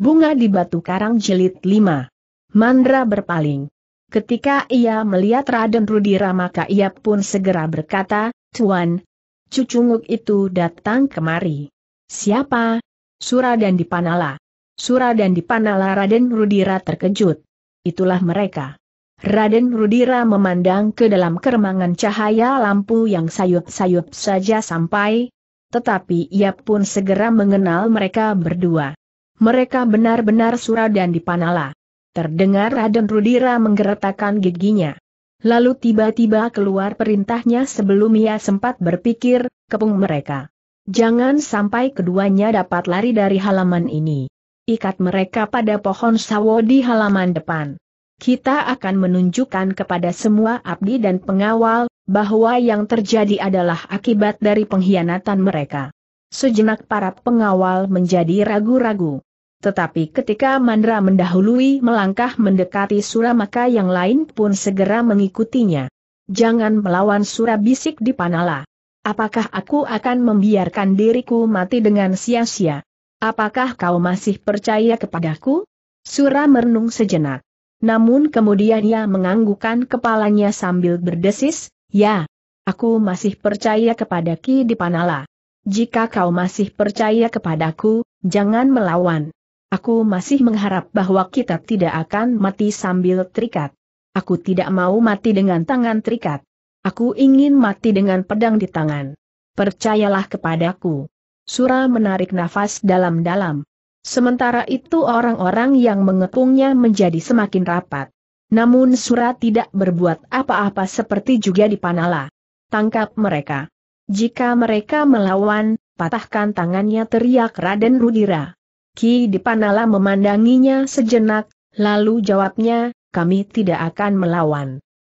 Bunga di Batu Karang jelit 5. Mandra berpaling. Ketika ia melihat Raden Rudira maka ia pun segera berkata, Tuan, cucunguk itu datang kemari. Siapa? Sura dan Dipanala. Sura dan Dipanala Raden Rudira terkejut. Itulah mereka. Raden Rudira memandang ke dalam keremangan cahaya lampu yang sayup-sayup saja sampai, tetapi ia pun segera mengenal mereka berdua. Mereka benar-benar surah dan dipanala. Terdengar Raden Rudira menggeretakkan giginya. Lalu tiba-tiba keluar perintahnya sebelum ia sempat berpikir, kepung mereka. Jangan sampai keduanya dapat lari dari halaman ini. Ikat mereka pada pohon sawo di halaman depan. Kita akan menunjukkan kepada semua abdi dan pengawal, bahwa yang terjadi adalah akibat dari pengkhianatan mereka. Sejenak para pengawal menjadi ragu-ragu. Tetapi ketika Mandra mendahului melangkah mendekati Sura maka yang lain pun segera mengikutinya. Jangan melawan Sura bisik di Panala. Apakah aku akan membiarkan diriku mati dengan sia-sia? Apakah kau masih percaya kepadaku? Sura merenung sejenak. Namun kemudian ia menganggukkan kepalanya sambil berdesis, Ya, aku masih percaya kepada Ki Dipanala. Jika kau masih percaya kepadaku, jangan melawan. Aku masih mengharap bahwa kita tidak akan mati sambil terikat. Aku tidak mau mati dengan tangan terikat. Aku ingin mati dengan pedang di tangan. Percayalah kepadaku. Sura menarik nafas dalam-dalam. Sementara itu orang-orang yang mengepungnya menjadi semakin rapat. Namun Sura tidak berbuat apa-apa seperti juga di Panala. Tangkap mereka. Jika mereka melawan, patahkan tangannya teriak Raden Rudira. Ki Dipanala memandanginya sejenak, lalu jawabnya, kami tidak akan melawan.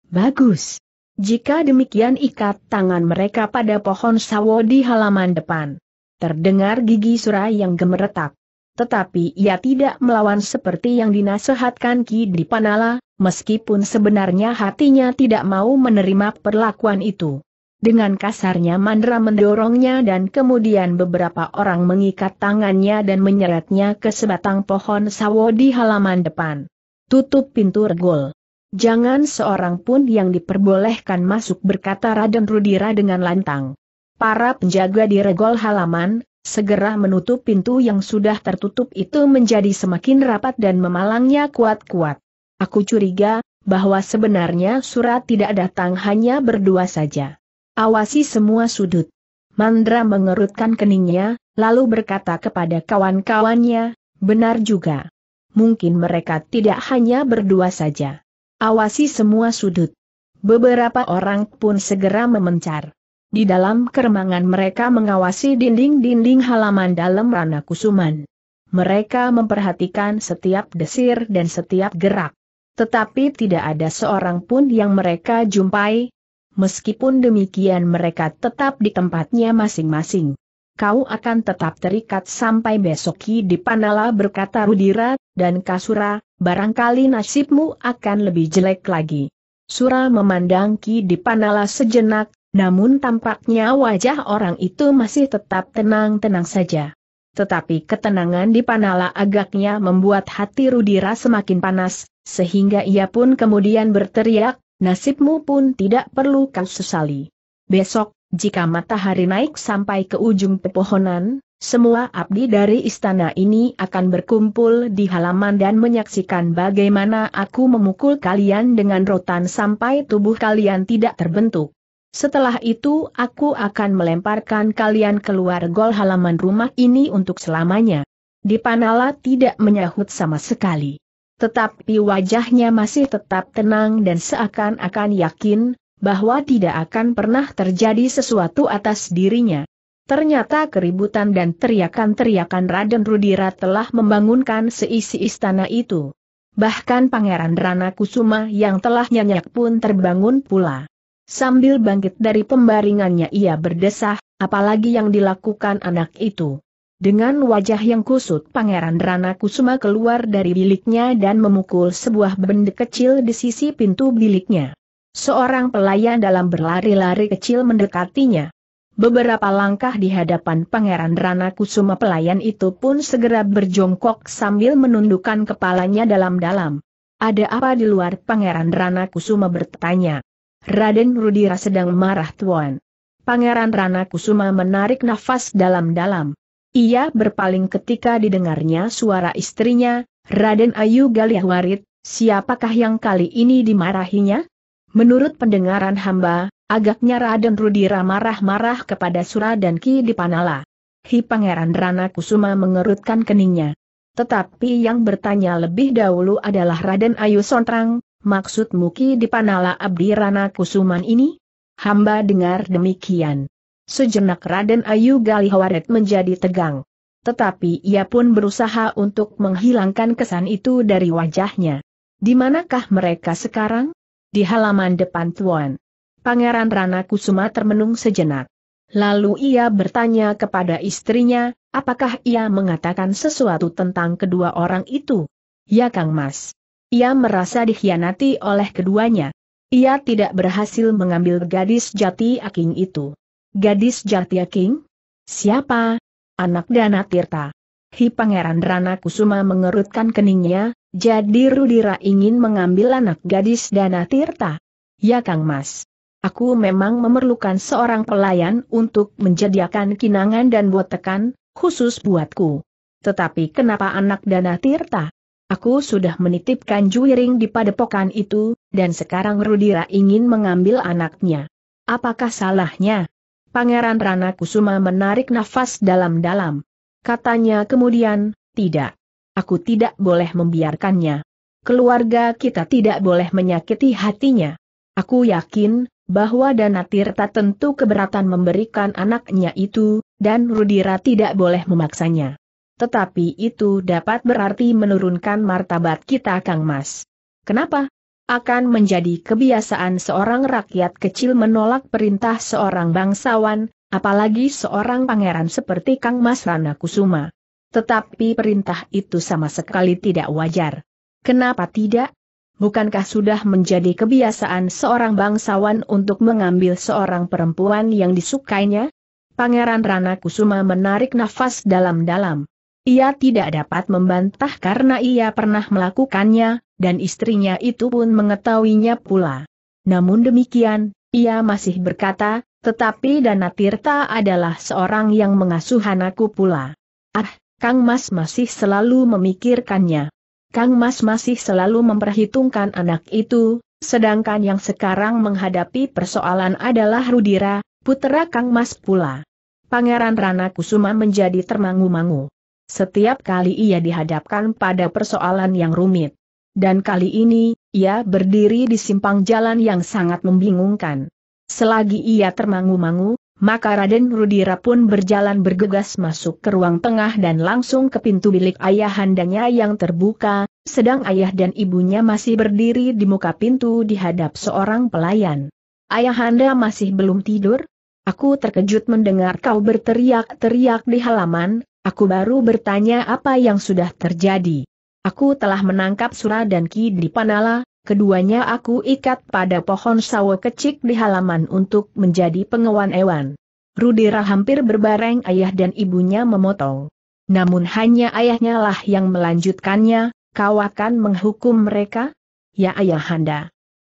Bagus. Jika demikian ikat tangan mereka pada pohon sawo di halaman depan. Terdengar gigi surai yang gemeretak. Tetapi ia tidak melawan seperti yang dinasehatkan Ki Dipanala, meskipun sebenarnya hatinya tidak mau menerima perlakuan itu. Dengan kasarnya Mandra mendorongnya dan kemudian beberapa orang mengikat tangannya dan menyeretnya ke sebatang pohon sawo di halaman depan. Tutup pintu regol. Jangan seorang pun yang diperbolehkan masuk berkata Raden Rudira dengan lantang. Para penjaga di regol halaman, segera menutup pintu yang sudah tertutup itu menjadi semakin rapat dan memalangnya kuat-kuat. Aku curiga, bahwa sebenarnya surat tidak datang hanya berdua saja. Awasi semua sudut. Mandra mengerutkan keningnya, lalu berkata kepada kawan-kawannya, benar juga. Mungkin mereka tidak hanya berdua saja. Awasi semua sudut. Beberapa orang pun segera memencar. Di dalam keremangan mereka mengawasi dinding-dinding halaman dalam Rana Kusuman. Mereka memperhatikan setiap desir dan setiap gerak. Tetapi tidak ada seorang pun yang mereka jumpai, Meskipun demikian mereka tetap di tempatnya masing-masing. Kau akan tetap terikat sampai besok di Panala berkata Rudira, dan Kasura, barangkali nasibmu akan lebih jelek lagi. Sura memandang Ki Dipanala sejenak, namun tampaknya wajah orang itu masih tetap tenang-tenang saja. Tetapi ketenangan di Panala agaknya membuat hati Rudira semakin panas, sehingga ia pun kemudian berteriak, Nasibmu pun tidak perlu kau sesali. Besok, jika matahari naik sampai ke ujung pepohonan, semua abdi dari istana ini akan berkumpul di halaman dan menyaksikan bagaimana aku memukul kalian dengan rotan sampai tubuh kalian tidak terbentuk. Setelah itu aku akan melemparkan kalian keluar gol halaman rumah ini untuk selamanya. Dipanala tidak menyahut sama sekali. Tetapi wajahnya masih tetap tenang dan seakan-akan yakin, bahwa tidak akan pernah terjadi sesuatu atas dirinya. Ternyata keributan dan teriakan-teriakan Raden Rudira telah membangunkan seisi istana itu. Bahkan Pangeran Rana Kusuma yang telah nyenyak pun terbangun pula. Sambil bangkit dari pembaringannya ia berdesah, apalagi yang dilakukan anak itu. Dengan wajah yang kusut Pangeran Rana Kusuma keluar dari biliknya dan memukul sebuah benda kecil di sisi pintu biliknya. Seorang pelayan dalam berlari-lari kecil mendekatinya. Beberapa langkah di hadapan Pangeran Rana Kusuma pelayan itu pun segera berjongkok sambil menundukkan kepalanya dalam-dalam. Ada apa di luar Pangeran Rana Kusuma bertanya. Raden Rudira sedang marah tuan. Pangeran Rana Kusuma menarik nafas dalam-dalam. Ia berpaling ketika didengarnya suara istrinya, Raden Ayu Galihwarit. siapakah yang kali ini dimarahinya? Menurut pendengaran hamba, agaknya Raden Rudira marah-marah kepada Sura dan Ki Dipanala. Hi Pangeran Rana Kusuma mengerutkan keningnya. Tetapi yang bertanya lebih dahulu adalah Raden Ayu Sontrang, maksudmu Ki Dipanala Abdi Rana Kusuman ini? Hamba dengar demikian. Sejenak Raden Ayu Galihawaret menjadi tegang. Tetapi ia pun berusaha untuk menghilangkan kesan itu dari wajahnya. Di manakah mereka sekarang? Di halaman depan Tuan. Pangeran Rana Kusuma termenung sejenak. Lalu ia bertanya kepada istrinya, apakah ia mengatakan sesuatu tentang kedua orang itu? Ya Kang Mas. Ia merasa dikhianati oleh keduanya. Ia tidak berhasil mengambil gadis jati aking itu. Gadis Jatia King? Siapa? Anak Dana Tirta. Hi Pangeran Rana Kusuma mengerutkan keningnya, jadi Rudira ingin mengambil anak gadis Dana Tirta. Ya Kang Mas. Aku memang memerlukan seorang pelayan untuk menjadikan kinangan dan buat tekan, khusus buatku. Tetapi kenapa anak Dana Tirta? Aku sudah menitipkan juiring di padepokan itu, dan sekarang Rudira ingin mengambil anaknya. Apakah salahnya? Pangeran Rana Kusuma menarik nafas dalam-dalam. Katanya kemudian, tidak. Aku tidak boleh membiarkannya. Keluarga kita tidak boleh menyakiti hatinya. Aku yakin, bahwa Dana Tirta tentu keberatan memberikan anaknya itu, dan Rudira tidak boleh memaksanya. Tetapi itu dapat berarti menurunkan martabat kita Kang Mas. Kenapa? akan menjadi kebiasaan seorang rakyat kecil menolak perintah seorang bangsawan, apalagi seorang pangeran seperti Kang Mas Rana Kusuma. Tetapi perintah itu sama sekali tidak wajar. Kenapa tidak? Bukankah sudah menjadi kebiasaan seorang bangsawan untuk mengambil seorang perempuan yang disukainya? Pangeran Rana Kusuma menarik nafas dalam-dalam. Ia tidak dapat membantah karena ia pernah melakukannya, dan istrinya itu pun mengetahuinya pula. Namun demikian, ia masih berkata, tetapi Dana Tirta adalah seorang yang mengasuh anakku pula. Ah, Kang Mas masih selalu memikirkannya. Kang Mas masih selalu memperhitungkan anak itu, sedangkan yang sekarang menghadapi persoalan adalah Rudira, putera Kang Mas pula. Pangeran Rana Kusuma menjadi termangu-mangu. Setiap kali ia dihadapkan pada persoalan yang rumit. Dan kali ini, ia berdiri di simpang jalan yang sangat membingungkan. Selagi ia termangu-mangu, maka Raden Rudira pun berjalan bergegas masuk ke ruang tengah dan langsung ke pintu bilik ayahandanya yang terbuka, sedang ayah dan ibunya masih berdiri di muka pintu dihadap seorang pelayan. Ayahanda masih belum tidur? Aku terkejut mendengar kau berteriak-teriak di halaman, Aku baru bertanya apa yang sudah terjadi. Aku telah menangkap Sura dan Ki di Panala, keduanya aku ikat pada pohon sawo kecil di halaman untuk menjadi pengawan ewan. Rudira hampir berbareng ayah dan ibunya memotong. Namun hanya ayahnya lah yang melanjutkannya, kau akan menghukum mereka? Ya Ayah ayahanda.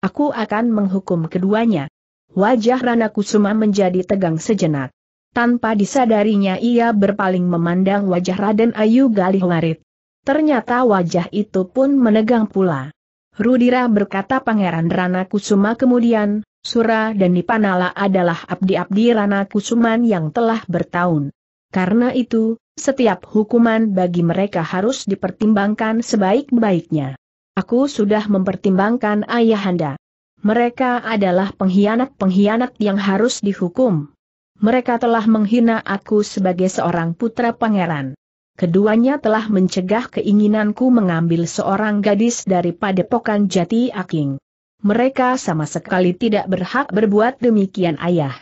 Aku akan menghukum keduanya. Wajah Rana Kusuma menjadi tegang sejenak. Tanpa disadarinya ia berpaling memandang wajah Raden Ayu Galih Galihwarit. Ternyata wajah itu pun menegang pula. Rudira berkata Pangeran Rana Kusuma kemudian, Sura dan Nipanala adalah abdi-abdi Rana Kusuman yang telah bertahun. Karena itu, setiap hukuman bagi mereka harus dipertimbangkan sebaik-baiknya. Aku sudah mempertimbangkan ayahanda. Mereka adalah pengkhianat-pengkhianat yang harus dihukum mereka telah menghina aku sebagai seorang putra pangeran. Keduanya telah mencegah keinginanku mengambil seorang gadis dari padepokan jati aking. Mereka sama sekali tidak berhak berbuat demikian ayah.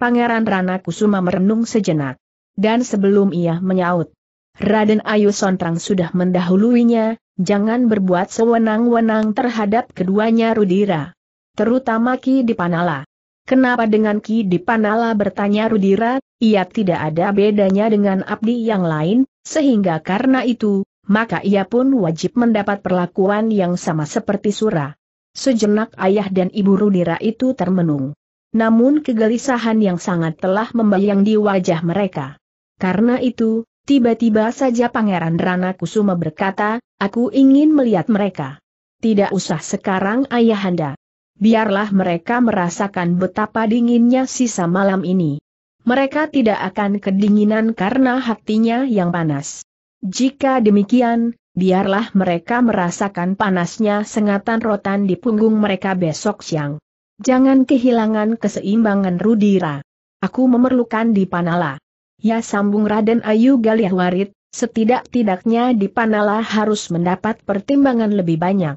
Pangeran Rana Kusuma merenung sejenak. Dan sebelum ia menyaut, Raden Ayu Sontrang sudah mendahuluinya, jangan berbuat sewenang-wenang terhadap keduanya Rudira. Terutama Ki Dipanala. Kenapa dengan Ki Dipanala bertanya Rudira, ia tidak ada bedanya dengan abdi yang lain, sehingga karena itu, maka ia pun wajib mendapat perlakuan yang sama seperti Sura. Sejenak ayah dan ibu Rudira itu termenung. Namun kegelisahan yang sangat telah membayang di wajah mereka. Karena itu, tiba-tiba saja Pangeran Rana Kusuma berkata, aku ingin melihat mereka. Tidak usah sekarang ayahanda biarlah mereka merasakan betapa dinginnya sisa malam ini. Mereka tidak akan kedinginan karena hatinya yang panas. Jika demikian, biarlah mereka merasakan panasnya sengatan rotan di punggung mereka besok siang. Jangan kehilangan keseimbangan Rudira. Aku memerlukan di Panala. Ya sambung Raden Ayu Galih Warit, setidak-tidaknya di Panala harus mendapat pertimbangan lebih banyak.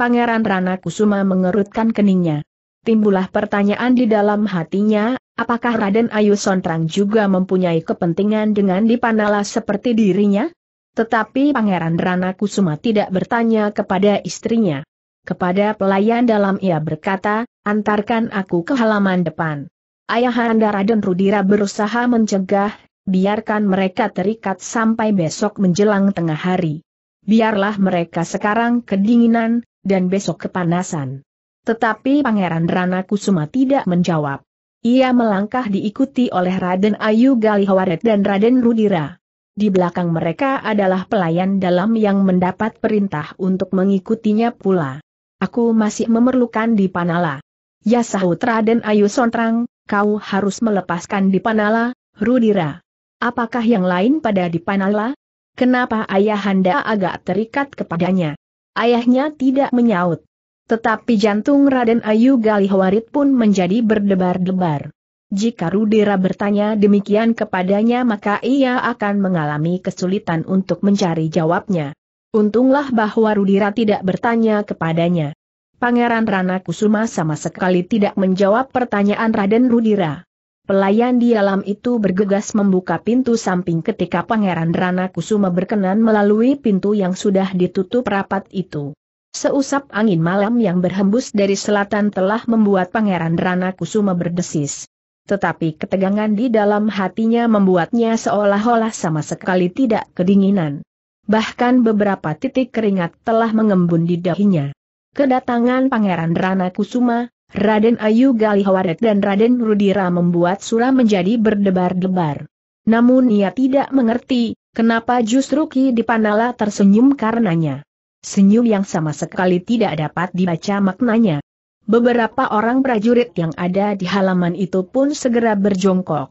Pangeran Rana Kusuma mengerutkan keningnya. Timbulah pertanyaan di dalam hatinya, apakah Raden Ayu Sontrang juga mempunyai kepentingan dengan Dipanala seperti dirinya? Tetapi Pangeran Rana Kusuma tidak bertanya kepada istrinya. Kepada pelayan dalam ia berkata, antarkan aku ke halaman depan. Ayahanda Raden Rudira berusaha mencegah, biarkan mereka terikat sampai besok menjelang tengah hari biarlah mereka sekarang kedinginan, dan besok kepanasan. Tetapi Pangeran Rana Kusuma tidak menjawab. Ia melangkah diikuti oleh Raden Ayu Galihawaret dan Raden Rudira. Di belakang mereka adalah pelayan dalam yang mendapat perintah untuk mengikutinya pula. Aku masih memerlukan di Panala. Ya sahut Raden Ayu Sontrang, kau harus melepaskan di Panala, Rudira. Apakah yang lain pada di Panala? Kenapa ayahanda agak terikat kepadanya? Ayahnya tidak menyaut. Tetapi jantung Raden Ayu Galihwarit pun menjadi berdebar-debar. Jika Rudira bertanya demikian kepadanya maka ia akan mengalami kesulitan untuk mencari jawabnya. Untunglah bahwa Rudira tidak bertanya kepadanya. Pangeran Rana Kusuma sama sekali tidak menjawab pertanyaan Raden Rudira. Pelayan di alam itu bergegas membuka pintu samping ketika Pangeran Rana Kusuma berkenan melalui pintu yang sudah ditutup rapat itu. Seusap angin malam yang berhembus dari selatan telah membuat Pangeran Rana Kusuma berdesis. Tetapi ketegangan di dalam hatinya membuatnya seolah-olah sama sekali tidak kedinginan. Bahkan beberapa titik keringat telah mengembun di dahinya. Kedatangan Pangeran Rana Kusuma, Raden Ayu Galihawaret dan Raden Rudira membuat Sura menjadi berdebar-debar. Namun ia tidak mengerti, kenapa justru Ki Dipanala tersenyum karenanya. Senyum yang sama sekali tidak dapat dibaca maknanya. Beberapa orang prajurit yang ada di halaman itu pun segera berjongkok.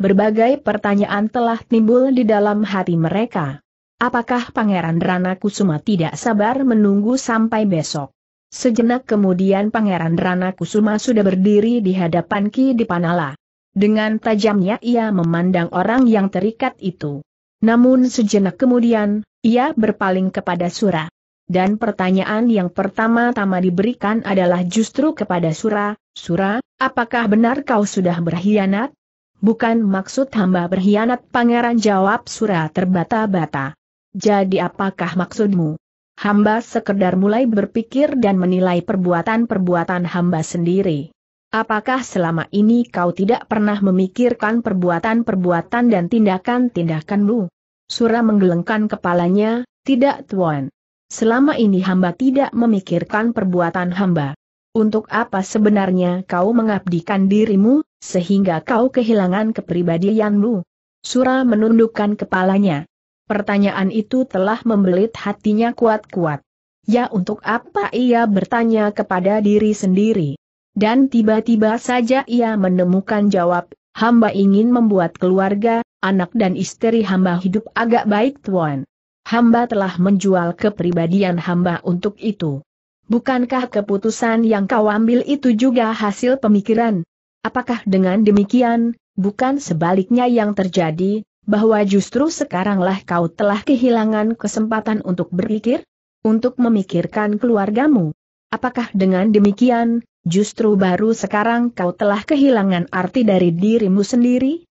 Berbagai pertanyaan telah timbul di dalam hati mereka. Apakah Pangeran Rana Kusuma tidak sabar menunggu sampai besok? Sejenak kemudian Pangeran Rana Kusuma sudah berdiri di hadapan Ki Dipanala. Dengan tajamnya ia memandang orang yang terikat itu. Namun sejenak kemudian, ia berpaling kepada Sura. Dan pertanyaan yang pertama-tama diberikan adalah justru kepada Sura, Sura, apakah benar kau sudah berkhianat? Bukan maksud hamba berkhianat pangeran jawab Sura terbata-bata. Jadi apakah maksudmu? hamba sekedar mulai berpikir dan menilai perbuatan-perbuatan hamba sendiri. Apakah selama ini kau tidak pernah memikirkan perbuatan-perbuatan dan tindakan-tindakanmu? Surah menggelengkan kepalanya, tidak tuan. Selama ini hamba tidak memikirkan perbuatan hamba. Untuk apa sebenarnya kau mengabdikan dirimu, sehingga kau kehilangan kepribadianmu? Surah menundukkan kepalanya. Pertanyaan itu telah membelit hatinya kuat-kuat. Ya untuk apa ia bertanya kepada diri sendiri? Dan tiba-tiba saja ia menemukan jawab, hamba ingin membuat keluarga, anak dan istri hamba hidup agak baik tuan. Hamba telah menjual kepribadian hamba untuk itu. Bukankah keputusan yang kau ambil itu juga hasil pemikiran? Apakah dengan demikian, bukan sebaliknya yang terjadi, bahwa justru sekaranglah kau telah kehilangan kesempatan untuk berpikir, untuk memikirkan keluargamu. Apakah dengan demikian, justru baru sekarang kau telah kehilangan arti dari dirimu sendiri?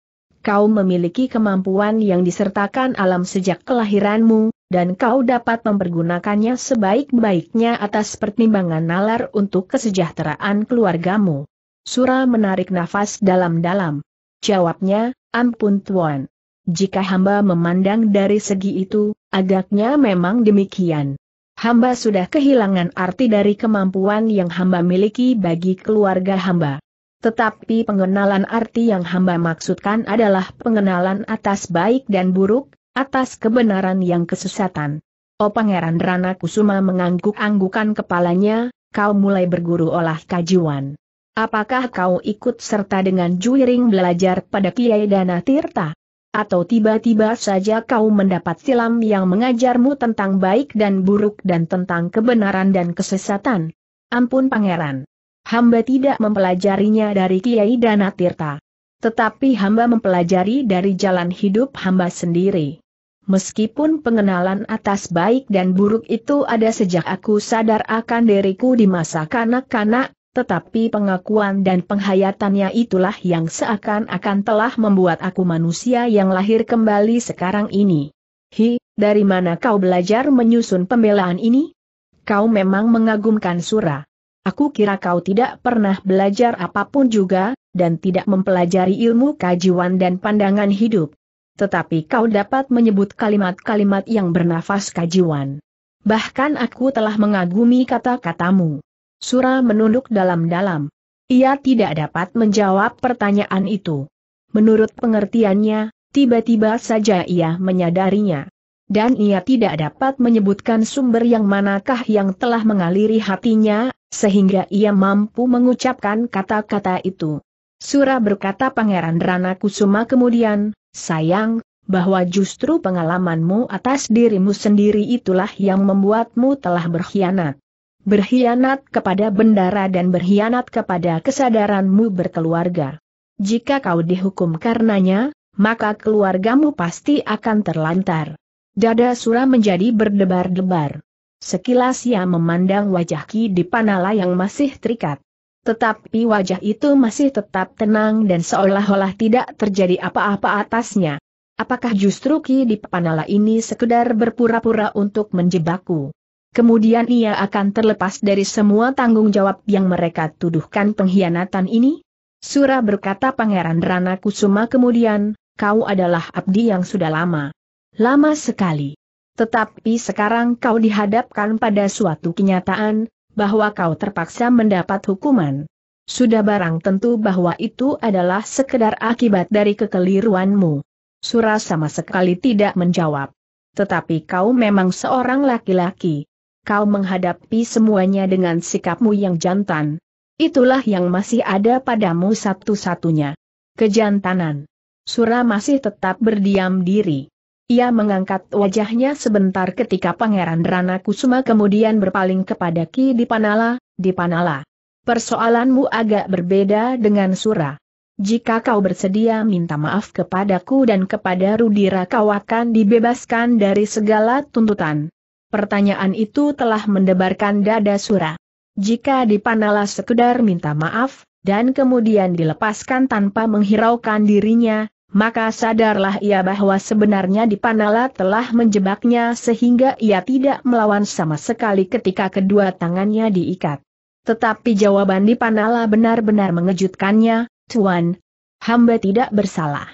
Kau memiliki kemampuan yang disertakan alam sejak kelahiranmu, dan kau dapat mempergunakannya sebaik-baiknya atas pertimbangan nalar untuk kesejahteraan keluargamu. Surah menarik nafas dalam-dalam. Jawabnya, ampun tuan. Jika hamba memandang dari segi itu, agaknya memang demikian. Hamba sudah kehilangan arti dari kemampuan yang hamba miliki bagi keluarga hamba. Tetapi pengenalan arti yang hamba maksudkan adalah pengenalan atas baik dan buruk, atas kebenaran yang kesesatan. O Pangeran Rana Kusuma mengangguk-anggukan kepalanya, kau mulai berguru olah kajuan. Apakah kau ikut serta dengan juiring belajar pada Kiai Dana Tirta? atau tiba-tiba saja kau mendapat silam yang mengajarmu tentang baik dan buruk dan tentang kebenaran dan kesesatan. Ampun pangeran. Hamba tidak mempelajarinya dari Kiai Danatirta. Tetapi hamba mempelajari dari jalan hidup hamba sendiri. Meskipun pengenalan atas baik dan buruk itu ada sejak aku sadar akan diriku di masa kanak-kanak, tetapi pengakuan dan penghayatannya itulah yang seakan-akan telah membuat aku manusia yang lahir kembali sekarang ini. Hi, dari mana kau belajar menyusun pembelaan ini? Kau memang mengagumkan Sura. Aku kira kau tidak pernah belajar apapun juga, dan tidak mempelajari ilmu kajian dan pandangan hidup. Tetapi kau dapat menyebut kalimat-kalimat yang bernafas kajian. Bahkan aku telah mengagumi kata-katamu. Sura menunduk dalam-dalam. Ia tidak dapat menjawab pertanyaan itu. Menurut pengertiannya, tiba-tiba saja ia menyadarinya. Dan ia tidak dapat menyebutkan sumber yang manakah yang telah mengaliri hatinya, sehingga ia mampu mengucapkan kata-kata itu. Sura berkata Pangeran Rana Kusuma kemudian, sayang, bahwa justru pengalamanmu atas dirimu sendiri itulah yang membuatmu telah berkhianat berkhianat kepada bendara dan berkhianat kepada kesadaranmu berkeluarga. Jika kau dihukum karenanya, maka keluargamu pasti akan terlantar. Dada Sura menjadi berdebar-debar. Sekilas ia memandang wajah Ki Dipanala yang masih terikat. Tetapi wajah itu masih tetap tenang dan seolah-olah tidak terjadi apa-apa atasnya. Apakah justru Ki Dipanala ini sekedar berpura-pura untuk menjebakku? kemudian ia akan terlepas dari semua tanggung jawab yang mereka tuduhkan pengkhianatan ini? Surah berkata Pangeran Rana Kusuma kemudian, kau adalah abdi yang sudah lama. Lama sekali. Tetapi sekarang kau dihadapkan pada suatu kenyataan, bahwa kau terpaksa mendapat hukuman. Sudah barang tentu bahwa itu adalah sekedar akibat dari kekeliruanmu. Surah sama sekali tidak menjawab. Tetapi kau memang seorang laki-laki kau menghadapi semuanya dengan sikapmu yang jantan. Itulah yang masih ada padamu satu-satunya. Kejantanan. Sura masih tetap berdiam diri. Ia mengangkat wajahnya sebentar ketika Pangeran Rana Kusuma kemudian berpaling kepada Ki Dipanala, Dipanala. Persoalanmu agak berbeda dengan Sura. Jika kau bersedia minta maaf kepadaku dan kepada Rudira kau akan dibebaskan dari segala tuntutan. Pertanyaan itu telah mendebarkan dada Sura. Jika dipanalah sekedar minta maaf, dan kemudian dilepaskan tanpa menghiraukan dirinya, maka sadarlah ia bahwa sebenarnya Dipanala telah menjebaknya sehingga ia tidak melawan sama sekali ketika kedua tangannya diikat. Tetapi jawaban Dipanala benar-benar mengejutkannya, Tuan, hamba tidak bersalah.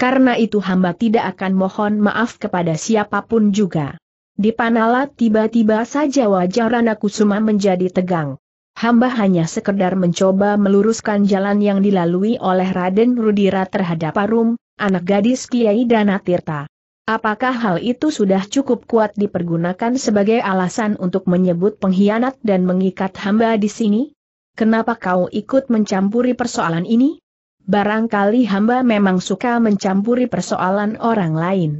Karena itu hamba tidak akan mohon maaf kepada siapapun juga. Di Panala tiba-tiba saja wajah Rana Kusuma menjadi tegang. Hamba hanya sekedar mencoba meluruskan jalan yang dilalui oleh Raden Rudira terhadap Arum, anak gadis Kiai Dana Tirta. Apakah hal itu sudah cukup kuat dipergunakan sebagai alasan untuk menyebut pengkhianat dan mengikat hamba di sini? Kenapa kau ikut mencampuri persoalan ini? Barangkali hamba memang suka mencampuri persoalan orang lain.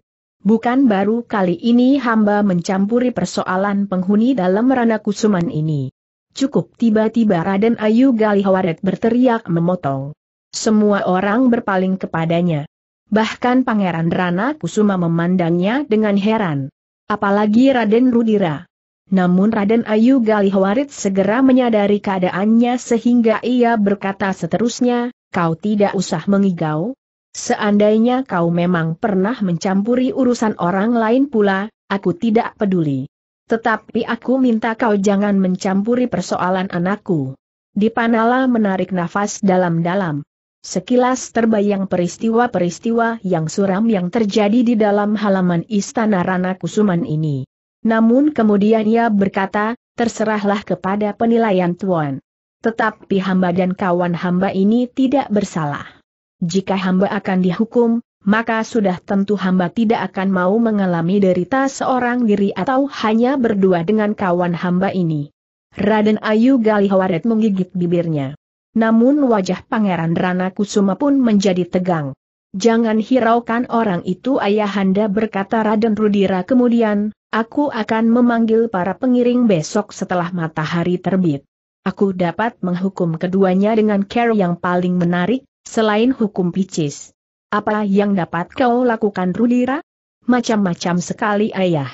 Bukan baru kali ini hamba mencampuri persoalan penghuni dalam ranah kusuman ini. Cukup tiba-tiba Raden Ayu Galihawaret berteriak memotong. Semua orang berpaling kepadanya. Bahkan Pangeran Rana Kusuma memandangnya dengan heran. Apalagi Raden Rudira. Namun Raden Ayu Galihawarit segera menyadari keadaannya sehingga ia berkata seterusnya, kau tidak usah mengigau, Seandainya kau memang pernah mencampuri urusan orang lain pula, aku tidak peduli. Tetapi aku minta kau jangan mencampuri persoalan anakku. Dipanala menarik nafas dalam-dalam. Sekilas terbayang peristiwa-peristiwa yang suram yang terjadi di dalam halaman istana Rana Kusuman ini. Namun kemudian ia berkata, terserahlah kepada penilaian Tuan. Tetapi hamba dan kawan hamba ini tidak bersalah. Jika hamba akan dihukum, maka sudah tentu hamba tidak akan mau mengalami derita seorang diri atau hanya berdua dengan kawan hamba ini. Raden Ayu Galihawaret menggigit bibirnya. Namun wajah Pangeran Rana Kusuma pun menjadi tegang. Jangan hiraukan orang itu ayahanda berkata Raden Rudira kemudian, aku akan memanggil para pengiring besok setelah matahari terbit. Aku dapat menghukum keduanya dengan cara yang paling menarik, Selain hukum picis, apa yang dapat kau lakukan Rudira? Macam-macam sekali ayah.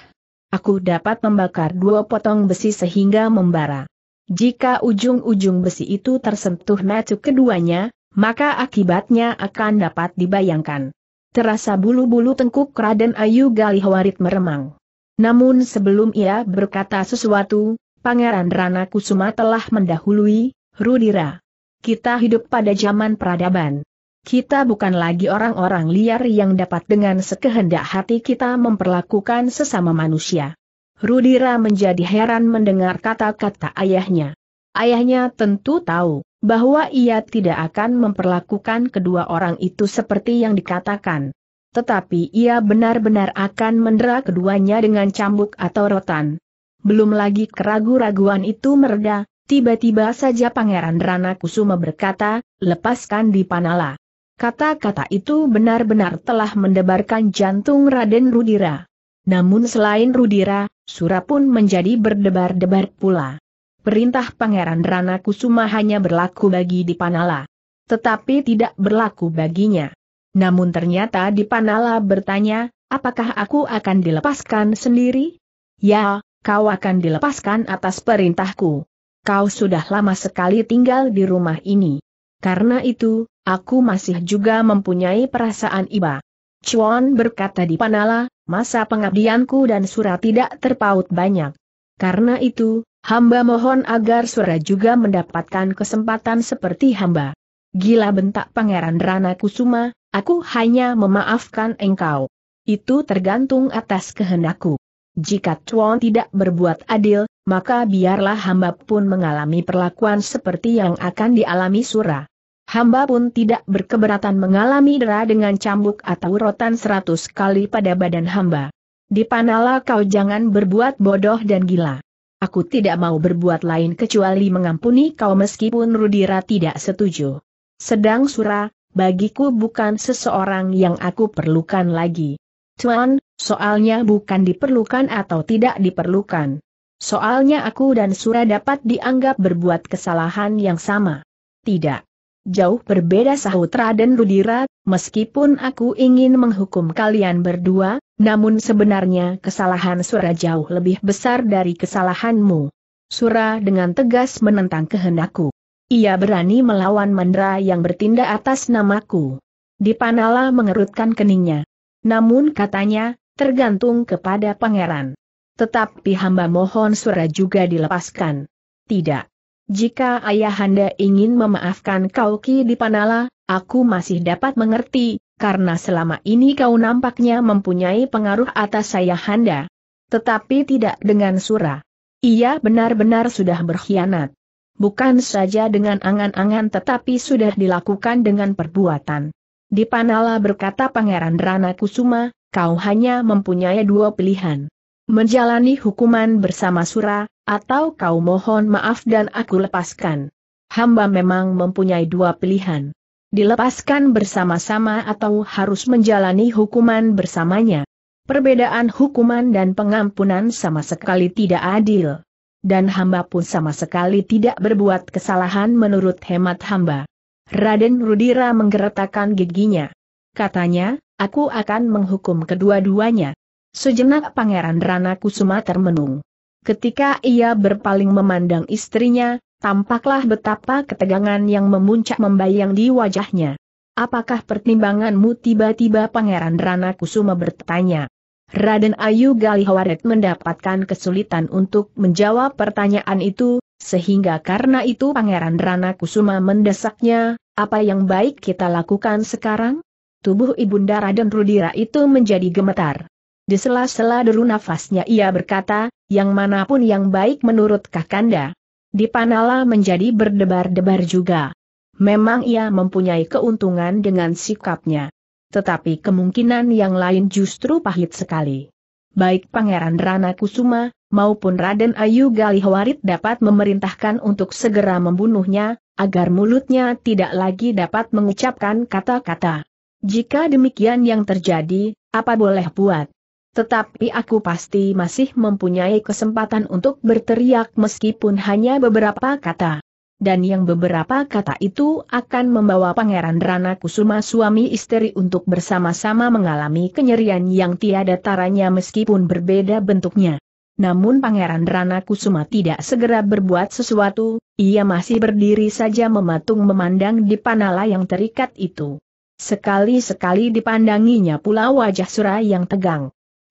Aku dapat membakar dua potong besi sehingga membara. Jika ujung-ujung besi itu tersentuh metu keduanya, maka akibatnya akan dapat dibayangkan. Terasa bulu-bulu tengkuk Raden Ayu Galihwarit meremang. Namun sebelum ia berkata sesuatu, Pangeran Rana Kusuma telah mendahului, Rudira. Kita hidup pada zaman peradaban. Kita bukan lagi orang-orang liar yang dapat dengan sekehendak hati kita memperlakukan sesama manusia. Rudira menjadi heran mendengar kata-kata ayahnya. Ayahnya tentu tahu bahwa ia tidak akan memperlakukan kedua orang itu seperti yang dikatakan. Tetapi ia benar-benar akan mendera keduanya dengan cambuk atau rotan. Belum lagi keraguan raguan itu meredah, Tiba-tiba saja Pangeran Rana Kusuma berkata, lepaskan di Panala. Kata-kata itu benar-benar telah mendebarkan jantung Raden Rudira. Namun selain Rudira, Sura pun menjadi berdebar-debar pula. Perintah Pangeran Rana Kusuma hanya berlaku bagi di Panala. Tetapi tidak berlaku baginya. Namun ternyata di Panala bertanya, apakah aku akan dilepaskan sendiri? Ya, kau akan dilepaskan atas perintahku kau sudah lama sekali tinggal di rumah ini. Karena itu, aku masih juga mempunyai perasaan iba. Chuan berkata di Panala, masa pengabdianku dan surat tidak terpaut banyak. Karena itu, hamba mohon agar surat juga mendapatkan kesempatan seperti hamba. Gila bentak Pangeran Rana Kusuma, aku hanya memaafkan engkau. Itu tergantung atas kehendakku. Jika Chuan tidak berbuat adil, maka biarlah hamba pun mengalami perlakuan seperti yang akan dialami Sura. Hamba pun tidak berkeberatan mengalami dera dengan cambuk atau rotan seratus kali pada badan hamba. Dipanalah kau jangan berbuat bodoh dan gila. Aku tidak mau berbuat lain kecuali mengampuni kau meskipun Rudira tidak setuju. Sedang Sura, bagiku bukan seseorang yang aku perlukan lagi. Tuan, soalnya bukan diperlukan atau tidak diperlukan. Soalnya aku dan Sura dapat dianggap berbuat kesalahan yang sama. Tidak. Jauh berbeda sahut Raden Rudira, meskipun aku ingin menghukum kalian berdua, namun sebenarnya kesalahan Sura jauh lebih besar dari kesalahanmu. Sura dengan tegas menentang kehendakku. Ia berani melawan Mandra yang bertindak atas namaku. Dipanala mengerutkan keningnya. Namun katanya, tergantung kepada pangeran. Tetapi hamba mohon suara juga dilepaskan. Tidak. Jika ayahanda ingin memaafkan kau Ki Dipanala, aku masih dapat mengerti, karena selama ini kau nampaknya mempunyai pengaruh atas ayahanda. Tetapi tidak dengan Sura. Ia benar-benar sudah berkhianat. Bukan saja dengan angan-angan tetapi sudah dilakukan dengan perbuatan. Dipanala berkata Pangeran Rana Kusuma, kau hanya mempunyai dua pilihan menjalani hukuman bersama Sura, atau kau mohon maaf dan aku lepaskan. Hamba memang mempunyai dua pilihan. Dilepaskan bersama-sama atau harus menjalani hukuman bersamanya. Perbedaan hukuman dan pengampunan sama sekali tidak adil. Dan hamba pun sama sekali tidak berbuat kesalahan menurut hemat hamba. Raden Rudira menggeretakkan giginya. Katanya, aku akan menghukum kedua-duanya. Sejenak Pangeran Rana Kusuma termenung. Ketika ia berpaling memandang istrinya, tampaklah betapa ketegangan yang memuncak membayang di wajahnya. Apakah pertimbanganmu tiba-tiba Pangeran Rana Kusuma bertanya? Raden Ayu Galihawaret mendapatkan kesulitan untuk menjawab pertanyaan itu, sehingga karena itu Pangeran Rana Kusuma mendesaknya, apa yang baik kita lakukan sekarang? Tubuh Ibunda Raden Rudira itu menjadi gemetar. Di sela-sela deru nafasnya ia berkata, yang manapun yang baik menurut Kakanda. Dipanala menjadi berdebar-debar juga. Memang ia mempunyai keuntungan dengan sikapnya. Tetapi kemungkinan yang lain justru pahit sekali. Baik Pangeran Rana Kusuma, maupun Raden Ayu Galihwarit dapat memerintahkan untuk segera membunuhnya, agar mulutnya tidak lagi dapat mengucapkan kata-kata. Jika demikian yang terjadi, apa boleh buat? Tetapi aku pasti masih mempunyai kesempatan untuk berteriak meskipun hanya beberapa kata. Dan yang beberapa kata itu akan membawa Pangeran Rana Kusuma suami istri untuk bersama-sama mengalami kenyerian yang tiada taranya meskipun berbeda bentuknya. Namun Pangeran Rana Kusuma tidak segera berbuat sesuatu, ia masih berdiri saja mematung memandang di panala yang terikat itu. Sekali-sekali dipandanginya pula wajah Surah yang tegang.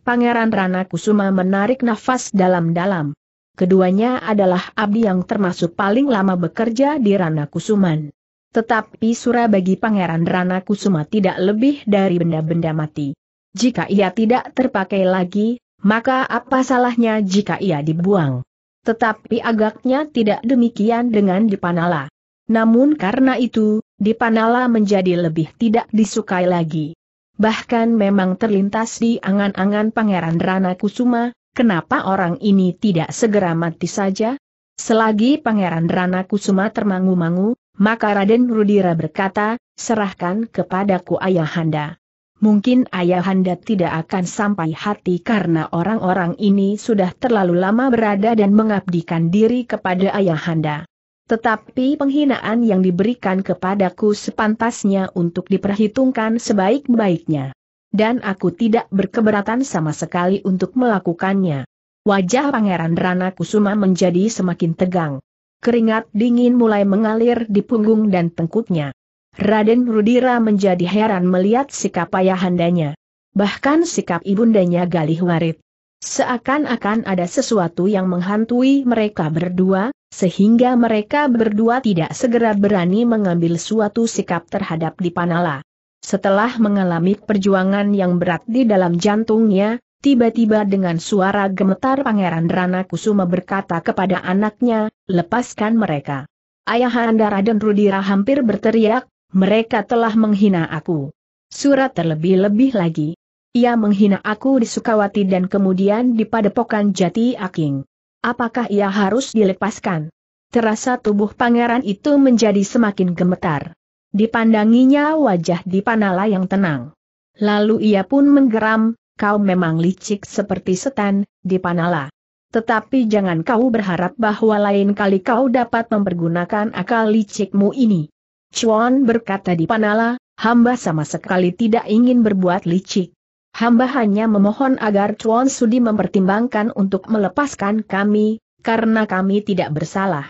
Pangeran Rana Kusuma menarik nafas dalam-dalam. Keduanya adalah abdi yang termasuk paling lama bekerja di Rana Kusuman. Tetapi surah bagi Pangeran Rana Kusuma tidak lebih dari benda-benda mati. Jika ia tidak terpakai lagi, maka apa salahnya jika ia dibuang? Tetapi agaknya tidak demikian dengan Dipanala. Namun karena itu, Dipanala menjadi lebih tidak disukai lagi bahkan memang terlintas di angan-angan Pangeran Rana Kusuma, kenapa orang ini tidak segera mati saja? Selagi Pangeran Rana Kusuma termangu-mangu, maka Raden Rudira berkata, serahkan kepadaku ayahanda. Mungkin ayahanda tidak akan sampai hati karena orang-orang ini sudah terlalu lama berada dan mengabdikan diri kepada ayahanda. Tetapi penghinaan yang diberikan kepadaku sepantasnya untuk diperhitungkan sebaik-baiknya. Dan aku tidak berkeberatan sama sekali untuk melakukannya. Wajah Pangeran Rana Kusuma menjadi semakin tegang. Keringat dingin mulai mengalir di punggung dan tengkuknya. Raden Rudira menjadi heran melihat sikap ayahandanya. Bahkan sikap ibundanya Galih Warit. Seakan-akan ada sesuatu yang menghantui mereka berdua, sehingga mereka berdua tidak segera berani mengambil suatu sikap terhadap Dipanala. Setelah mengalami perjuangan yang berat di dalam jantungnya, tiba-tiba dengan suara gemetar Pangeran Rana Kusuma berkata kepada anaknya, lepaskan mereka. Ayahanda Raden Rudira hampir berteriak, mereka telah menghina aku. Surat terlebih-lebih lagi. Ia menghina aku di Sukawati dan kemudian di Padepokan Jati Aking. Apakah ia harus dilepaskan? Terasa tubuh pangeran itu menjadi semakin gemetar. Dipandanginya wajah Dipanala yang tenang. Lalu ia pun menggeram, kau memang licik seperti setan, Dipanala. Tetapi jangan kau berharap bahwa lain kali kau dapat mempergunakan akal licikmu ini. Chuan berkata Dipanala, hamba sama sekali tidak ingin berbuat licik. Hamba hanya memohon agar Chuan Sudi mempertimbangkan untuk melepaskan kami, karena kami tidak bersalah.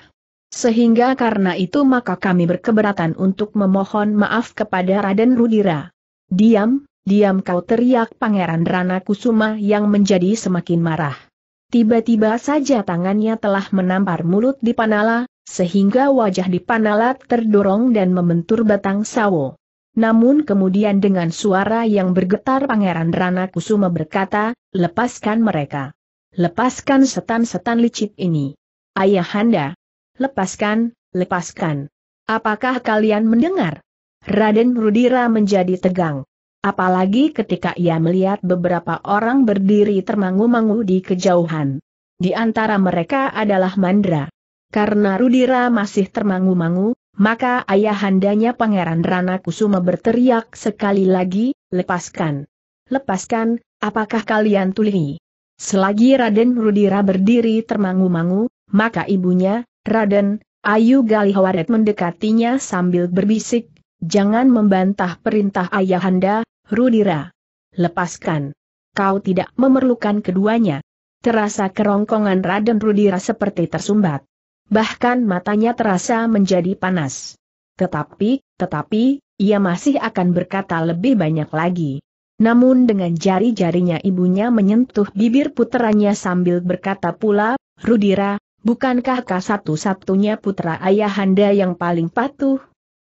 Sehingga karena itu maka kami berkeberatan untuk memohon maaf kepada Raden Rudira. Diam, diam kau teriak Pangeran Rana Kusuma yang menjadi semakin marah. Tiba-tiba saja tangannya telah menampar mulut di Panala, sehingga wajah di Panala terdorong dan membentur batang sawo. Namun kemudian dengan suara yang bergetar Pangeran Rana Kusuma berkata, lepaskan mereka. Lepaskan setan-setan licik ini. Ayahanda. Lepaskan, lepaskan. Apakah kalian mendengar? Raden Rudira menjadi tegang. Apalagi ketika ia melihat beberapa orang berdiri termangu-mangu di kejauhan. Di antara mereka adalah Mandra. Karena Rudira masih termangu-mangu, maka ayahandanya Pangeran Rana Kusuma berteriak sekali lagi, lepaskan. Lepaskan, apakah kalian tuli? Selagi Raden Rudira berdiri termangu-mangu, maka ibunya, Raden, Ayu Galihawaret mendekatinya sambil berbisik, jangan membantah perintah ayahanda, Rudira. Lepaskan. Kau tidak memerlukan keduanya. Terasa kerongkongan Raden Rudira seperti tersumbat bahkan matanya terasa menjadi panas. Tetapi, tetapi, ia masih akan berkata lebih banyak lagi. Namun dengan jari-jarinya ibunya menyentuh bibir puteranya sambil berkata pula, Rudira, bukankah kau satu-satunya putra ayahanda yang paling patuh?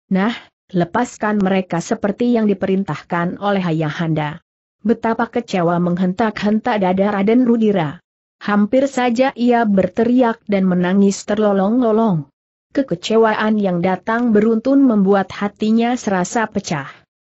Nah, lepaskan mereka seperti yang diperintahkan oleh ayahanda. Betapa kecewa menghentak-hentak dada Raden Rudira. Hampir saja ia berteriak dan menangis terlolong-lolong. Kekecewaan yang datang beruntun membuat hatinya serasa pecah.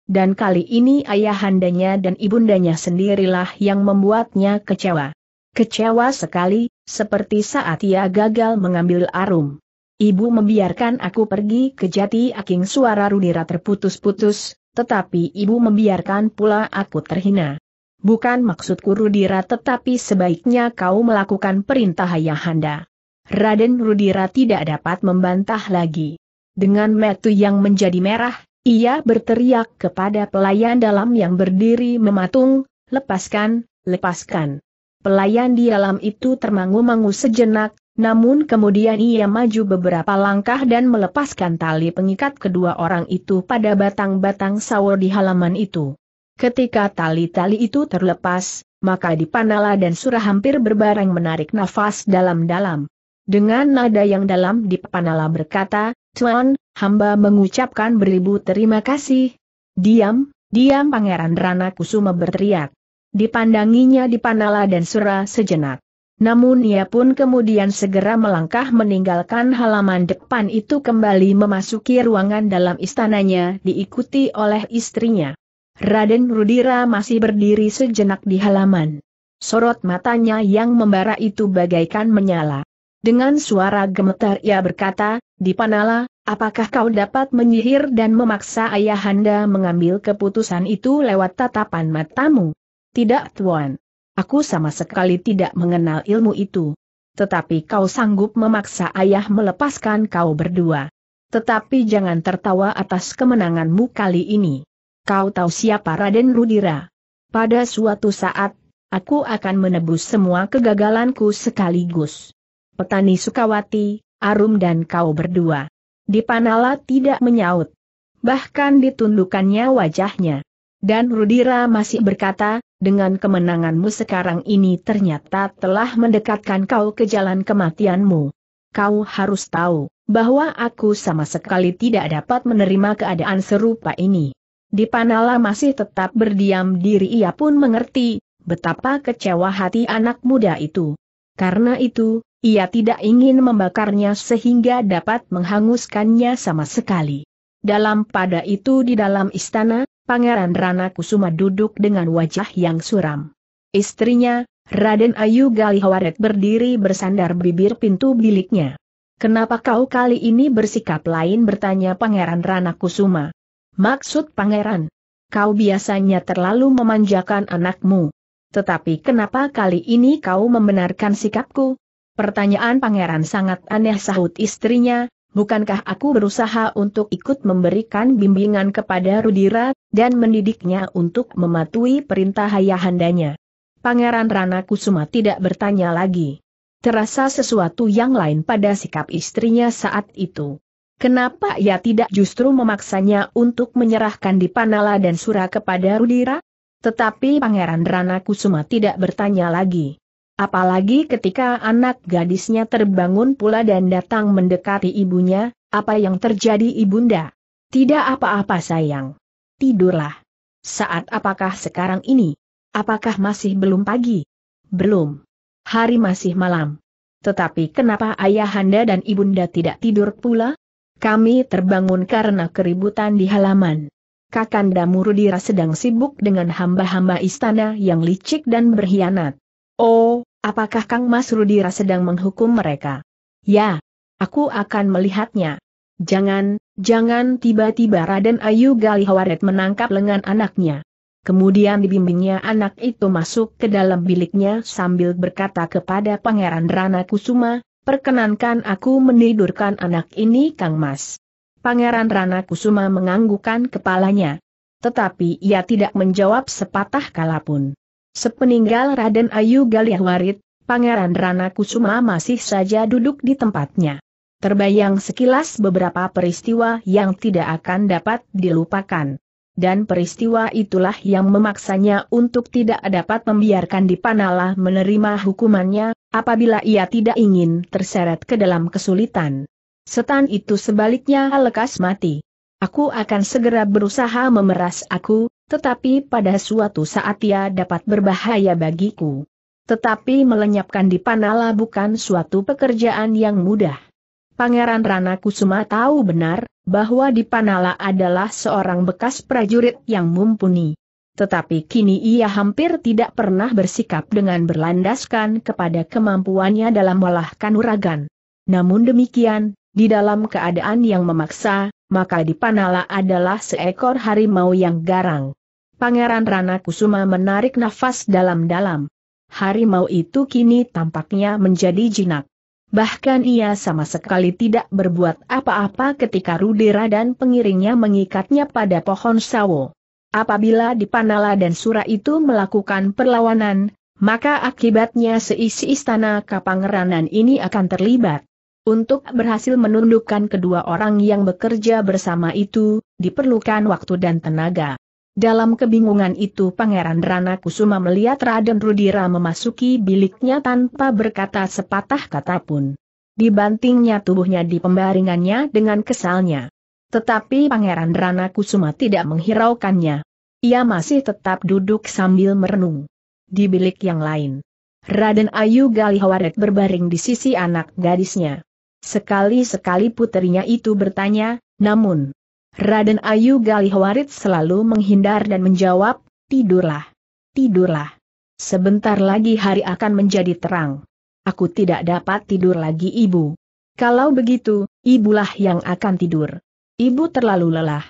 Dan kali ini ayahandanya dan ibundanya sendirilah yang membuatnya kecewa. Kecewa sekali, seperti saat ia gagal mengambil arum. Ibu membiarkan aku pergi ke jati aking suara Rudira terputus-putus, tetapi ibu membiarkan pula aku terhina. Bukan maksudku Rudira tetapi sebaiknya kau melakukan perintah Ayahanda. Raden Rudira tidak dapat membantah lagi. Dengan metu yang menjadi merah, ia berteriak kepada pelayan dalam yang berdiri mematung, lepaskan, lepaskan. Pelayan di dalam itu termangu-mangu sejenak, namun kemudian ia maju beberapa langkah dan melepaskan tali pengikat kedua orang itu pada batang-batang sawo di halaman itu. Ketika tali-tali itu terlepas, maka Dipanala dan Surah hampir berbareng menarik nafas dalam-dalam. Dengan nada yang dalam Dipanala berkata, Tuan, hamba mengucapkan beribu terima kasih. Diam, diam Pangeran Rana Kusuma berteriak. Dipandanginya Dipanala dan Surah sejenak. Namun ia pun kemudian segera melangkah meninggalkan halaman depan itu kembali memasuki ruangan dalam istananya diikuti oleh istrinya. Raden Rudira masih berdiri sejenak di halaman. Sorot matanya yang membara itu bagaikan menyala. Dengan suara gemetar ia berkata, Dipanala, apakah kau dapat menyihir dan memaksa ayahanda mengambil keputusan itu lewat tatapan matamu? Tidak tuan. Aku sama sekali tidak mengenal ilmu itu. Tetapi kau sanggup memaksa ayah melepaskan kau berdua. Tetapi jangan tertawa atas kemenanganmu kali ini. Kau tahu siapa Raden Rudira? Pada suatu saat, aku akan menebus semua kegagalanku sekaligus. Petani Sukawati, Arum dan kau berdua. Dipanala tidak menyaut. Bahkan ditundukannya wajahnya. Dan Rudira masih berkata, dengan kemenanganmu sekarang ini ternyata telah mendekatkan kau ke jalan kematianmu. Kau harus tahu, bahwa aku sama sekali tidak dapat menerima keadaan serupa ini. Di Panala masih tetap berdiam diri ia pun mengerti, betapa kecewa hati anak muda itu. Karena itu, ia tidak ingin membakarnya sehingga dapat menghanguskannya sama sekali. Dalam pada itu di dalam istana, Pangeran Rana Kusuma duduk dengan wajah yang suram. Istrinya, Raden Ayu Galihawaret berdiri bersandar bibir pintu biliknya. Kenapa kau kali ini bersikap lain bertanya Pangeran Rana Kusuma. Maksud pangeran. Kau biasanya terlalu memanjakan anakmu. Tetapi kenapa kali ini kau membenarkan sikapku? Pertanyaan pangeran sangat aneh sahut istrinya, bukankah aku berusaha untuk ikut memberikan bimbingan kepada Rudira, dan mendidiknya untuk mematuhi perintah ayahandanya. Pangeran Rana Kusuma tidak bertanya lagi. Terasa sesuatu yang lain pada sikap istrinya saat itu. Kenapa ia tidak justru memaksanya untuk menyerahkan Dipanala dan Sura kepada Rudira? Tetapi Pangeran Rana Kusuma tidak bertanya lagi. Apalagi ketika anak gadisnya terbangun pula dan datang mendekati ibunya, apa yang terjadi ibunda? Tidak apa-apa sayang. Tidurlah. Saat apakah sekarang ini? Apakah masih belum pagi? Belum. Hari masih malam. Tetapi kenapa ayahanda dan ibunda tidak tidur pula? Kami terbangun karena keributan di halaman. Kakanda Murudira sedang sibuk dengan hamba-hamba istana yang licik dan berkhianat. Oh, apakah Kang Mas Rudira sedang menghukum mereka? Ya, aku akan melihatnya. Jangan, jangan tiba-tiba Raden Ayu Galihawaret menangkap lengan anaknya. Kemudian dibimbingnya anak itu masuk ke dalam biliknya sambil berkata kepada Pangeran Rana Kusuma, perkenankan aku menidurkan anak ini Kang Mas. Pangeran Rana Kusuma menganggukan kepalanya. Tetapi ia tidak menjawab sepatah kalapun. Sepeninggal Raden Ayu Galihwarit, Pangeran Rana Kusuma masih saja duduk di tempatnya. Terbayang sekilas beberapa peristiwa yang tidak akan dapat dilupakan dan peristiwa itulah yang memaksanya untuk tidak dapat membiarkan Dipanala menerima hukumannya, apabila ia tidak ingin terseret ke dalam kesulitan. Setan itu sebaliknya lekas mati. Aku akan segera berusaha memeras aku, tetapi pada suatu saat ia dapat berbahaya bagiku. Tetapi melenyapkan Dipanala bukan suatu pekerjaan yang mudah. Pangeran Rana Kusuma tahu benar, bahwa Dipanala adalah seorang bekas prajurit yang mumpuni. Tetapi kini ia hampir tidak pernah bersikap dengan berlandaskan kepada kemampuannya dalam melahkan uragan. Namun demikian, di dalam keadaan yang memaksa, maka Dipanala adalah seekor harimau yang garang. Pangeran Rana Kusuma menarik nafas dalam-dalam. Harimau itu kini tampaknya menjadi jinak. Bahkan ia sama sekali tidak berbuat apa-apa ketika Rudera dan pengiringnya mengikatnya pada pohon sawo. Apabila Dipanala dan Sura itu melakukan perlawanan, maka akibatnya seisi istana Kapangeranan ini akan terlibat. Untuk berhasil menundukkan kedua orang yang bekerja bersama itu, diperlukan waktu dan tenaga. Dalam kebingungan itu Pangeran Rana Kusuma melihat Raden Rudira memasuki biliknya tanpa berkata sepatah kata pun. Dibantingnya tubuhnya di pembaringannya dengan kesalnya. Tetapi Pangeran Rana Kusuma tidak menghiraukannya. Ia masih tetap duduk sambil merenung. Di bilik yang lain. Raden Ayu Galihawaret berbaring di sisi anak gadisnya. Sekali-sekali putrinya itu bertanya, namun, Raden Ayu Galihwarit selalu menghindar dan menjawab, tidurlah, tidurlah. Sebentar lagi hari akan menjadi terang. Aku tidak dapat tidur lagi ibu. Kalau begitu, ibulah yang akan tidur. Ibu terlalu lelah.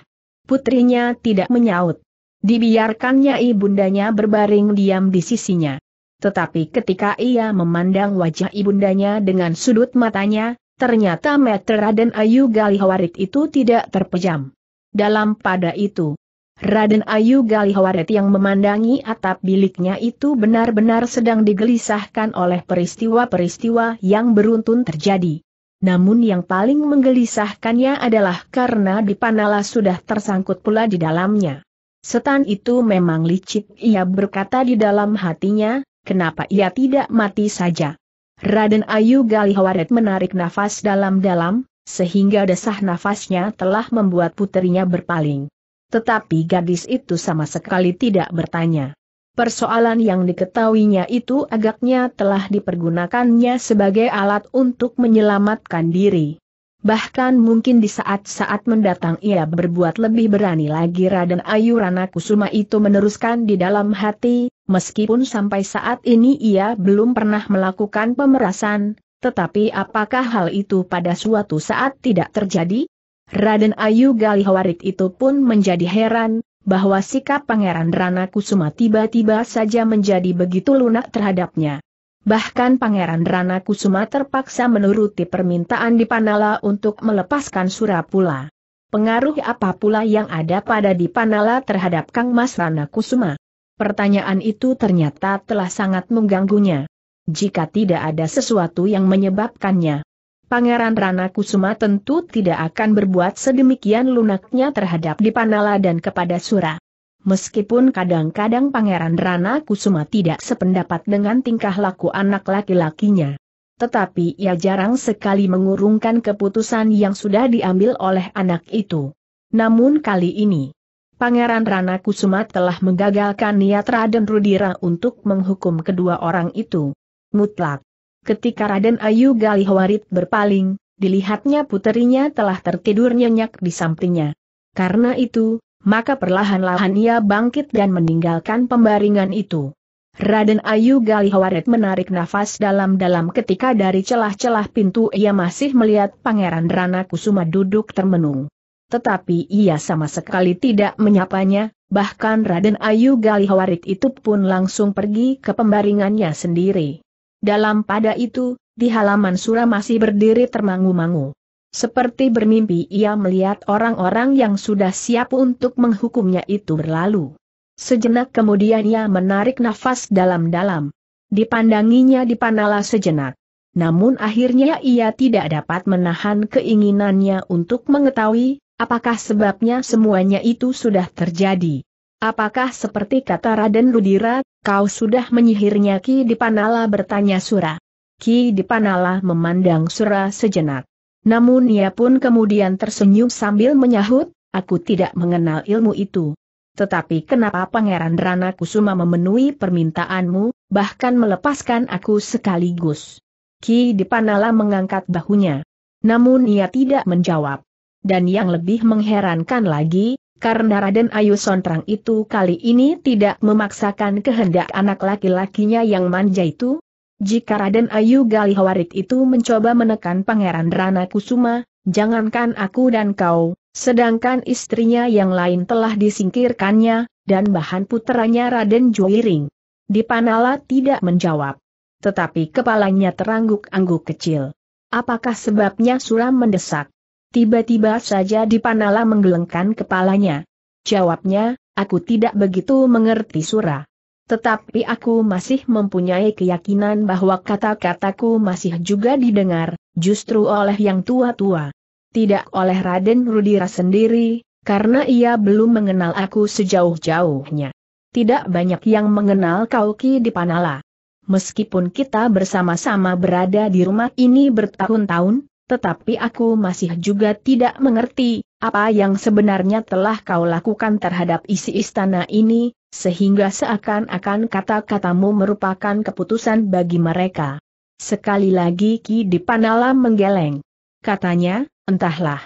Putrinya tidak menyaut. Dibiarkannya ibundanya berbaring diam di sisinya. Tetapi ketika ia memandang wajah ibundanya dengan sudut matanya, Ternyata Meter Raden Ayu Galihawarit itu tidak terpejam. Dalam pada itu, Raden Ayu Galihawarit yang memandangi atap biliknya itu benar-benar sedang digelisahkan oleh peristiwa-peristiwa yang beruntun terjadi. Namun yang paling menggelisahkannya adalah karena Dipanala sudah tersangkut pula di dalamnya. Setan itu memang licik, ia berkata di dalam hatinya, kenapa ia tidak mati saja. Raden Ayu Galihawaret menarik nafas dalam-dalam, sehingga desah nafasnya telah membuat putrinya berpaling. Tetapi gadis itu sama sekali tidak bertanya. Persoalan yang diketahuinya itu agaknya telah dipergunakannya sebagai alat untuk menyelamatkan diri. Bahkan mungkin di saat-saat mendatang ia berbuat lebih berani lagi Raden Ayu Rana Kusuma itu meneruskan di dalam hati, meskipun sampai saat ini ia belum pernah melakukan pemerasan, tetapi apakah hal itu pada suatu saat tidak terjadi? Raden Ayu Galihawarit itu pun menjadi heran, bahwa sikap Pangeran Rana Kusuma tiba-tiba saja menjadi begitu lunak terhadapnya. Bahkan Pangeran Rana Kusuma terpaksa menuruti permintaan Dipanala untuk melepaskan Surapula. Pengaruh apa pula yang ada pada Dipanala terhadap Kang Mas Rana Kusuma? Pertanyaan itu ternyata telah sangat mengganggunya. Jika tidak ada sesuatu yang menyebabkannya, Pangeran Rana Kusuma tentu tidak akan berbuat sedemikian lunaknya terhadap Dipanala dan kepada Sura. Meskipun kadang-kadang Pangeran Rana Kusuma tidak sependapat dengan tingkah laku anak laki-lakinya. Tetapi ia jarang sekali mengurungkan keputusan yang sudah diambil oleh anak itu. Namun kali ini, Pangeran Rana Kusuma telah menggagalkan niat Raden Rudira untuk menghukum kedua orang itu. Mutlak. Ketika Raden Ayu Galihwarit berpaling, dilihatnya puterinya telah tertidur nyenyak di sampingnya. Karena itu, maka perlahan-lahan ia bangkit dan meninggalkan pembaringan itu. Raden Ayu Galihwarit menarik nafas dalam-dalam ketika dari celah-celah pintu ia masih melihat Pangeran Rana Kusuma duduk termenung tetapi ia sama sekali tidak menyapanya, bahkan Raden Ayu Galihawarit itu pun langsung pergi ke pembaringannya sendiri. Dalam pada itu, di halaman Sura masih berdiri termangu-mangu. Seperti bermimpi ia melihat orang-orang yang sudah siap untuk menghukumnya itu berlalu. Sejenak kemudian ia menarik nafas dalam-dalam. Dipandanginya dipanala sejenak. Namun akhirnya ia tidak dapat menahan keinginannya untuk mengetahui, Apakah sebabnya semuanya itu sudah terjadi? Apakah seperti kata Raden Ludira, kau sudah menyihirnya Ki Dipanala bertanya Sura. Ki Dipanala memandang Sura sejenak. Namun ia pun kemudian tersenyum sambil menyahut, aku tidak mengenal ilmu itu. Tetapi kenapa Pangeran Rana Kusuma memenuhi permintaanmu, bahkan melepaskan aku sekaligus? Ki Dipanala mengangkat bahunya. Namun ia tidak menjawab dan yang lebih mengherankan lagi, karena Raden Ayu Sontrang itu kali ini tidak memaksakan kehendak anak laki-lakinya yang manja itu. Jika Raden Ayu Galihawarit itu mencoba menekan Pangeran Rana Kusuma, jangankan aku dan kau, sedangkan istrinya yang lain telah disingkirkannya, dan bahan putranya Raden Joiring. Dipanala tidak menjawab. Tetapi kepalanya terangguk-angguk kecil. Apakah sebabnya suram mendesak? Tiba-tiba saja Dipanala menggelengkan kepalanya. Jawabnya, aku tidak begitu mengerti Sura. Tetapi aku masih mempunyai keyakinan bahwa kata-kataku masih juga didengar, justru oleh yang tua-tua. Tidak oleh Raden Rudira sendiri, karena ia belum mengenal aku sejauh-jauhnya. Tidak banyak yang mengenal Kauki Dipanala. Meskipun kita bersama-sama berada di rumah ini bertahun-tahun, tetapi aku masih juga tidak mengerti apa yang sebenarnya telah kau lakukan terhadap isi istana ini, sehingga seakan-akan kata-katamu merupakan keputusan bagi mereka. Sekali lagi Ki Dipanala menggeleng. Katanya, entahlah.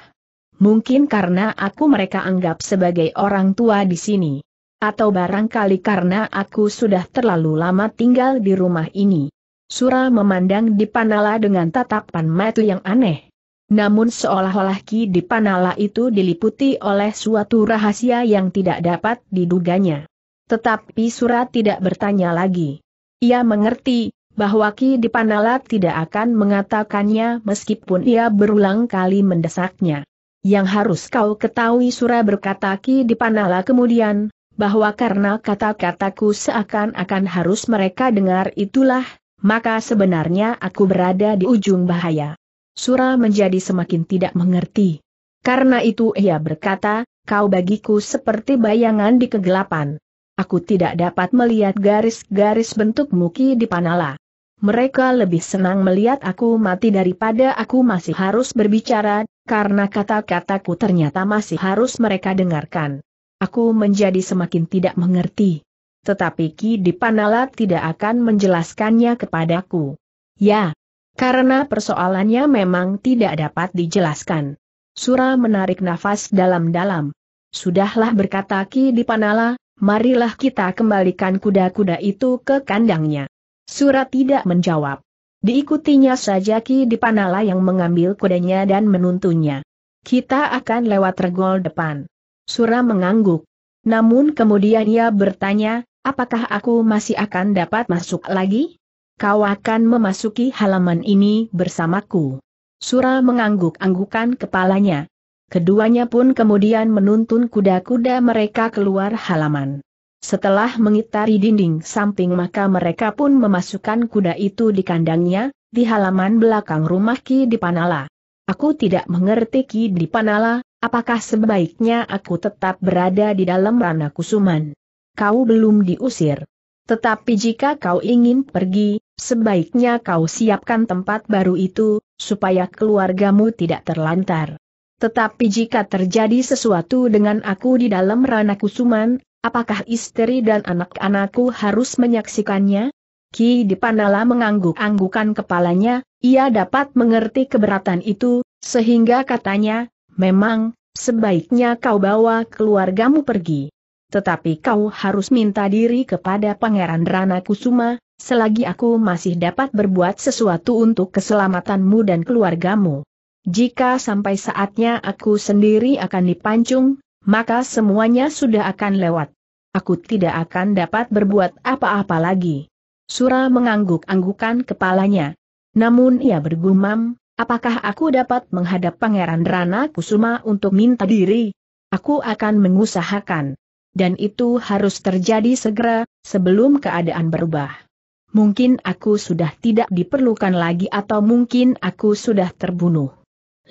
Mungkin karena aku mereka anggap sebagai orang tua di sini. Atau barangkali karena aku sudah terlalu lama tinggal di rumah ini. Sura memandang Dipanala dengan tatapan mata yang aneh. Namun seolah-olah Ki Dipanala itu diliputi oleh suatu rahasia yang tidak dapat diduganya. Tetapi Sura tidak bertanya lagi. Ia mengerti, bahwa Ki Dipanala tidak akan mengatakannya meskipun ia berulang kali mendesaknya. Yang harus kau ketahui Sura berkata Ki Dipanala kemudian, bahwa karena kata-kataku seakan-akan harus mereka dengar itulah, maka sebenarnya aku berada di ujung bahaya. Surah menjadi semakin tidak mengerti. Karena itu ia berkata, kau bagiku seperti bayangan di kegelapan. Aku tidak dapat melihat garis-garis bentuk muki di panala. Mereka lebih senang melihat aku mati daripada aku masih harus berbicara, karena kata-kataku ternyata masih harus mereka dengarkan. Aku menjadi semakin tidak mengerti tetapi Ki Dipanala tidak akan menjelaskannya kepadaku. Ya, karena persoalannya memang tidak dapat dijelaskan. Sura menarik nafas dalam-dalam. Sudahlah berkata Ki Dipanala, marilah kita kembalikan kuda-kuda itu ke kandangnya. Sura tidak menjawab. Diikutinya saja Ki Dipanala yang mengambil kudanya dan menuntunnya. Kita akan lewat regol depan. Sura mengangguk. Namun kemudian ia bertanya, Apakah aku masih akan dapat masuk lagi? Kau akan memasuki halaman ini bersamaku. Sura mengangguk-anggukan kepalanya. Keduanya pun kemudian menuntun kuda-kuda mereka keluar halaman. Setelah mengitari dinding samping maka mereka pun memasukkan kuda itu di kandangnya, di halaman belakang rumah Ki Dipanala. Aku tidak mengerti Ki Dipanala, apakah sebaiknya aku tetap berada di dalam ranah kusuman kau belum diusir. Tetapi jika kau ingin pergi, sebaiknya kau siapkan tempat baru itu, supaya keluargamu tidak terlantar. Tetapi jika terjadi sesuatu dengan aku di dalam ranah kusuman, apakah istri dan anak-anakku harus menyaksikannya? Ki Dipanala mengangguk-anggukan kepalanya, ia dapat mengerti keberatan itu, sehingga katanya, memang, sebaiknya kau bawa keluargamu pergi. Tetapi kau harus minta diri kepada Pangeran Rana Kusuma, selagi aku masih dapat berbuat sesuatu untuk keselamatanmu dan keluargamu. Jika sampai saatnya aku sendiri akan dipancung, maka semuanya sudah akan lewat. Aku tidak akan dapat berbuat apa-apa lagi. Sura mengangguk-anggukan kepalanya. Namun ia bergumam, apakah aku dapat menghadap Pangeran Rana Kusuma untuk minta diri? Aku akan mengusahakan dan itu harus terjadi segera, sebelum keadaan berubah. Mungkin aku sudah tidak diperlukan lagi atau mungkin aku sudah terbunuh.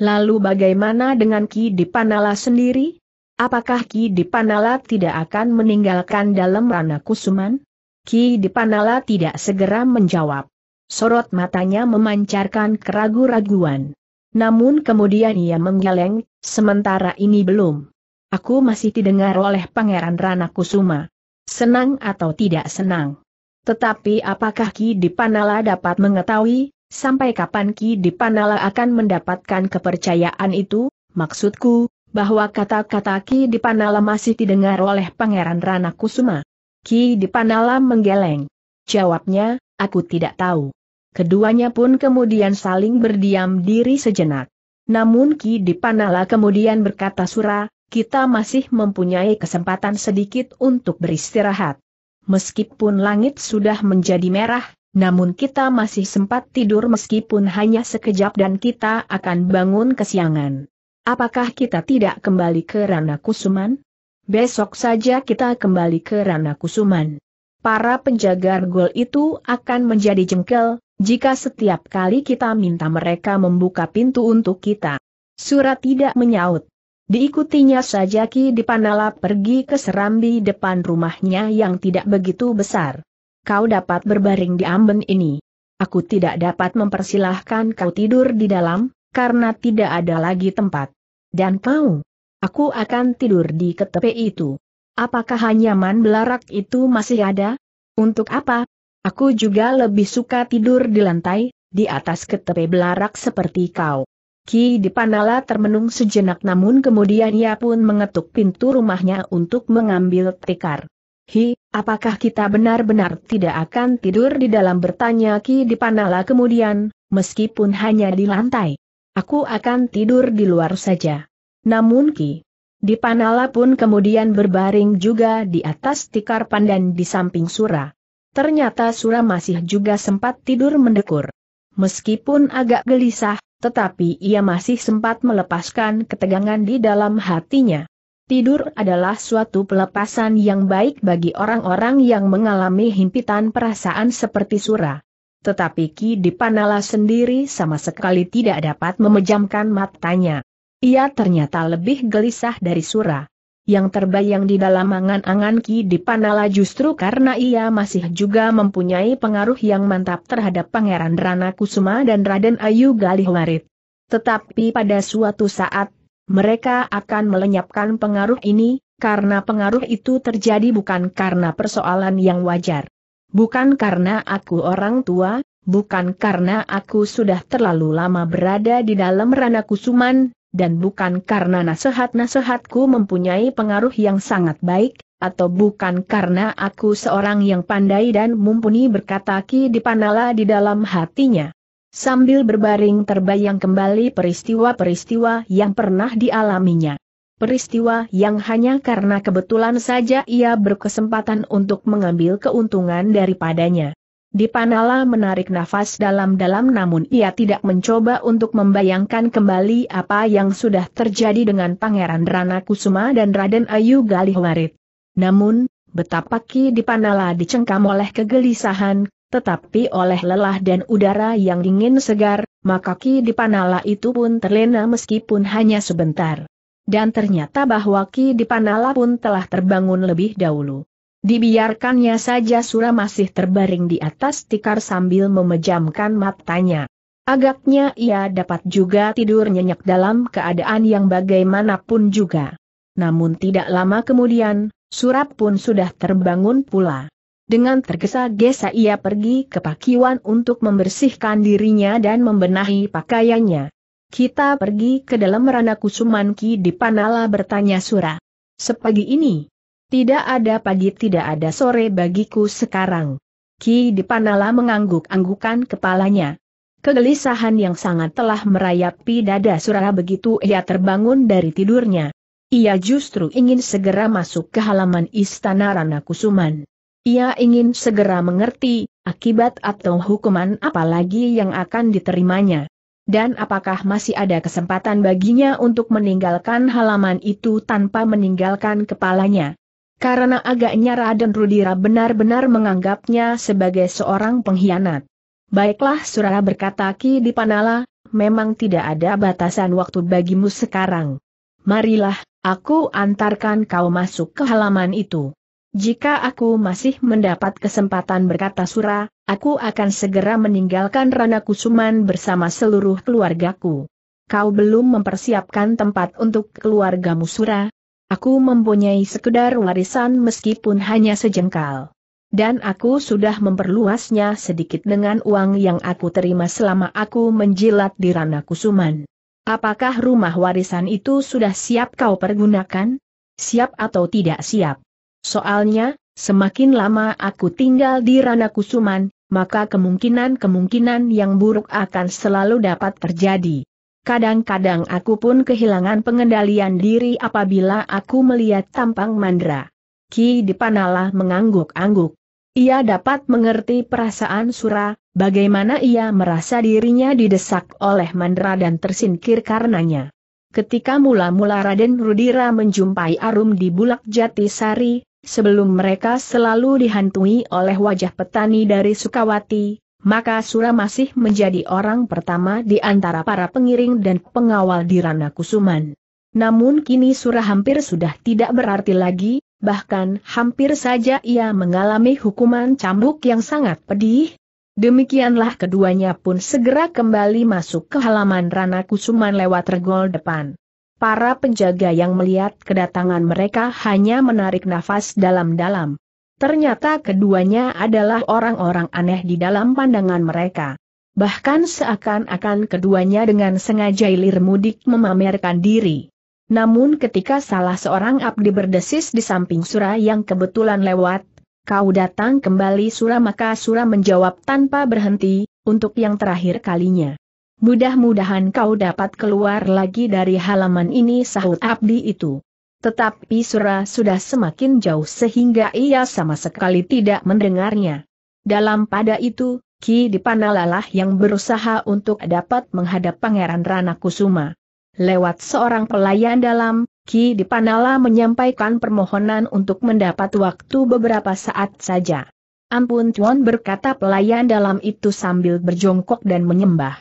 Lalu bagaimana dengan Ki Dipanala sendiri? Apakah Ki Dipanala tidak akan meninggalkan dalam ranah kusuman? Ki Dipanala tidak segera menjawab. Sorot matanya memancarkan keragu-raguan. Namun kemudian ia menggeleng, sementara ini belum. Aku masih didengar oleh Pangeran Rana Kusuma. Senang atau tidak senang. Tetapi apakah Ki Dipanala dapat mengetahui, sampai kapan Ki Dipanala akan mendapatkan kepercayaan itu? Maksudku, bahwa kata-kata Ki Dipanala masih didengar oleh Pangeran Rana Kusuma. Ki Dipanala menggeleng. Jawabnya, aku tidak tahu. Keduanya pun kemudian saling berdiam diri sejenak. Namun Ki Dipanala kemudian berkata Sura, kita masih mempunyai kesempatan sedikit untuk beristirahat. Meskipun langit sudah menjadi merah, namun kita masih sempat tidur meskipun hanya sekejap dan kita akan bangun kesiangan. Apakah kita tidak kembali ke Rana Kusuman? Besok saja kita kembali ke Rana Kusuman. Para penjaga gol itu akan menjadi jengkel, jika setiap kali kita minta mereka membuka pintu untuk kita. Surat tidak menyaut. Diikutinya saja Ki Dipanala pergi ke serambi depan rumahnya yang tidak begitu besar. Kau dapat berbaring di amben ini. Aku tidak dapat mempersilahkan kau tidur di dalam, karena tidak ada lagi tempat. Dan kau, aku akan tidur di ketepi itu. Apakah hanya hanyaman belarak itu masih ada? Untuk apa? Aku juga lebih suka tidur di lantai, di atas ketepi belarak seperti kau. Ki Dipanala termenung sejenak namun kemudian ia pun mengetuk pintu rumahnya untuk mengambil tikar. Hi, apakah kita benar-benar tidak akan tidur di dalam bertanya Ki Dipanala kemudian, meskipun hanya di lantai. Aku akan tidur di luar saja. Namun Ki Dipanala pun kemudian berbaring juga di atas tikar pandan di samping Sura. Ternyata Sura masih juga sempat tidur mendekur. Meskipun agak gelisah, tetapi ia masih sempat melepaskan ketegangan di dalam hatinya. Tidur adalah suatu pelepasan yang baik bagi orang-orang yang mengalami himpitan perasaan seperti Sura. Tetapi Ki Dipanala sendiri sama sekali tidak dapat memejamkan matanya. Ia ternyata lebih gelisah dari Sura yang terbayang di dalam angan-angan Ki Dipanala justru karena ia masih juga mempunyai pengaruh yang mantap terhadap Pangeran Rana Kusuma dan Raden Ayu Galihwarit. Tetapi pada suatu saat, mereka akan melenyapkan pengaruh ini, karena pengaruh itu terjadi bukan karena persoalan yang wajar. Bukan karena aku orang tua, bukan karena aku sudah terlalu lama berada di dalam Rana Kusuman, dan bukan karena nasihat-nasihatku mempunyai pengaruh yang sangat baik, atau bukan karena aku seorang yang pandai dan mumpuni berkata Ki Dipanala di dalam hatinya. Sambil berbaring terbayang kembali peristiwa-peristiwa yang pernah dialaminya. Peristiwa yang hanya karena kebetulan saja ia berkesempatan untuk mengambil keuntungan daripadanya. Dipanala menarik nafas dalam-dalam namun ia tidak mencoba untuk membayangkan kembali apa yang sudah terjadi dengan Pangeran Rana Kusuma dan Raden Ayu Galihwarit. Namun, betapa Ki Dipanala dicengkam oleh kegelisahan, tetapi oleh lelah dan udara yang dingin segar, maka Ki Dipanala itu pun terlena meskipun hanya sebentar. Dan ternyata bahwa Ki Dipanala pun telah terbangun lebih dahulu. Dibiarkannya saja Sura masih terbaring di atas tikar sambil memejamkan matanya. Agaknya ia dapat juga tidur nyenyak dalam keadaan yang bagaimanapun juga. Namun tidak lama kemudian, Sura pun sudah terbangun pula. Dengan tergesa-gesa ia pergi ke pakiwan untuk membersihkan dirinya dan membenahi pakaiannya. Kita pergi ke dalam ranakusuman Kusumanki di Panala bertanya Sura. Sepagi ini, tidak ada pagi tidak ada sore bagiku sekarang. Ki Dipanala mengangguk-anggukan kepalanya. Kegelisahan yang sangat telah merayapi dada Surara begitu ia terbangun dari tidurnya. Ia justru ingin segera masuk ke halaman istana Rana Kusuman. Ia ingin segera mengerti, akibat atau hukuman apalagi yang akan diterimanya. Dan apakah masih ada kesempatan baginya untuk meninggalkan halaman itu tanpa meninggalkan kepalanya. Karena agaknya Raden Rudira benar-benar menganggapnya sebagai seorang pengkhianat. Baiklah Surara berkata Ki Dipanala, memang tidak ada batasan waktu bagimu sekarang. Marilah, aku antarkan kau masuk ke halaman itu. Jika aku masih mendapat kesempatan berkata Sura, aku akan segera meninggalkan Rana Kusuman bersama seluruh keluargaku. Kau belum mempersiapkan tempat untuk keluargamu Sura, Aku mempunyai sekedar warisan meskipun hanya sejengkal. Dan aku sudah memperluasnya sedikit dengan uang yang aku terima selama aku menjilat di Rana Kusuman. Apakah rumah warisan itu sudah siap kau pergunakan? Siap atau tidak siap? Soalnya, semakin lama aku tinggal di Rana Kusuman, maka kemungkinan-kemungkinan yang buruk akan selalu dapat terjadi. Kadang-kadang aku pun kehilangan pengendalian diri apabila aku melihat tampang Mandra. Ki Dipanala mengangguk-angguk. Ia dapat mengerti perasaan Sura, bagaimana ia merasa dirinya didesak oleh Mandra dan tersingkir karenanya. Ketika mula-mula Raden Rudira menjumpai Arum di Bulak Jatisari, sebelum mereka selalu dihantui oleh wajah petani dari Sukawati, maka Sura masih menjadi orang pertama di antara para pengiring dan pengawal di Rana Kusuman. Namun kini Sura hampir sudah tidak berarti lagi, bahkan hampir saja ia mengalami hukuman cambuk yang sangat pedih. Demikianlah keduanya pun segera kembali masuk ke halaman Rana Kusuman lewat regol depan. Para penjaga yang melihat kedatangan mereka hanya menarik nafas dalam-dalam. Ternyata keduanya adalah orang-orang aneh di dalam pandangan mereka. Bahkan seakan-akan keduanya dengan sengaja ilir mudik memamerkan diri. Namun ketika salah seorang abdi berdesis di samping Sura yang kebetulan lewat, kau datang kembali Sura maka Sura menjawab tanpa berhenti, untuk yang terakhir kalinya. Mudah-mudahan kau dapat keluar lagi dari halaman ini sahut abdi itu. Tetapi Sura sudah semakin jauh sehingga ia sama sekali tidak mendengarnya. Dalam pada itu, Ki Dipanalalah yang berusaha untuk dapat menghadap Pangeran Rana Kusuma. Lewat seorang pelayan dalam, Ki Dipanala menyampaikan permohonan untuk mendapat waktu beberapa saat saja. Ampun Tuan berkata pelayan dalam itu sambil berjongkok dan menyembah.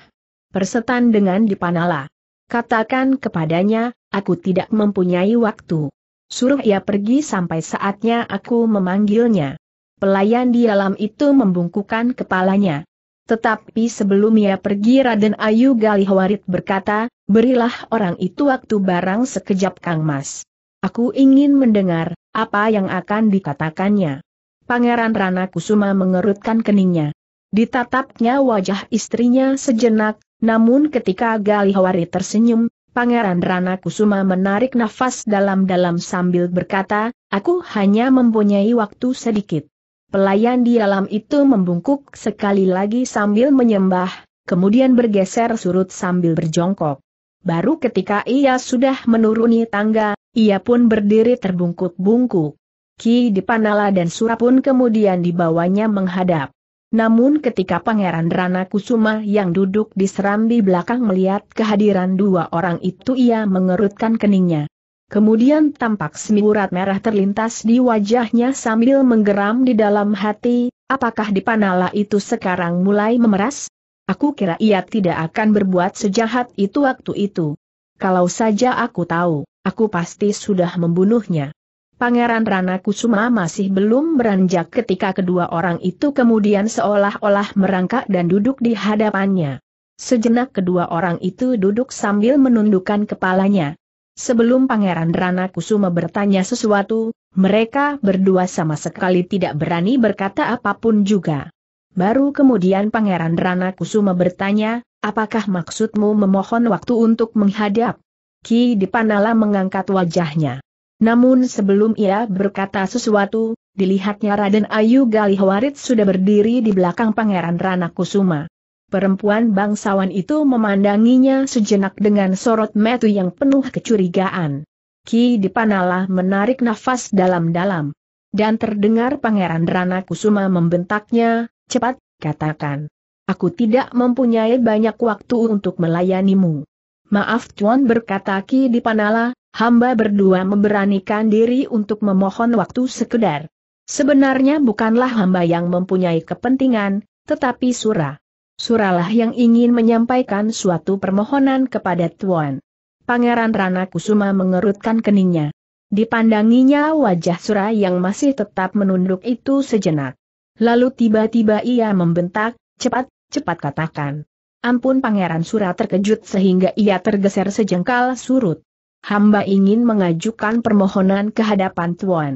Persetan dengan Dipanala. Katakan kepadanya, Aku tidak mempunyai waktu. Suruh ia pergi sampai saatnya aku memanggilnya. Pelayan di dalam itu membungkukan kepalanya. Tetapi sebelum ia pergi Raden Ayu Galihwarit berkata, berilah orang itu waktu barang sekejap Kang Mas. Aku ingin mendengar, apa yang akan dikatakannya. Pangeran Rana Kusuma mengerutkan keningnya. Ditatapnya wajah istrinya sejenak, namun ketika Galihwari tersenyum, Pangeran Rana Kusuma menarik nafas dalam-dalam sambil berkata, aku hanya mempunyai waktu sedikit. Pelayan di alam itu membungkuk sekali lagi sambil menyembah, kemudian bergeser surut sambil berjongkok. Baru ketika ia sudah menuruni tangga, ia pun berdiri terbungkuk-bungkuk. Ki Dipanala dan Sura pun kemudian dibawanya menghadap. Namun ketika Pangeran Rana Kusuma yang duduk di serambi belakang melihat kehadiran dua orang itu ia mengerutkan keningnya. Kemudian tampak semburat merah terlintas di wajahnya sambil menggeram di dalam hati, apakah di panala itu sekarang mulai memeras? Aku kira ia tidak akan berbuat sejahat itu waktu itu. Kalau saja aku tahu, aku pasti sudah membunuhnya. Pangeran Rana Kusuma masih belum beranjak ketika kedua orang itu kemudian seolah-olah merangkak dan duduk di hadapannya. Sejenak kedua orang itu duduk sambil menundukkan kepalanya. Sebelum Pangeran Rana Kusuma bertanya sesuatu, mereka berdua sama sekali tidak berani berkata apapun juga. Baru kemudian Pangeran Rana Kusuma bertanya, apakah maksudmu memohon waktu untuk menghadap? Ki Dipanala mengangkat wajahnya. Namun sebelum ia berkata sesuatu, dilihatnya Raden Ayu Galihwarit sudah berdiri di belakang Pangeran Rana Kusuma. Perempuan bangsawan itu memandanginya sejenak dengan sorot metu yang penuh kecurigaan. Ki Dipanala menarik nafas dalam-dalam. Dan terdengar Pangeran Rana Kusuma membentaknya, cepat, katakan. Aku tidak mempunyai banyak waktu untuk melayanimu. Maaf Tuan berkata Ki Dipanala, hamba berdua memberanikan diri untuk memohon waktu sekedar. Sebenarnya bukanlah hamba yang mempunyai kepentingan, tetapi Sura. Suralah yang ingin menyampaikan suatu permohonan kepada Tuan. Pangeran Rana Kusuma mengerutkan keningnya. Dipandanginya wajah Sura yang masih tetap menunduk itu sejenak. Lalu tiba-tiba ia membentak, cepat, cepat katakan. Ampun Pangeran Sura terkejut sehingga ia tergeser sejengkal surut hamba ingin mengajukan permohonan kehadapan Tuan.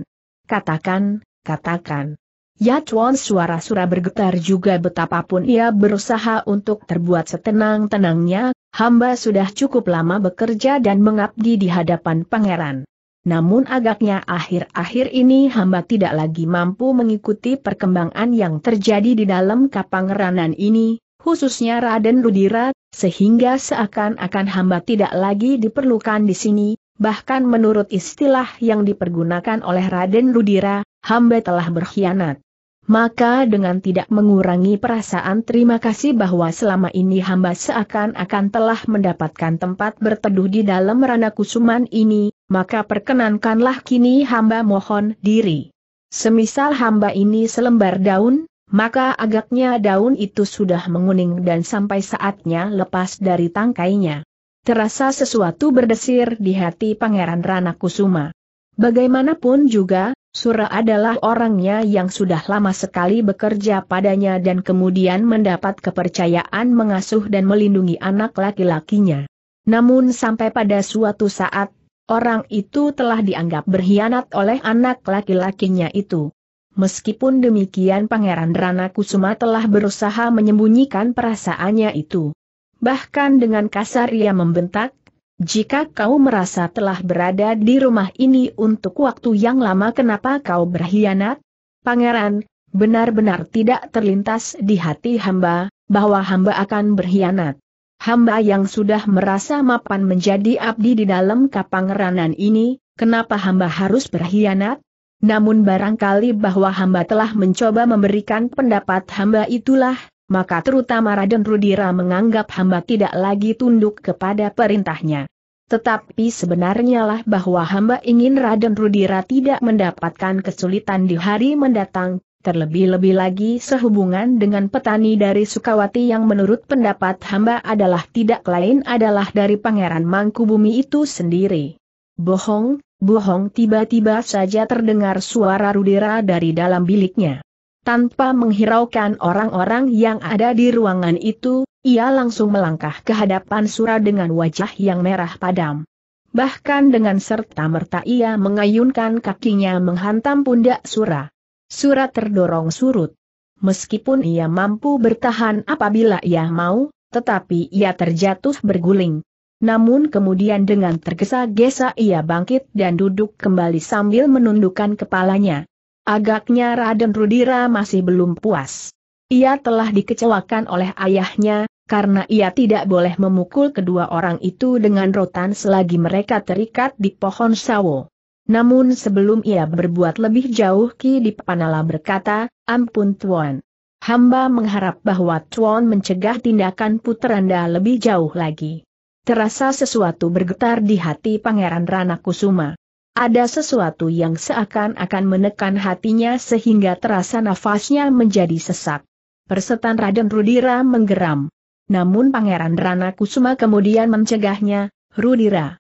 Katakan, katakan. Ya Tuan suara Sura bergetar juga betapapun ia berusaha untuk terbuat setenang-tenangnya, hamba sudah cukup lama bekerja dan mengabdi di hadapan pangeran. Namun agaknya akhir-akhir ini hamba tidak lagi mampu mengikuti perkembangan yang terjadi di dalam kapangeranan ini, khususnya Raden Rudira, sehingga seakan-akan hamba tidak lagi diperlukan di sini, bahkan menurut istilah yang dipergunakan oleh Raden Ludira, hamba telah berkhianat. Maka dengan tidak mengurangi perasaan terima kasih bahwa selama ini hamba seakan-akan telah mendapatkan tempat berteduh di dalam rana kusuman ini, maka perkenankanlah kini hamba mohon diri. Semisal hamba ini selembar daun, maka agaknya daun itu sudah menguning dan sampai saatnya lepas dari tangkainya. Terasa sesuatu berdesir di hati Pangeran Rana Kusuma. Bagaimanapun juga, Sura adalah orangnya yang sudah lama sekali bekerja padanya dan kemudian mendapat kepercayaan mengasuh dan melindungi anak laki-lakinya. Namun sampai pada suatu saat, orang itu telah dianggap berkhianat oleh anak laki-lakinya itu. Meskipun demikian Pangeran Rana Kusuma telah berusaha menyembunyikan perasaannya itu. Bahkan dengan kasar ia membentak, jika kau merasa telah berada di rumah ini untuk waktu yang lama kenapa kau berkhianat? Pangeran, benar-benar tidak terlintas di hati hamba, bahwa hamba akan berkhianat. Hamba yang sudah merasa mapan menjadi abdi di dalam kapangeranan ini, kenapa hamba harus berkhianat? Namun barangkali bahwa hamba telah mencoba memberikan pendapat hamba itulah, maka terutama Raden Rudira menganggap hamba tidak lagi tunduk kepada perintahnya. Tetapi sebenarnya lah bahwa hamba ingin Raden Rudira tidak mendapatkan kesulitan di hari mendatang, terlebih-lebih lagi sehubungan dengan petani dari Sukawati yang menurut pendapat hamba adalah tidak lain adalah dari Pangeran Mangkubumi itu sendiri. Bohong, Bohong tiba-tiba saja terdengar suara Rudera dari dalam biliknya. Tanpa menghiraukan orang-orang yang ada di ruangan itu, ia langsung melangkah ke hadapan Sura dengan wajah yang merah padam. Bahkan dengan serta-merta ia mengayunkan kakinya menghantam pundak Sura. Sura terdorong surut. Meskipun ia mampu bertahan apabila ia mau, tetapi ia terjatuh berguling. Namun kemudian dengan tergesa-gesa ia bangkit dan duduk kembali sambil menundukkan kepalanya. Agaknya Raden Rudira masih belum puas. Ia telah dikecewakan oleh ayahnya, karena ia tidak boleh memukul kedua orang itu dengan rotan selagi mereka terikat di pohon sawo. Namun sebelum ia berbuat lebih jauh Ki Dipanala berkata, Ampun Tuan. Hamba mengharap bahwa Tuan mencegah tindakan puteranda lebih jauh lagi. Terasa sesuatu bergetar di hati Pangeran Rana Kusuma. Ada sesuatu yang seakan-akan menekan hatinya sehingga terasa nafasnya menjadi sesak. Persetan Raden Rudira menggeram. Namun Pangeran Rana Kusuma kemudian mencegahnya, Rudira.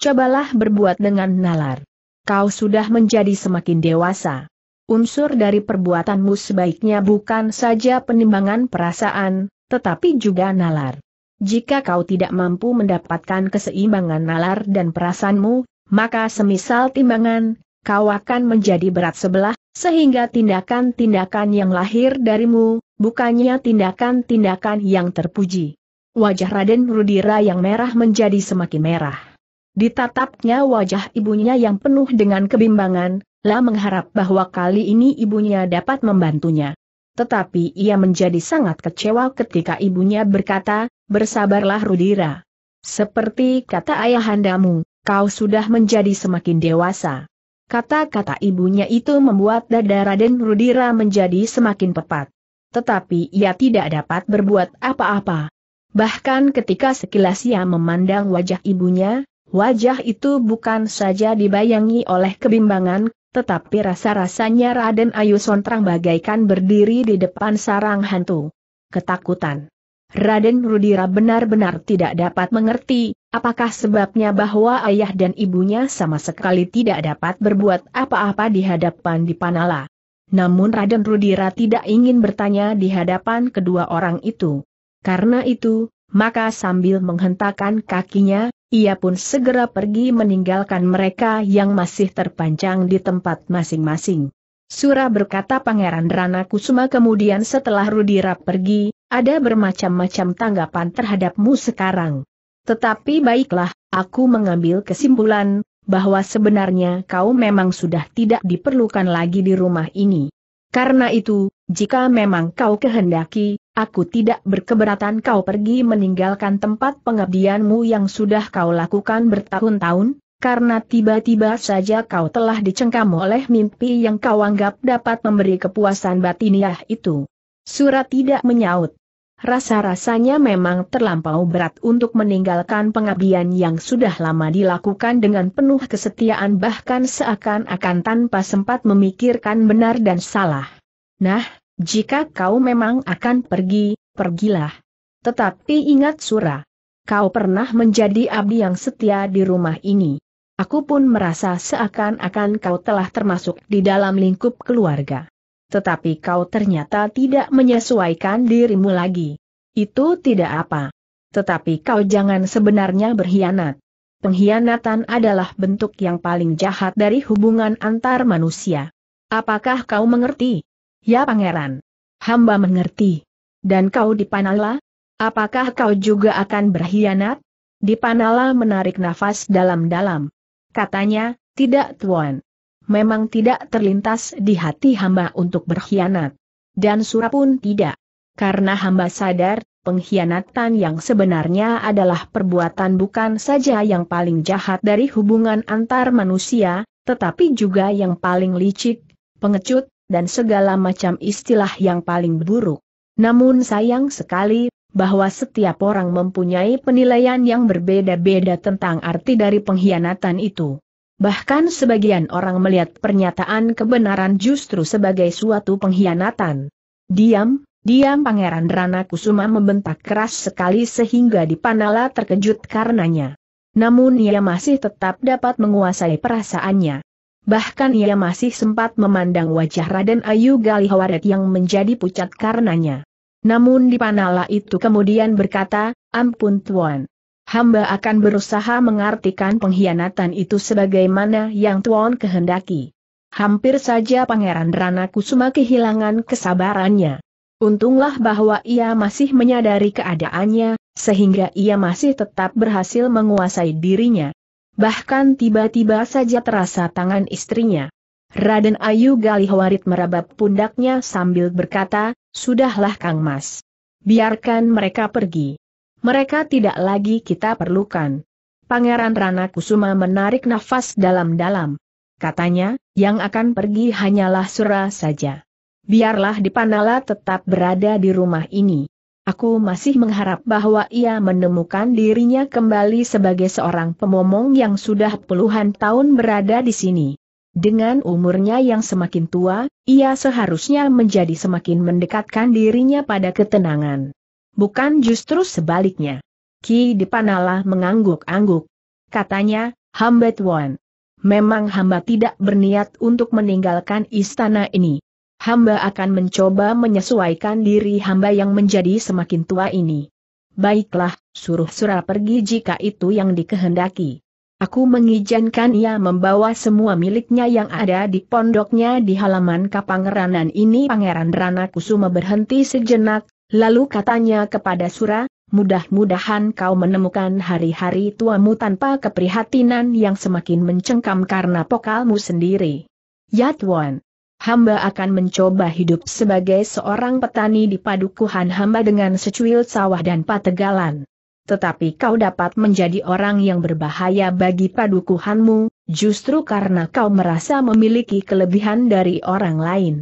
Cobalah berbuat dengan nalar. Kau sudah menjadi semakin dewasa. Unsur dari perbuatanmu sebaiknya bukan saja penimbangan perasaan, tetapi juga nalar. Jika kau tidak mampu mendapatkan keseimbangan nalar dan perasaanmu, maka semisal timbangan, kau akan menjadi berat sebelah, sehingga tindakan-tindakan yang lahir darimu, bukannya tindakan-tindakan yang terpuji. Wajah Raden Rudira yang merah menjadi semakin merah. Ditatapnya wajah ibunya yang penuh dengan kebimbangan, lah mengharap bahwa kali ini ibunya dapat membantunya tetapi ia menjadi sangat kecewa ketika ibunya berkata, bersabarlah Rudira. Seperti kata ayahandamu, kau sudah menjadi semakin dewasa. Kata-kata ibunya itu membuat dada Raden Rudira menjadi semakin pepat. Tetapi ia tidak dapat berbuat apa-apa. Bahkan ketika sekilas ia memandang wajah ibunya, wajah itu bukan saja dibayangi oleh kebimbangan, tetapi rasa-rasanya Raden Ayu Sontrang bagaikan berdiri di depan sarang hantu. Ketakutan. Raden Rudira benar-benar tidak dapat mengerti, apakah sebabnya bahwa ayah dan ibunya sama sekali tidak dapat berbuat apa-apa di hadapan Dipanala. Namun Raden Rudira tidak ingin bertanya di hadapan kedua orang itu. Karena itu, maka sambil menghentakkan kakinya, ia pun segera pergi meninggalkan mereka yang masih terpanjang di tempat masing-masing. Surah berkata Pangeran Rana Kusuma kemudian setelah Rudira pergi, ada bermacam-macam tanggapan terhadapmu sekarang. Tetapi baiklah, aku mengambil kesimpulan, bahwa sebenarnya kau memang sudah tidak diperlukan lagi di rumah ini. Karena itu, jika memang kau kehendaki, Aku tidak berkeberatan kau pergi meninggalkan tempat pengabdianmu yang sudah kau lakukan bertahun-tahun, karena tiba-tiba saja kau telah dicengkam oleh mimpi yang kau anggap dapat memberi kepuasan batiniah itu. Surat tidak menyaut. Rasa-rasanya memang terlampau berat untuk meninggalkan pengabdian yang sudah lama dilakukan dengan penuh kesetiaan bahkan seakan-akan tanpa sempat memikirkan benar dan salah. Nah, jika kau memang akan pergi, pergilah. Tetapi ingat Sura. Kau pernah menjadi abdi yang setia di rumah ini. Aku pun merasa seakan-akan kau telah termasuk di dalam lingkup keluarga. Tetapi kau ternyata tidak menyesuaikan dirimu lagi. Itu tidak apa. Tetapi kau jangan sebenarnya berkhianat. Pengkhianatan adalah bentuk yang paling jahat dari hubungan antar manusia. Apakah kau mengerti? Ya pangeran. Hamba mengerti. Dan kau di Panala? Apakah kau juga akan berkhianat? Di Panala menarik nafas dalam-dalam. Katanya, tidak tuan. Memang tidak terlintas di hati hamba untuk berkhianat. Dan Sura pun tidak. Karena hamba sadar, pengkhianatan yang sebenarnya adalah perbuatan bukan saja yang paling jahat dari hubungan antar manusia, tetapi juga yang paling licik, pengecut, dan segala macam istilah yang paling buruk. Namun sayang sekali, bahwa setiap orang mempunyai penilaian yang berbeda-beda tentang arti dari pengkhianatan itu. Bahkan sebagian orang melihat pernyataan kebenaran justru sebagai suatu pengkhianatan. Diam, diam Pangeran Rana Kusuma membentak keras sekali sehingga Dipanala terkejut karenanya. Namun ia masih tetap dapat menguasai perasaannya bahkan ia masih sempat memandang wajah Raden Ayu Galihawaret yang menjadi pucat karenanya. Namun Dipanala itu kemudian berkata, ampun Tuan. Hamba akan berusaha mengartikan pengkhianatan itu sebagaimana yang Tuan kehendaki. Hampir saja Pangeran Rana Kusuma kehilangan kesabarannya. Untunglah bahwa ia masih menyadari keadaannya, sehingga ia masih tetap berhasil menguasai dirinya bahkan tiba-tiba saja terasa tangan istrinya. Raden Ayu Galihwarit merabap pundaknya sambil berkata, Sudahlah Kang Mas. Biarkan mereka pergi. Mereka tidak lagi kita perlukan. Pangeran Rana Kusuma menarik nafas dalam-dalam. Katanya, yang akan pergi hanyalah Sura saja. Biarlah Dipanala tetap berada di rumah ini. Aku masih mengharap bahwa ia menemukan dirinya kembali sebagai seorang pemomong yang sudah puluhan tahun berada di sini. Dengan umurnya yang semakin tua, ia seharusnya menjadi semakin mendekatkan dirinya pada ketenangan. Bukan justru sebaliknya. Ki Dipanala mengangguk-angguk. Katanya, Hamba Tuan. Memang hamba tidak berniat untuk meninggalkan istana ini, hamba akan mencoba menyesuaikan diri hamba yang menjadi semakin tua ini. Baiklah, suruh surah pergi jika itu yang dikehendaki. Aku mengizinkan ia membawa semua miliknya yang ada di pondoknya di halaman kapangeranan ini. Pangeran Rana Kusuma berhenti sejenak, lalu katanya kepada Sura, mudah-mudahan kau menemukan hari-hari tuamu tanpa keprihatinan yang semakin mencengkam karena pokalmu sendiri. Yatwan, hamba akan mencoba hidup sebagai seorang petani di padukuhan hamba dengan secuil sawah dan pategalan. Tetapi kau dapat menjadi orang yang berbahaya bagi padukuhanmu, justru karena kau merasa memiliki kelebihan dari orang lain.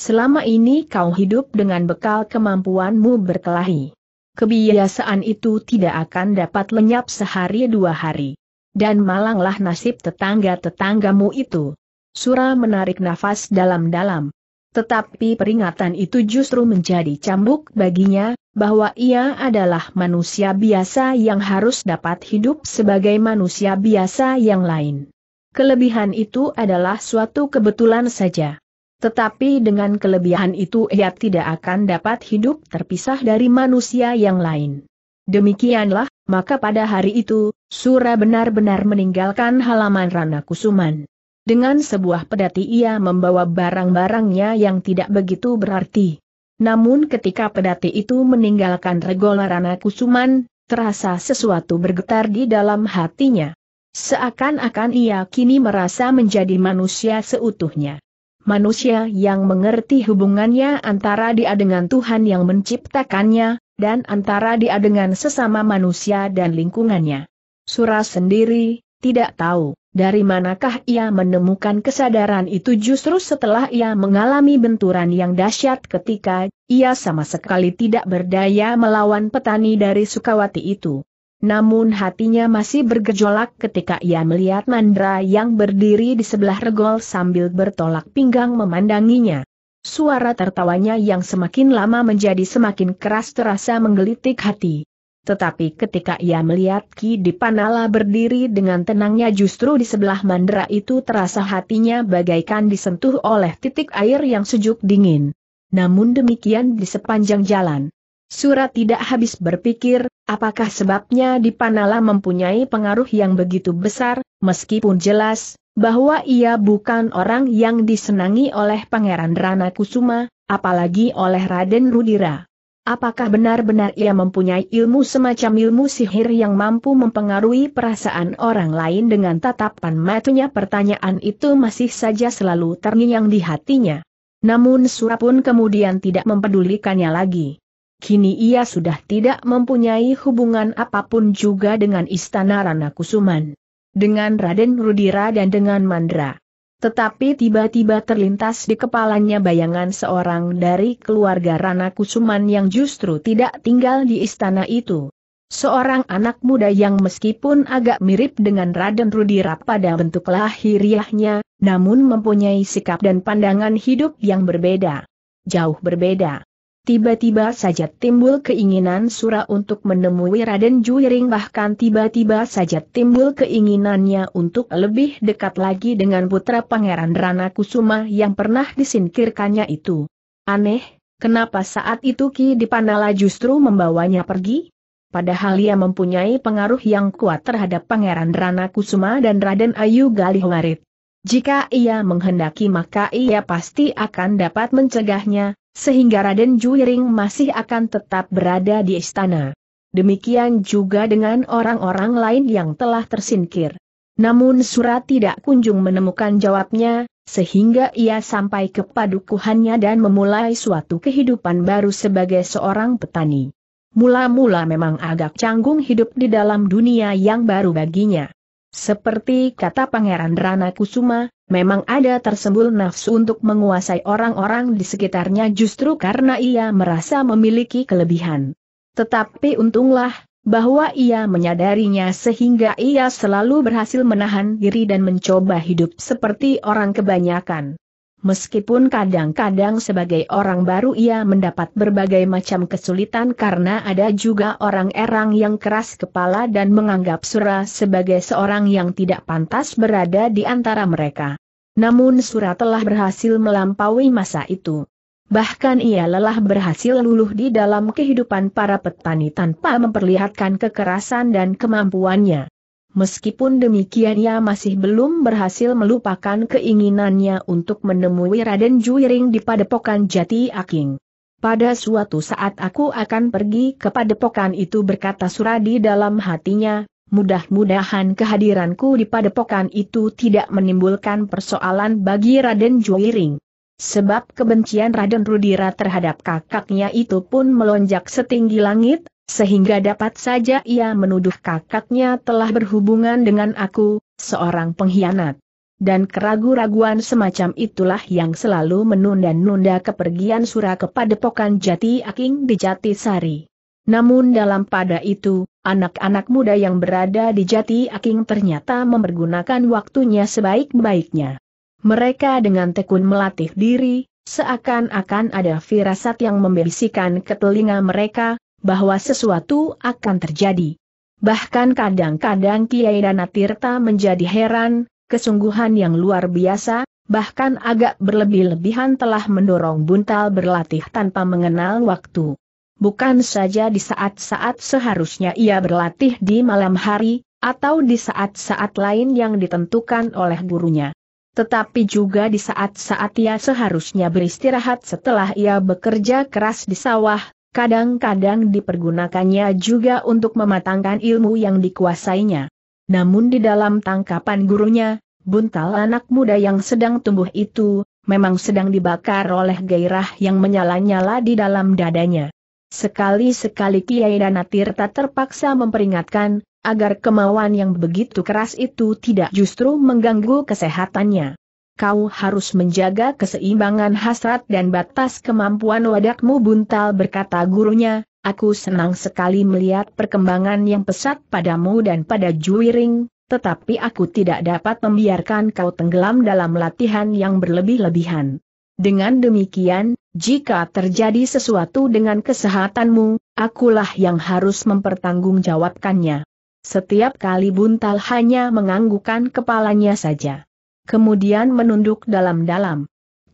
Selama ini kau hidup dengan bekal kemampuanmu berkelahi. Kebiasaan itu tidak akan dapat lenyap sehari dua hari. Dan malanglah nasib tetangga-tetanggamu itu. Sura menarik nafas dalam-dalam. Tetapi peringatan itu justru menjadi cambuk baginya, bahwa ia adalah manusia biasa yang harus dapat hidup sebagai manusia biasa yang lain. Kelebihan itu adalah suatu kebetulan saja. Tetapi dengan kelebihan itu ia tidak akan dapat hidup terpisah dari manusia yang lain. Demikianlah, maka pada hari itu, Sura benar-benar meninggalkan halaman Rana Kusuman. Dengan sebuah pedati ia membawa barang-barangnya yang tidak begitu berarti. Namun ketika pedati itu meninggalkan regolarana kusuman, terasa sesuatu bergetar di dalam hatinya. Seakan-akan ia kini merasa menjadi manusia seutuhnya. Manusia yang mengerti hubungannya antara dia dengan Tuhan yang menciptakannya, dan antara dia dengan sesama manusia dan lingkungannya. Surah sendiri, tidak tahu dari manakah ia menemukan kesadaran itu justru setelah ia mengalami benturan yang dahsyat ketika ia sama sekali tidak berdaya melawan petani dari Sukawati itu. Namun hatinya masih bergejolak ketika ia melihat Mandra yang berdiri di sebelah regol sambil bertolak pinggang memandanginya. Suara tertawanya yang semakin lama menjadi semakin keras terasa menggelitik hati. Tetapi ketika ia melihat Ki Dipanala berdiri dengan tenangnya justru di sebelah mandera itu terasa hatinya bagaikan disentuh oleh titik air yang sejuk dingin. Namun demikian di sepanjang jalan. Surat tidak habis berpikir, apakah sebabnya Dipanala mempunyai pengaruh yang begitu besar, meskipun jelas, bahwa ia bukan orang yang disenangi oleh Pangeran Rana Kusuma, apalagi oleh Raden Rudira. Apakah benar-benar ia mempunyai ilmu semacam ilmu sihir yang mampu mempengaruhi perasaan orang lain dengan tatapan matanya? Pertanyaan itu masih saja selalu terngiang di hatinya. Namun Sura pun kemudian tidak mempedulikannya lagi. Kini ia sudah tidak mempunyai hubungan apapun juga dengan Istana Rana Kusuman. Dengan Raden Rudira dan dengan Mandra. Tetapi tiba-tiba terlintas di kepalanya bayangan seorang dari keluarga Rana Kusuman yang justru tidak tinggal di istana itu. Seorang anak muda yang meskipun agak mirip dengan Raden Rudira pada bentuk lahiriahnya, namun mempunyai sikap dan pandangan hidup yang berbeda. Jauh berbeda. Tiba-tiba saja timbul keinginan Sura untuk menemui Raden Juiring bahkan tiba-tiba saja timbul keinginannya untuk lebih dekat lagi dengan putra Pangeran Rana Kusuma yang pernah disingkirkannya itu. Aneh, kenapa saat itu Ki Dipanala justru membawanya pergi? Padahal ia mempunyai pengaruh yang kuat terhadap Pangeran Rana Kusuma dan Raden Ayu Galihwarit. Jika ia menghendaki maka ia pasti akan dapat mencegahnya, sehingga Raden Juiring masih akan tetap berada di istana. Demikian juga dengan orang-orang lain yang telah tersingkir. Namun surat tidak kunjung menemukan jawabnya, sehingga ia sampai ke padukuhannya dan memulai suatu kehidupan baru sebagai seorang petani. Mula-mula memang agak canggung hidup di dalam dunia yang baru baginya. Seperti kata Pangeran Rana Kusuma, Memang ada tersembul nafsu untuk menguasai orang-orang di sekitarnya justru karena ia merasa memiliki kelebihan. Tetapi untunglah, bahwa ia menyadarinya sehingga ia selalu berhasil menahan diri dan mencoba hidup seperti orang kebanyakan. Meskipun kadang-kadang sebagai orang baru ia mendapat berbagai macam kesulitan karena ada juga orang erang yang keras kepala dan menganggap Sura sebagai seorang yang tidak pantas berada di antara mereka. Namun Sura telah berhasil melampaui masa itu. Bahkan ia lelah berhasil luluh di dalam kehidupan para petani tanpa memperlihatkan kekerasan dan kemampuannya. Meskipun demikian ia masih belum berhasil melupakan keinginannya untuk menemui Raden Juiring di padepokan Jati Aking. Pada suatu saat aku akan pergi ke padepokan itu berkata Suradi dalam hatinya, mudah-mudahan kehadiranku di padepokan itu tidak menimbulkan persoalan bagi Raden Juiring. Sebab kebencian Raden Rudira terhadap kakaknya itu pun melonjak setinggi langit, sehingga dapat saja ia menuduh kakaknya telah berhubungan dengan aku, seorang pengkhianat. Dan keraguan-raguan semacam itulah yang selalu menunda-nunda kepergian Sura pokan Jati Aking di sari. Namun dalam pada itu, anak-anak muda yang berada di Jati Aking ternyata mempergunakan waktunya sebaik-baiknya. Mereka dengan tekun melatih diri, seakan-akan ada firasat yang membisikkan ke telinga mereka, bahwa sesuatu akan terjadi. Bahkan kadang-kadang Kiai Danatirta menjadi heran, kesungguhan yang luar biasa, bahkan agak berlebih-lebihan telah mendorong buntal berlatih tanpa mengenal waktu. Bukan saja di saat-saat seharusnya ia berlatih di malam hari, atau di saat-saat lain yang ditentukan oleh gurunya. Tetapi juga di saat-saat ia seharusnya beristirahat setelah ia bekerja keras di sawah, kadang-kadang dipergunakannya juga untuk mematangkan ilmu yang dikuasainya. Namun di dalam tangkapan gurunya, buntal anak muda yang sedang tumbuh itu, memang sedang dibakar oleh gairah yang menyala-nyala di dalam dadanya. Sekali-sekali Kiai Danatirta terpaksa memperingatkan, agar kemauan yang begitu keras itu tidak justru mengganggu kesehatannya kau harus menjaga keseimbangan hasrat dan batas kemampuan wadakmu buntal berkata gurunya, aku senang sekali melihat perkembangan yang pesat padamu dan pada juiring, tetapi aku tidak dapat membiarkan kau tenggelam dalam latihan yang berlebih-lebihan. Dengan demikian, jika terjadi sesuatu dengan kesehatanmu, akulah yang harus mempertanggungjawabkannya. Setiap kali buntal hanya menganggukkan kepalanya saja kemudian menunduk dalam-dalam.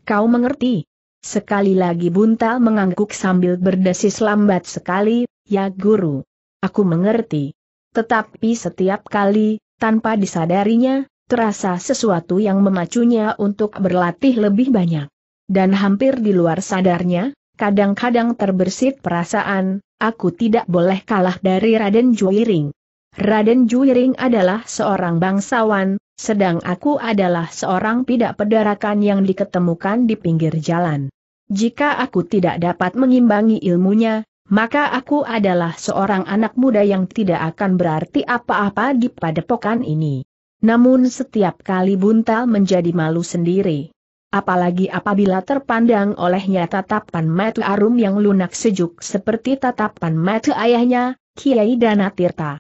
Kau mengerti? Sekali lagi Bunta mengangguk sambil berdesis lambat sekali, ya guru. Aku mengerti. Tetapi setiap kali, tanpa disadarinya, terasa sesuatu yang memacunya untuk berlatih lebih banyak. Dan hampir di luar sadarnya, kadang-kadang terbersit perasaan, aku tidak boleh kalah dari Raden Juiring. Raden Juiring adalah seorang bangsawan, sedang aku adalah seorang pidak pedarakan yang diketemukan di pinggir jalan. Jika aku tidak dapat mengimbangi ilmunya, maka aku adalah seorang anak muda yang tidak akan berarti apa-apa di padepokan ini. Namun setiap kali buntal menjadi malu sendiri. Apalagi apabila terpandang olehnya tatapan mata Arum yang lunak sejuk seperti tatapan mata ayahnya, Kiai Danatirta.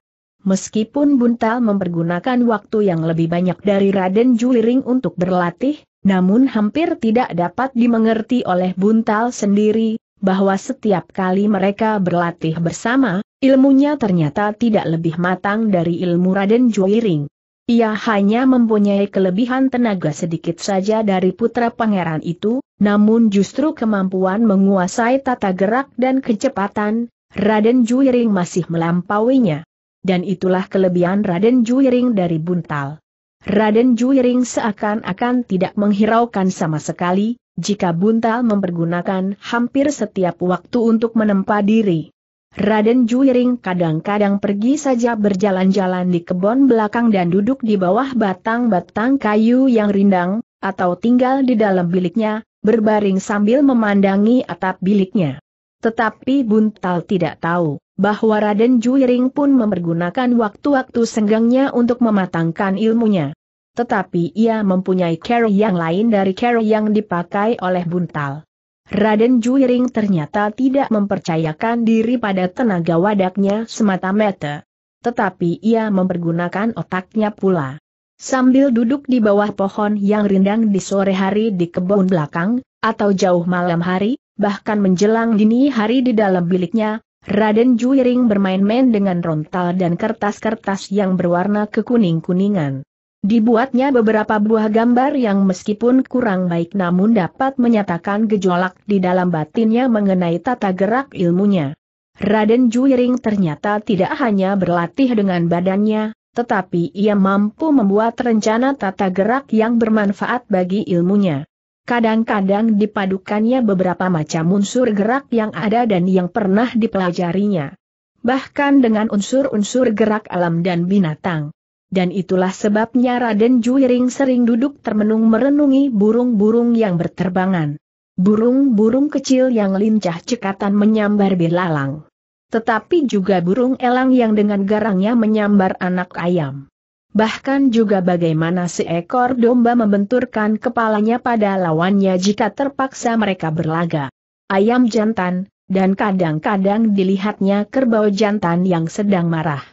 Meskipun Buntal mempergunakan waktu yang lebih banyak dari Raden Juliring untuk berlatih, namun hampir tidak dapat dimengerti oleh Buntal sendiri, bahwa setiap kali mereka berlatih bersama, ilmunya ternyata tidak lebih matang dari ilmu Raden Juliring. Ia hanya mempunyai kelebihan tenaga sedikit saja dari putra pangeran itu, namun justru kemampuan menguasai tata gerak dan kecepatan, Raden Juiring masih melampauinya dan itulah kelebihan Raden Juiring dari Buntal. Raden Juiring seakan-akan tidak menghiraukan sama sekali, jika Buntal mempergunakan hampir setiap waktu untuk menempa diri. Raden Juiring kadang-kadang pergi saja berjalan-jalan di kebun belakang dan duduk di bawah batang-batang kayu yang rindang, atau tinggal di dalam biliknya, berbaring sambil memandangi atap biliknya. Tetapi Buntal tidak tahu bahwa Raden Juiring pun mempergunakan waktu-waktu senggangnya untuk mematangkan ilmunya. Tetapi ia mempunyai cara yang lain dari cara yang dipakai oleh Buntal. Raden Juiring ternyata tidak mempercayakan diri pada tenaga wadaknya semata-mata. Tetapi ia mempergunakan otaknya pula. Sambil duduk di bawah pohon yang rindang di sore hari di kebun belakang, atau jauh malam hari, bahkan menjelang dini hari di dalam biliknya, Raden Juiring bermain-main dengan rontal dan kertas-kertas yang berwarna kekuning-kuningan. Dibuatnya beberapa buah gambar yang meskipun kurang baik namun dapat menyatakan gejolak di dalam batinnya mengenai tata gerak ilmunya. Raden Juiring ternyata tidak hanya berlatih dengan badannya, tetapi ia mampu membuat rencana tata gerak yang bermanfaat bagi ilmunya. Kadang-kadang dipadukannya beberapa macam unsur gerak yang ada dan yang pernah dipelajarinya. Bahkan dengan unsur-unsur gerak alam dan binatang. Dan itulah sebabnya Raden Juiring sering duduk termenung merenungi burung-burung yang berterbangan. Burung-burung kecil yang lincah cekatan menyambar belalang. Tetapi juga burung elang yang dengan garangnya menyambar anak ayam bahkan juga bagaimana seekor domba membenturkan kepalanya pada lawannya jika terpaksa mereka berlaga. Ayam jantan, dan kadang-kadang dilihatnya kerbau jantan yang sedang marah.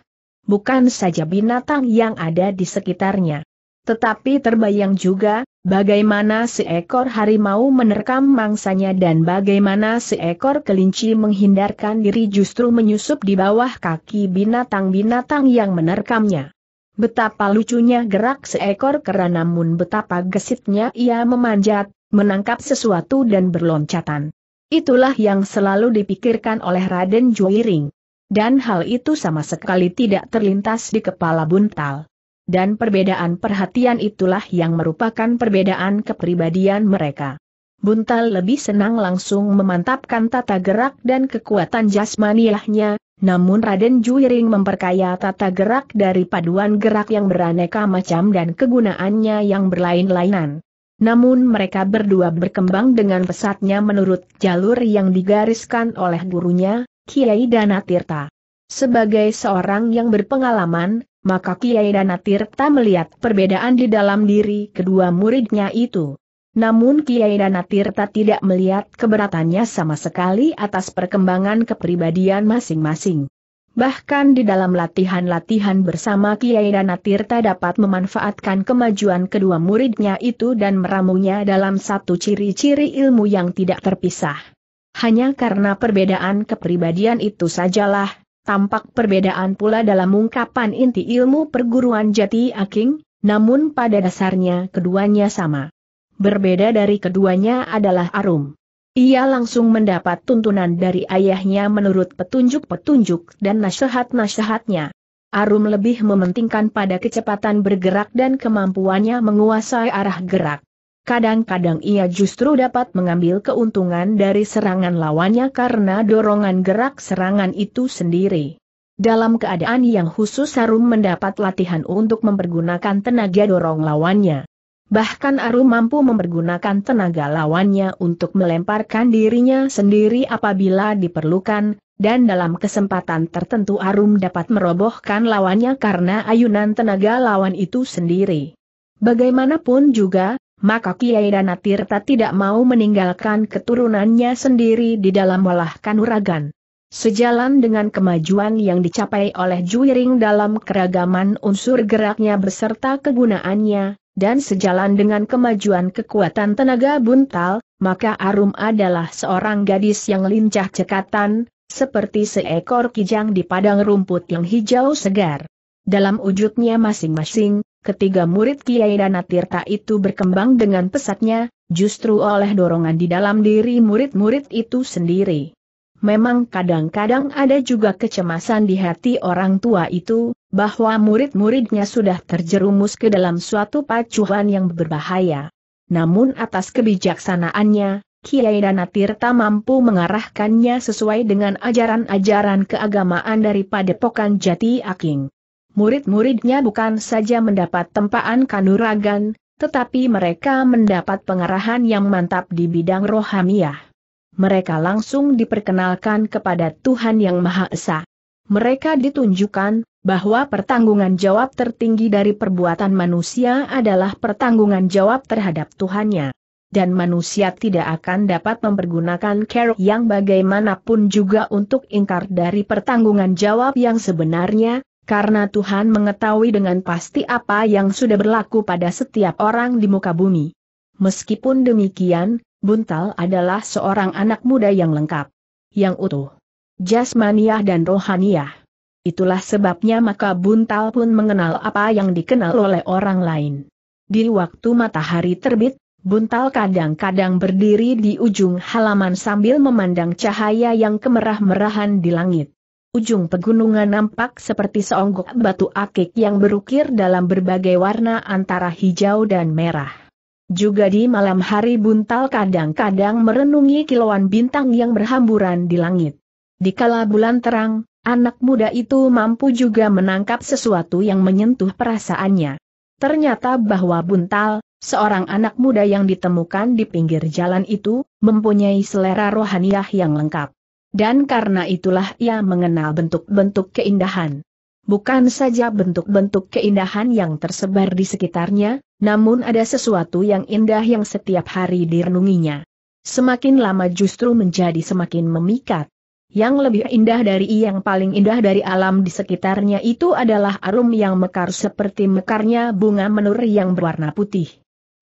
Bukan saja binatang yang ada di sekitarnya. Tetapi terbayang juga, bagaimana seekor harimau menerkam mangsanya dan bagaimana seekor kelinci menghindarkan diri justru menyusup di bawah kaki binatang-binatang yang menerkamnya. Betapa lucunya gerak seekor kera namun betapa gesitnya ia memanjat, menangkap sesuatu dan berloncatan. Itulah yang selalu dipikirkan oleh Raden Juiring. Dan hal itu sama sekali tidak terlintas di kepala buntal. Dan perbedaan perhatian itulah yang merupakan perbedaan kepribadian mereka. Buntal lebih senang langsung memantapkan tata gerak dan kekuatan jasmaniahnya, namun Raden Juiring memperkaya tata gerak dari paduan gerak yang beraneka macam dan kegunaannya yang berlain-lainan. Namun mereka berdua berkembang dengan pesatnya menurut jalur yang digariskan oleh gurunya, Kiai Danatirta. Sebagai seorang yang berpengalaman, maka Kiai Danatirta melihat perbedaan di dalam diri kedua muridnya itu. Namun Kiai Danatirta tidak melihat keberatannya sama sekali atas perkembangan kepribadian masing-masing. Bahkan di dalam latihan-latihan bersama Kiai Danatirta dapat memanfaatkan kemajuan kedua muridnya itu dan meramunya dalam satu ciri-ciri ilmu yang tidak terpisah. Hanya karena perbedaan kepribadian itu sajalah, tampak perbedaan pula dalam ungkapan inti ilmu perguruan jati aking, namun pada dasarnya keduanya sama. Berbeda dari keduanya adalah Arum. Ia langsung mendapat tuntunan dari ayahnya menurut petunjuk-petunjuk dan nasihat-nasihatnya. Arum lebih mementingkan pada kecepatan bergerak dan kemampuannya menguasai arah gerak. Kadang-kadang ia justru dapat mengambil keuntungan dari serangan lawannya karena dorongan gerak serangan itu sendiri. Dalam keadaan yang khusus Arum mendapat latihan untuk mempergunakan tenaga dorong lawannya. Bahkan Aru mampu mempergunakan tenaga lawannya untuk melemparkan dirinya sendiri apabila diperlukan, dan dalam kesempatan tertentu Arum dapat merobohkan lawannya karena ayunan tenaga lawan itu sendiri. Bagaimanapun juga, maka Kiai Danatirta tidak mau meninggalkan keturunannya sendiri di dalam olah kanuragan. Sejalan dengan kemajuan yang dicapai oleh Juiring dalam keragaman unsur geraknya beserta kegunaannya, dan sejalan dengan kemajuan kekuatan tenaga buntal, maka Arum adalah seorang gadis yang lincah cekatan, seperti seekor kijang di padang rumput yang hijau segar. Dalam wujudnya masing-masing, ketiga murid Kiai Danatirta itu berkembang dengan pesatnya, justru oleh dorongan di dalam diri murid-murid itu sendiri. Memang kadang-kadang ada juga kecemasan di hati orang tua itu, bahwa murid-muridnya sudah terjerumus ke dalam suatu pacuan yang berbahaya. Namun atas kebijaksanaannya, Kiai Danatirta mampu mengarahkannya sesuai dengan ajaran-ajaran keagamaan daripada Pokan Jati Aking. Murid-muridnya bukan saja mendapat tempaan kanuragan, tetapi mereka mendapat pengarahan yang mantap di bidang rohamiah. Mereka langsung diperkenalkan kepada Tuhan Yang Maha Esa. Mereka ditunjukkan bahwa pertanggungan jawab tertinggi dari perbuatan manusia adalah pertanggungan jawab terhadap Tuhannya. Dan manusia tidak akan dapat mempergunakan care yang bagaimanapun juga untuk ingkar dari pertanggungan jawab yang sebenarnya, karena Tuhan mengetahui dengan pasti apa yang sudah berlaku pada setiap orang di muka bumi. Meskipun demikian, Buntal adalah seorang anak muda yang lengkap, yang utuh, jasmaniah dan rohaniah. Itulah sebabnya maka Buntal pun mengenal apa yang dikenal oleh orang lain. Di waktu matahari terbit, Buntal kadang-kadang berdiri di ujung halaman sambil memandang cahaya yang kemerah-merahan di langit. Ujung pegunungan nampak seperti seonggok batu akik yang berukir dalam berbagai warna antara hijau dan merah. Juga di malam hari buntal kadang-kadang merenungi kilauan bintang yang berhamburan di langit. Di kala bulan terang, Anak muda itu mampu juga menangkap sesuatu yang menyentuh perasaannya. Ternyata bahwa Buntal, seorang anak muda yang ditemukan di pinggir jalan itu, mempunyai selera rohaniah yang lengkap. Dan karena itulah ia mengenal bentuk-bentuk keindahan. Bukan saja bentuk-bentuk keindahan yang tersebar di sekitarnya, namun ada sesuatu yang indah yang setiap hari direnunginya. Semakin lama justru menjadi semakin memikat. Yang lebih indah dari yang paling indah dari alam di sekitarnya itu adalah arum yang mekar seperti mekarnya bunga menur yang berwarna putih.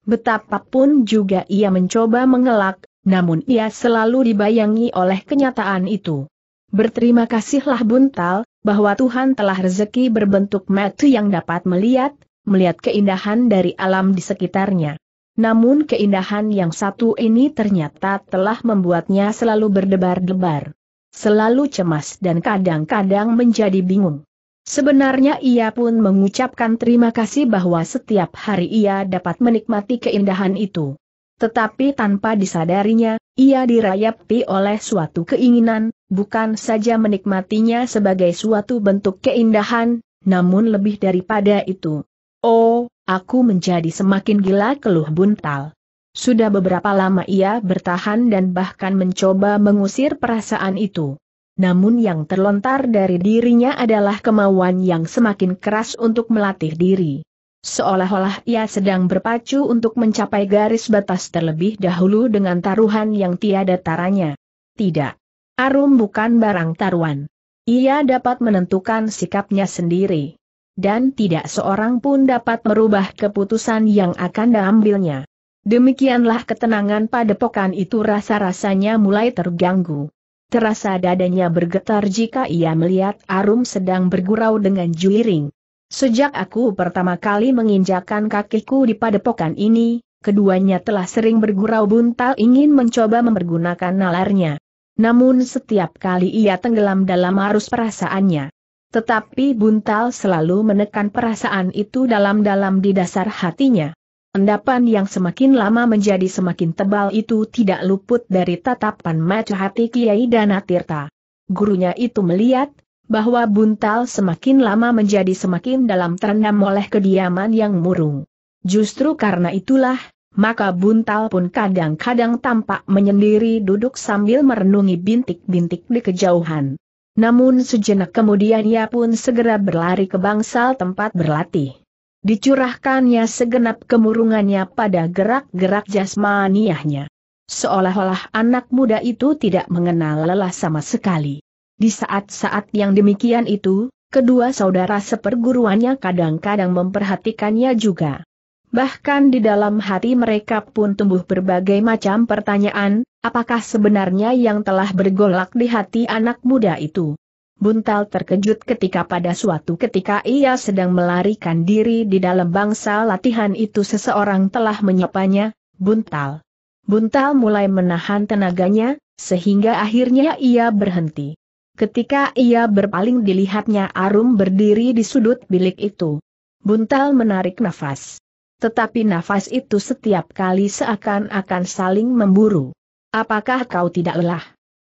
Betapapun juga ia mencoba mengelak, namun ia selalu dibayangi oleh kenyataan itu. Berterima kasihlah Buntal, bahwa Tuhan telah rezeki berbentuk mata yang dapat melihat, melihat keindahan dari alam di sekitarnya. Namun keindahan yang satu ini ternyata telah membuatnya selalu berdebar-debar selalu cemas dan kadang-kadang menjadi bingung. Sebenarnya ia pun mengucapkan terima kasih bahwa setiap hari ia dapat menikmati keindahan itu. Tetapi tanpa disadarinya, ia dirayapi oleh suatu keinginan, bukan saja menikmatinya sebagai suatu bentuk keindahan, namun lebih daripada itu. Oh, aku menjadi semakin gila keluh buntal. Sudah beberapa lama ia bertahan dan bahkan mencoba mengusir perasaan itu. Namun yang terlontar dari dirinya adalah kemauan yang semakin keras untuk melatih diri. Seolah-olah ia sedang berpacu untuk mencapai garis batas terlebih dahulu dengan taruhan yang tiada taranya. Tidak. Arum bukan barang taruhan. Ia dapat menentukan sikapnya sendiri. Dan tidak seorang pun dapat merubah keputusan yang akan diambilnya. Demikianlah ketenangan padepokan itu rasa-rasanya mulai terganggu. Terasa dadanya bergetar jika ia melihat Arum sedang bergurau dengan juiring. Sejak aku pertama kali menginjakan kakiku di padepokan ini, keduanya telah sering bergurau buntal ingin mencoba mempergunakan nalarnya. Namun setiap kali ia tenggelam dalam arus perasaannya. Tetapi buntal selalu menekan perasaan itu dalam-dalam di dasar hatinya. Endapan yang semakin lama menjadi semakin tebal itu tidak luput dari tatapan mata hati Kiai Dana Tirta. Gurunya itu melihat, bahwa buntal semakin lama menjadi semakin dalam terendam oleh kediaman yang murung. Justru karena itulah, maka buntal pun kadang-kadang tampak menyendiri duduk sambil merenungi bintik-bintik di kejauhan. Namun sejenak kemudian ia pun segera berlari ke bangsal tempat berlatih. Dicurahkannya segenap kemurungannya pada gerak-gerak jasmaniahnya. Seolah-olah anak muda itu tidak mengenal lelah sama sekali. Di saat-saat yang demikian itu, kedua saudara seperguruannya kadang-kadang memperhatikannya juga. Bahkan di dalam hati mereka pun tumbuh berbagai macam pertanyaan, apakah sebenarnya yang telah bergolak di hati anak muda itu. Buntal terkejut ketika pada suatu ketika ia sedang melarikan diri di dalam bangsa latihan itu seseorang telah menyapanya, Buntal. Buntal mulai menahan tenaganya, sehingga akhirnya ia berhenti. Ketika ia berpaling dilihatnya Arum berdiri di sudut bilik itu. Buntal menarik nafas. Tetapi nafas itu setiap kali seakan-akan saling memburu. Apakah kau tidak lelah?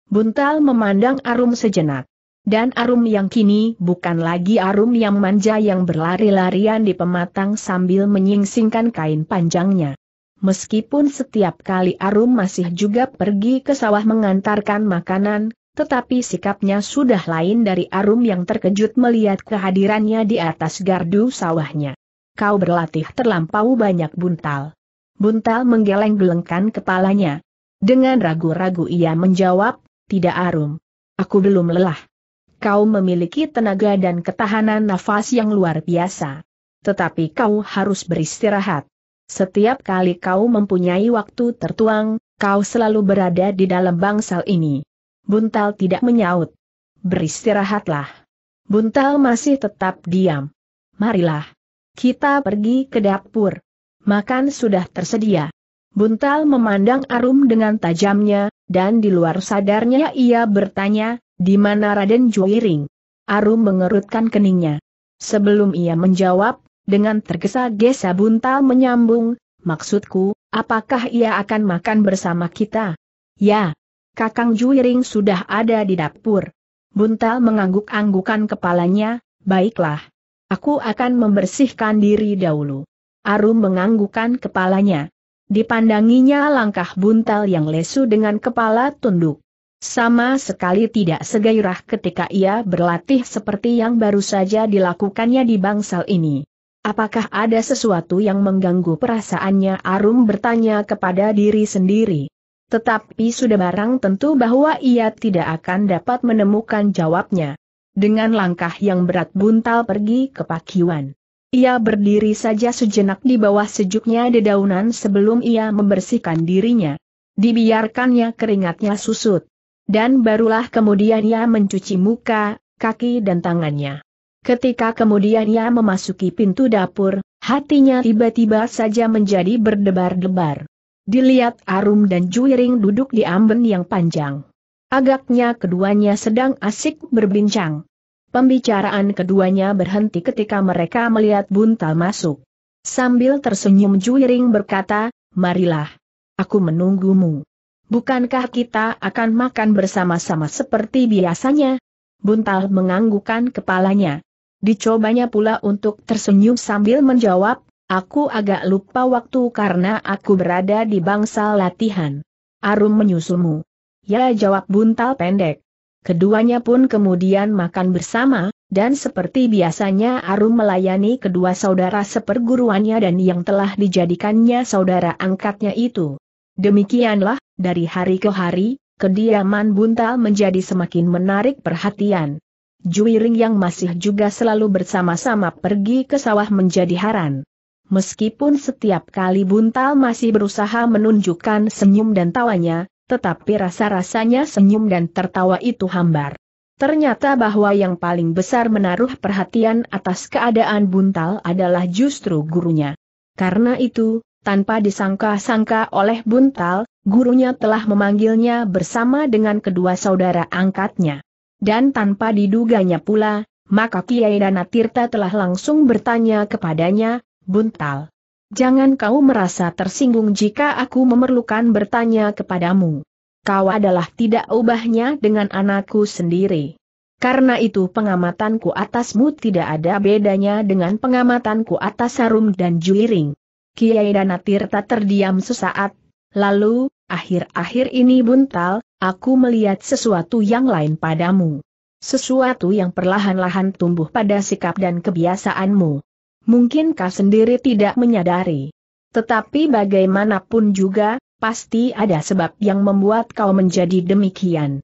Buntal memandang Arum sejenak. Dan Arum yang kini bukan lagi Arum yang manja yang berlari-larian di pematang sambil menyingsingkan kain panjangnya. Meskipun setiap kali Arum masih juga pergi ke sawah mengantarkan makanan, tetapi sikapnya sudah lain dari Arum yang terkejut melihat kehadirannya di atas gardu sawahnya. Kau berlatih terlampau banyak buntal. Buntal menggeleng-gelengkan kepalanya. Dengan ragu-ragu ia menjawab, tidak Arum. Aku belum lelah kau memiliki tenaga dan ketahanan nafas yang luar biasa. Tetapi kau harus beristirahat. Setiap kali kau mempunyai waktu tertuang, kau selalu berada di dalam bangsal ini. Buntal tidak menyaut. Beristirahatlah. Buntal masih tetap diam. Marilah. Kita pergi ke dapur. Makan sudah tersedia. Buntal memandang Arum dengan tajamnya, dan di luar sadarnya ia bertanya, di mana Raden Juiring? Arum mengerutkan keningnya. Sebelum ia menjawab, dengan tergesa-gesa buntal menyambung, maksudku, apakah ia akan makan bersama kita? Ya. Kakang Juiring sudah ada di dapur. Buntal mengangguk-anggukan kepalanya, baiklah. Aku akan membersihkan diri dahulu. Arum menganggukkan kepalanya. Dipandanginya langkah buntal yang lesu dengan kepala tunduk. Sama sekali tidak segairah ketika ia berlatih seperti yang baru saja dilakukannya di bangsal ini. Apakah ada sesuatu yang mengganggu perasaannya Arum bertanya kepada diri sendiri. Tetapi sudah barang tentu bahwa ia tidak akan dapat menemukan jawabnya. Dengan langkah yang berat buntal pergi ke pakiwan. Ia berdiri saja sejenak di bawah sejuknya dedaunan sebelum ia membersihkan dirinya. Dibiarkannya keringatnya susut. Dan barulah kemudian ia mencuci muka, kaki dan tangannya. Ketika kemudian ia memasuki pintu dapur, hatinya tiba-tiba saja menjadi berdebar-debar. Dilihat Arum dan Juiring duduk di amben yang panjang. Agaknya keduanya sedang asik berbincang. Pembicaraan keduanya berhenti ketika mereka melihat Buntal masuk. Sambil tersenyum Juiring berkata, Marilah. Aku menunggumu. Bukankah kita akan makan bersama-sama seperti biasanya? Buntal menganggukan kepalanya. Dicobanya pula untuk tersenyum sambil menjawab, aku agak lupa waktu karena aku berada di bangsa latihan. Arum menyusulmu. Ya jawab buntal pendek. Keduanya pun kemudian makan bersama, dan seperti biasanya Arum melayani kedua saudara seperguruannya dan yang telah dijadikannya saudara angkatnya itu. Demikianlah, dari hari ke hari, kediaman Buntal menjadi semakin menarik perhatian. Juiring yang masih juga selalu bersama-sama pergi ke sawah menjadi haran. Meskipun setiap kali Buntal masih berusaha menunjukkan senyum dan tawanya, tetapi rasa-rasanya senyum dan tertawa itu hambar. Ternyata bahwa yang paling besar menaruh perhatian atas keadaan Buntal adalah justru gurunya. Karena itu, tanpa disangka-sangka oleh Buntal, gurunya telah memanggilnya bersama dengan kedua saudara angkatnya. Dan tanpa diduganya pula, maka Kiai Dana Tirta telah langsung bertanya kepadanya, Buntal. Jangan kau merasa tersinggung jika aku memerlukan bertanya kepadamu. Kau adalah tidak ubahnya dengan anakku sendiri. Karena itu pengamatanku atasmu tidak ada bedanya dengan pengamatanku atas Sarum dan Juiring. Kiai Danatirta terdiam sesaat, lalu, akhir-akhir ini buntal, aku melihat sesuatu yang lain padamu. Sesuatu yang perlahan-lahan tumbuh pada sikap dan kebiasaanmu. Mungkin kau sendiri tidak menyadari. Tetapi bagaimanapun juga, pasti ada sebab yang membuat kau menjadi demikian.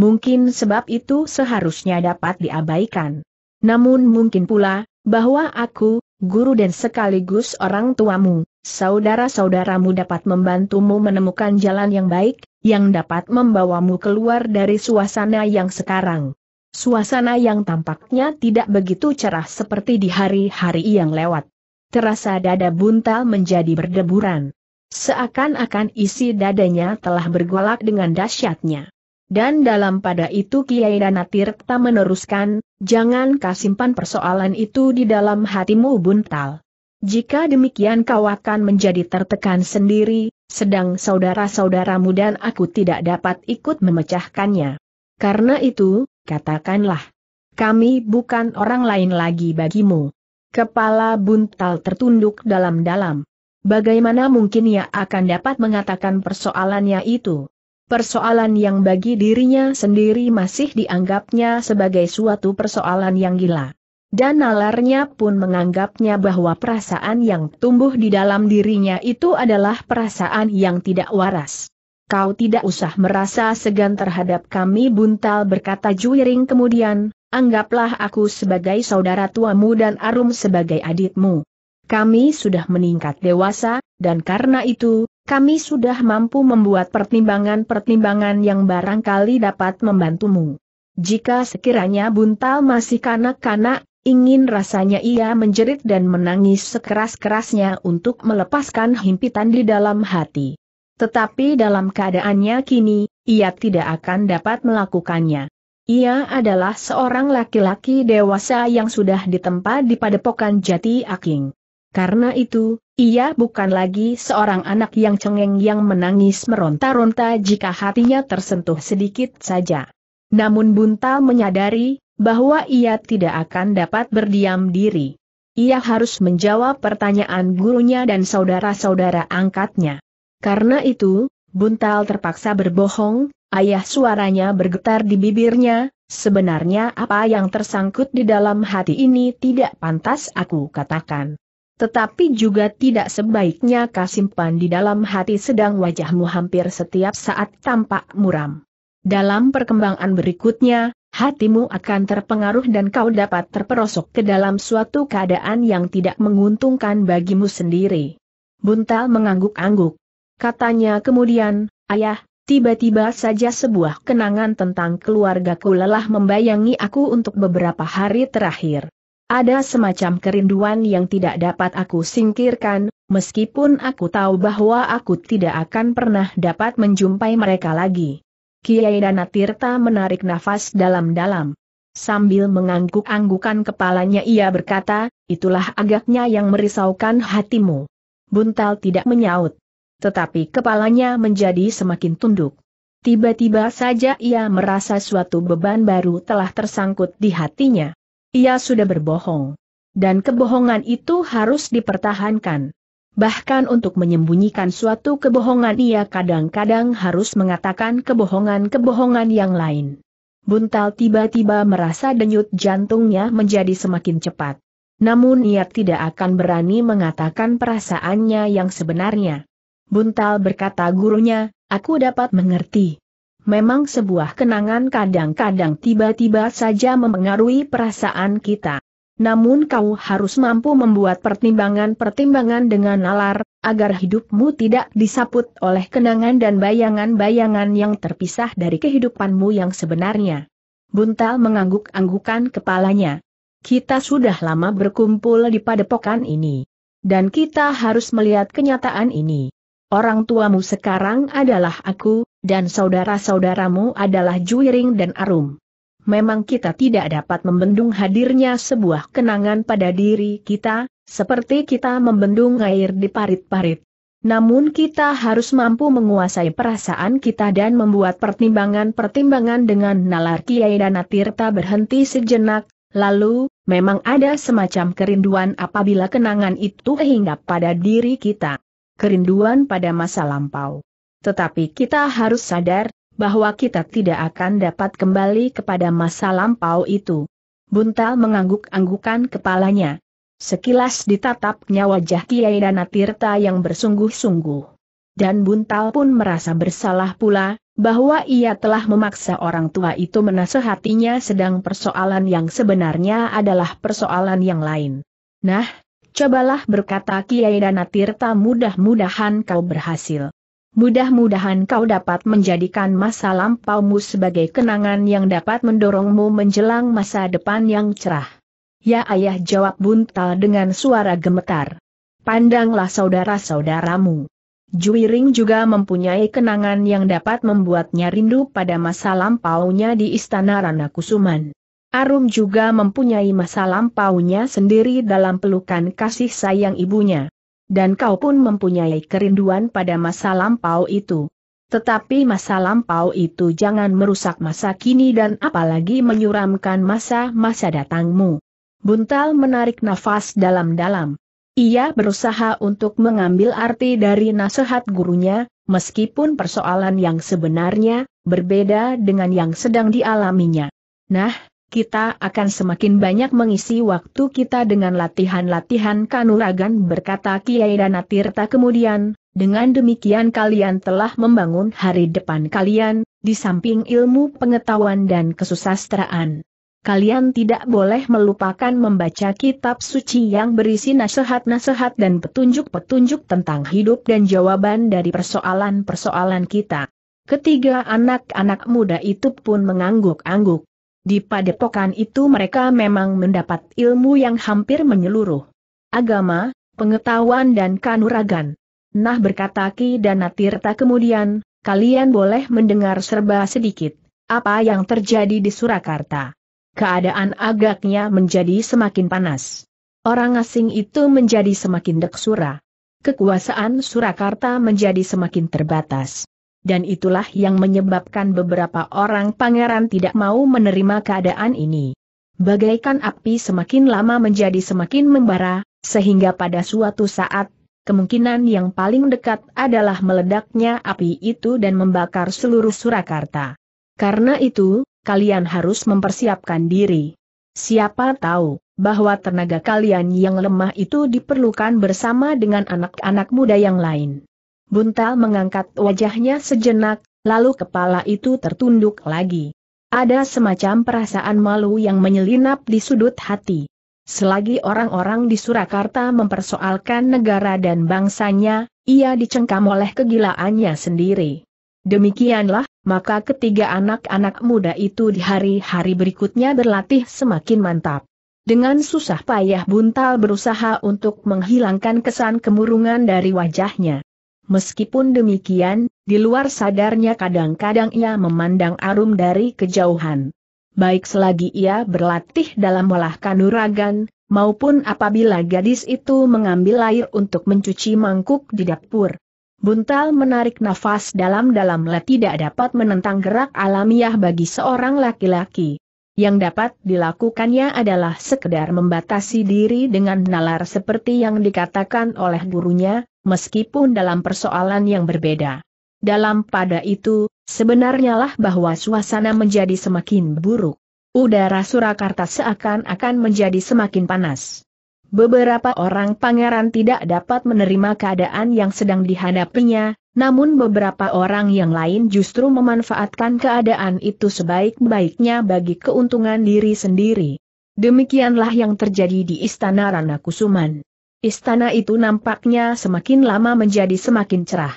Mungkin sebab itu seharusnya dapat diabaikan. Namun mungkin pula, bahwa aku, guru dan sekaligus orang tuamu, saudara-saudaramu dapat membantumu menemukan jalan yang baik, yang dapat membawamu keluar dari suasana yang sekarang. Suasana yang tampaknya tidak begitu cerah seperti di hari-hari yang lewat. Terasa dada buntal menjadi berdeburan. Seakan-akan isi dadanya telah bergolak dengan dahsyatnya. Dan dalam pada itu Kiai Danatirta meneruskan, jangan kasimpan persoalan itu di dalam hatimu buntal. Jika demikian kau akan menjadi tertekan sendiri, sedang saudara-saudaramu dan aku tidak dapat ikut memecahkannya. Karena itu, katakanlah. Kami bukan orang lain lagi bagimu. Kepala buntal tertunduk dalam-dalam. Bagaimana mungkin ia akan dapat mengatakan persoalannya itu? persoalan yang bagi dirinya sendiri masih dianggapnya sebagai suatu persoalan yang gila. Dan nalarnya pun menganggapnya bahwa perasaan yang tumbuh di dalam dirinya itu adalah perasaan yang tidak waras. Kau tidak usah merasa segan terhadap kami buntal berkata Juiring kemudian, anggaplah aku sebagai saudara tuamu dan Arum sebagai adikmu. Kami sudah meningkat dewasa, dan karena itu, kami sudah mampu membuat pertimbangan-pertimbangan yang barangkali dapat membantumu. Jika sekiranya buntal masih kanak-kanak, ingin rasanya ia menjerit dan menangis sekeras-kerasnya untuk melepaskan himpitan di dalam hati. Tetapi dalam keadaannya kini, ia tidak akan dapat melakukannya. Ia adalah seorang laki-laki dewasa yang sudah ditempa di padepokan jati aking. Karena itu, ia bukan lagi seorang anak yang cengeng yang menangis meronta-ronta jika hatinya tersentuh sedikit saja. Namun Buntal menyadari, bahwa ia tidak akan dapat berdiam diri. Ia harus menjawab pertanyaan gurunya dan saudara-saudara angkatnya. Karena itu, Buntal terpaksa berbohong, ayah suaranya bergetar di bibirnya, sebenarnya apa yang tersangkut di dalam hati ini tidak pantas aku katakan. Tetapi juga tidak sebaiknya kasimpan di dalam hati sedang wajahmu hampir setiap saat tampak muram. Dalam perkembangan berikutnya, hatimu akan terpengaruh dan kau dapat terperosok ke dalam suatu keadaan yang tidak menguntungkan bagimu sendiri. Buntal mengangguk-angguk. Katanya kemudian, ayah, tiba-tiba saja sebuah kenangan tentang keluargaku lelah membayangi aku untuk beberapa hari terakhir. Ada semacam kerinduan yang tidak dapat aku singkirkan, meskipun aku tahu bahwa aku tidak akan pernah dapat menjumpai mereka lagi. Kiai Dana Tirta menarik nafas dalam-dalam. Sambil mengangguk-anggukan kepalanya ia berkata, itulah agaknya yang merisaukan hatimu. Buntal tidak menyaut. Tetapi kepalanya menjadi semakin tunduk. Tiba-tiba saja ia merasa suatu beban baru telah tersangkut di hatinya. Ia sudah berbohong. Dan kebohongan itu harus dipertahankan. Bahkan untuk menyembunyikan suatu kebohongan ia kadang-kadang harus mengatakan kebohongan-kebohongan yang lain. Buntal tiba-tiba merasa denyut jantungnya menjadi semakin cepat. Namun ia tidak akan berani mengatakan perasaannya yang sebenarnya. Buntal berkata gurunya, aku dapat mengerti. Memang sebuah kenangan kadang-kadang tiba-tiba saja memengaruhi perasaan kita. Namun kau harus mampu membuat pertimbangan-pertimbangan dengan nalar, agar hidupmu tidak disaput oleh kenangan dan bayangan-bayangan yang terpisah dari kehidupanmu yang sebenarnya. Buntal mengangguk-anggukan kepalanya. Kita sudah lama berkumpul di padepokan ini. Dan kita harus melihat kenyataan ini. Orang tuamu sekarang adalah aku, dan saudara-saudaramu adalah Juiring dan Arum. Memang kita tidak dapat membendung hadirnya sebuah kenangan pada diri kita, seperti kita membendung air di parit-parit. Namun kita harus mampu menguasai perasaan kita dan membuat pertimbangan-pertimbangan dengan nalar Kiai Tirta berhenti sejenak, lalu, memang ada semacam kerinduan apabila kenangan itu hinggap pada diri kita. Kerinduan pada masa lampau. Tetapi kita harus sadar, bahwa kita tidak akan dapat kembali kepada masa lampau itu. Buntal mengangguk-anggukan kepalanya. Sekilas ditatapnya wajah Kiai Danatirta yang bersungguh-sungguh. Dan Buntal pun merasa bersalah pula, bahwa ia telah memaksa orang tua itu menasehatinya sedang persoalan yang sebenarnya adalah persoalan yang lain. Nah, cobalah berkata Kiai Danatirta mudah-mudahan kau berhasil. Mudah-mudahan kau dapat menjadikan masa lampaumu sebagai kenangan yang dapat mendorongmu menjelang masa depan yang cerah. Ya ayah jawab buntal dengan suara gemetar. Pandanglah saudara-saudaramu. Juiring juga mempunyai kenangan yang dapat membuatnya rindu pada masa lampaunya di Istana Rana Kusuman. Arum juga mempunyai masa lampaunya sendiri dalam pelukan kasih sayang ibunya dan kau pun mempunyai kerinduan pada masa lampau itu. Tetapi masa lampau itu jangan merusak masa kini dan apalagi menyuramkan masa-masa datangmu. Buntal menarik nafas dalam-dalam. Ia berusaha untuk mengambil arti dari nasihat gurunya, meskipun persoalan yang sebenarnya berbeda dengan yang sedang dialaminya. Nah, kita akan semakin banyak mengisi waktu kita dengan latihan-latihan kanuragan berkata Kiai Danatirta kemudian, dengan demikian kalian telah membangun hari depan kalian, di samping ilmu pengetahuan dan kesusastraan. Kalian tidak boleh melupakan membaca kitab suci yang berisi nasihat-nasihat dan petunjuk-petunjuk tentang hidup dan jawaban dari persoalan-persoalan kita. Ketiga anak-anak muda itu pun mengangguk-angguk. Di padepokan itu mereka memang mendapat ilmu yang hampir menyeluruh. Agama, pengetahuan dan kanuragan. Nah berkata Ki Danatirta kemudian, kalian boleh mendengar serba sedikit, apa yang terjadi di Surakarta. Keadaan agaknya menjadi semakin panas. Orang asing itu menjadi semakin deksura. Kekuasaan Surakarta menjadi semakin terbatas dan itulah yang menyebabkan beberapa orang pangeran tidak mau menerima keadaan ini. Bagaikan api semakin lama menjadi semakin membara, sehingga pada suatu saat, kemungkinan yang paling dekat adalah meledaknya api itu dan membakar seluruh Surakarta. Karena itu, kalian harus mempersiapkan diri. Siapa tahu, bahwa tenaga kalian yang lemah itu diperlukan bersama dengan anak-anak muda yang lain. Buntal mengangkat wajahnya sejenak, lalu kepala itu tertunduk lagi. Ada semacam perasaan malu yang menyelinap di sudut hati. Selagi orang-orang di Surakarta mempersoalkan negara dan bangsanya, ia dicengkam oleh kegilaannya sendiri. Demikianlah, maka ketiga anak-anak muda itu di hari-hari berikutnya berlatih semakin mantap. Dengan susah payah Buntal berusaha untuk menghilangkan kesan kemurungan dari wajahnya. Meskipun demikian, di luar sadarnya kadang-kadang ia memandang arum dari kejauhan. Baik selagi ia berlatih dalam olah kanuragan, maupun apabila gadis itu mengambil air untuk mencuci mangkuk di dapur. Buntal menarik nafas dalam-dalam le tidak dapat menentang gerak alamiah bagi seorang laki-laki yang dapat dilakukannya adalah sekedar membatasi diri dengan nalar seperti yang dikatakan oleh gurunya, meskipun dalam persoalan yang berbeda. Dalam pada itu, sebenarnya lah bahwa suasana menjadi semakin buruk. Udara Surakarta seakan-akan menjadi semakin panas. Beberapa orang pangeran tidak dapat menerima keadaan yang sedang dihadapinya, namun beberapa orang yang lain justru memanfaatkan keadaan itu sebaik-baiknya bagi keuntungan diri sendiri. Demikianlah yang terjadi di Istana Rana Kusuman. Istana itu nampaknya semakin lama menjadi semakin cerah.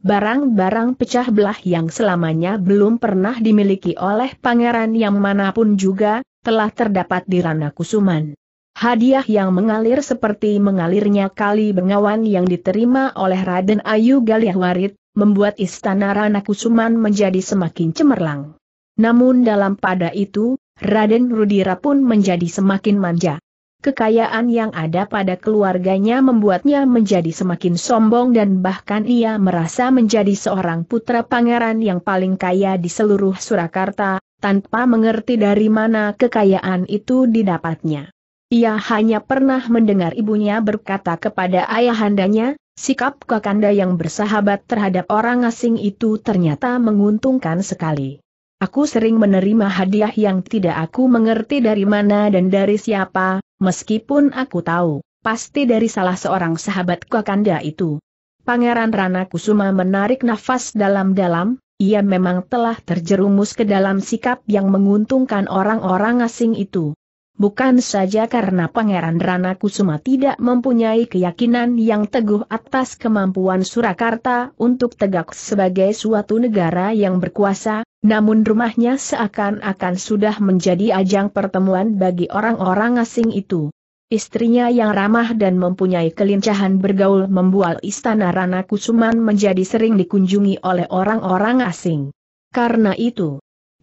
Barang-barang pecah belah yang selamanya belum pernah dimiliki oleh pangeran yang manapun juga, telah terdapat di Rana Kusuman. Hadiah yang mengalir seperti mengalirnya kali bengawan yang diterima oleh Raden Ayu Warid, membuat istana Rana Kusuman menjadi semakin cemerlang. Namun dalam pada itu, Raden Rudira pun menjadi semakin manja. Kekayaan yang ada pada keluarganya membuatnya menjadi semakin sombong dan bahkan ia merasa menjadi seorang putra pangeran yang paling kaya di seluruh Surakarta, tanpa mengerti dari mana kekayaan itu didapatnya. Ia hanya pernah mendengar ibunya berkata kepada ayahandanya, sikap Kakanda yang bersahabat terhadap orang asing itu ternyata menguntungkan sekali. Aku sering menerima hadiah yang tidak aku mengerti dari mana dan dari siapa, meskipun aku tahu, pasti dari salah seorang sahabat Kakanda itu. Pangeran Rana Kusuma menarik nafas dalam-dalam, ia memang telah terjerumus ke dalam sikap yang menguntungkan orang-orang asing itu. Bukan saja karena Pangeran Rana Kusuma tidak mempunyai keyakinan yang teguh atas kemampuan Surakarta untuk tegak sebagai suatu negara yang berkuasa, namun rumahnya seakan-akan sudah menjadi ajang pertemuan bagi orang-orang asing itu. Istrinya yang ramah dan mempunyai kelincahan bergaul membuat istana Rana Kusuman menjadi sering dikunjungi oleh orang-orang asing. Karena itu,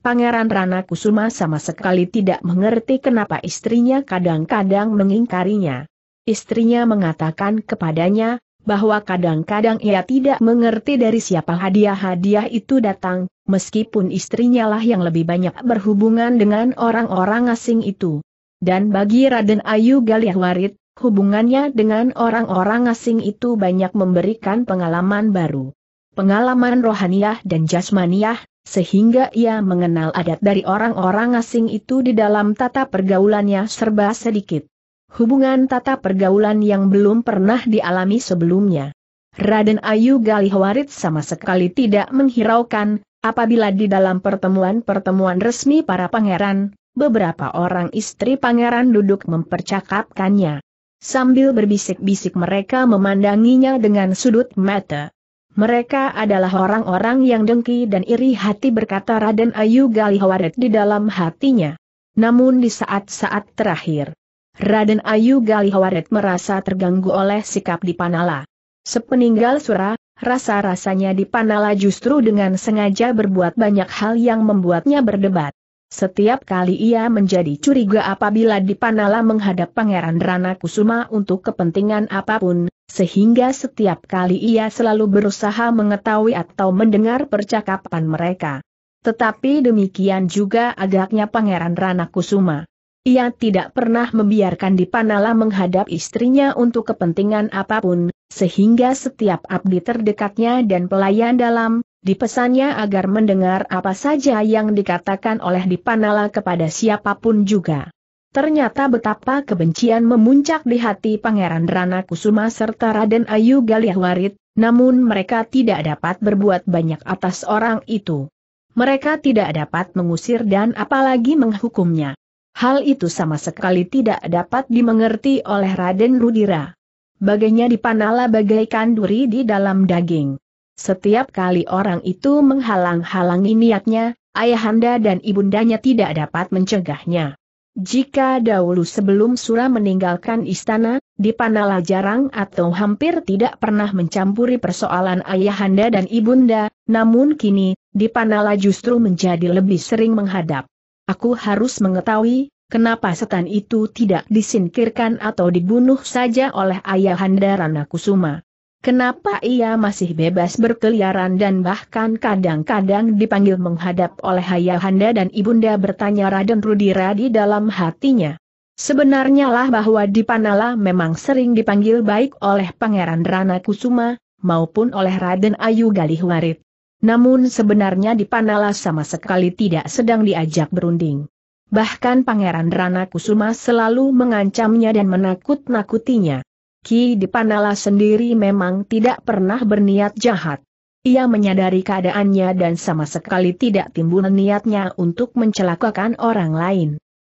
Pangeran Rana Kusuma sama sekali tidak mengerti kenapa istrinya kadang-kadang mengingkarinya. Istrinya mengatakan kepadanya, bahwa kadang-kadang ia tidak mengerti dari siapa hadiah-hadiah itu datang, meskipun istrinya lah yang lebih banyak berhubungan dengan orang-orang asing itu. Dan bagi Raden Ayu Galiahwarit, hubungannya dengan orang-orang asing itu banyak memberikan pengalaman baru. Pengalaman rohaniah dan jasmaniah, sehingga ia mengenal adat dari orang-orang asing itu di dalam tata pergaulannya serba sedikit. Hubungan tata pergaulan yang belum pernah dialami sebelumnya. Raden Ayu Galihwarit sama sekali tidak menghiraukan, apabila di dalam pertemuan-pertemuan resmi para pangeran, beberapa orang istri pangeran duduk mempercakapkannya. Sambil berbisik-bisik mereka memandanginya dengan sudut mata. Mereka adalah orang-orang yang dengki dan iri hati berkata Raden Ayu Galihawaret di dalam hatinya. Namun di saat-saat terakhir, Raden Ayu Galihawaret merasa terganggu oleh sikap Dipanala. Sepeninggal Sura, rasa-rasanya Dipanala justru dengan sengaja berbuat banyak hal yang membuatnya berdebat. Setiap kali ia menjadi curiga apabila Dipanala menghadap Pangeran Rana Kusuma untuk kepentingan apapun, sehingga setiap kali ia selalu berusaha mengetahui atau mendengar percakapan mereka. Tetapi demikian juga agaknya Pangeran Rana Kusuma. Ia tidak pernah membiarkan Dipanala menghadap istrinya untuk kepentingan apapun, sehingga setiap abdi terdekatnya dan pelayan dalam, Dipesannya agar mendengar apa saja yang dikatakan oleh Dipanala kepada siapapun juga. Ternyata betapa kebencian memuncak di hati Pangeran Rana Kusuma serta Raden Ayu Galiahwarit, namun mereka tidak dapat berbuat banyak atas orang itu. Mereka tidak dapat mengusir dan apalagi menghukumnya. Hal itu sama sekali tidak dapat dimengerti oleh Raden Rudira. Bagainya dipanala bagaikan duri di dalam daging. Setiap kali orang itu menghalang-halangi niatnya, ayahanda dan ibundanya tidak dapat mencegahnya. Jika dahulu sebelum Sura meninggalkan istana, Dipanala jarang atau hampir tidak pernah mencampuri persoalan ayahanda dan ibunda, namun kini, Dipanala justru menjadi lebih sering menghadap. Aku harus mengetahui, kenapa setan itu tidak disingkirkan atau dibunuh saja oleh ayahanda Rana Kusuma. Kenapa ia masih bebas berkeliaran dan bahkan kadang-kadang dipanggil menghadap oleh Hayahanda dan Ibunda bertanya Raden Rudira di dalam hatinya. Sebenarnya lah bahwa Dipanala memang sering dipanggil baik oleh Pangeran Rana Kusuma, maupun oleh Raden Ayu Galihwarit. Namun sebenarnya Dipanala sama sekali tidak sedang diajak berunding. Bahkan Pangeran Rana Kusuma selalu mengancamnya dan menakut-nakutinya. Ki Dipanala sendiri memang tidak pernah berniat jahat. Ia menyadari keadaannya dan sama sekali tidak timbul niatnya untuk mencelakakan orang lain.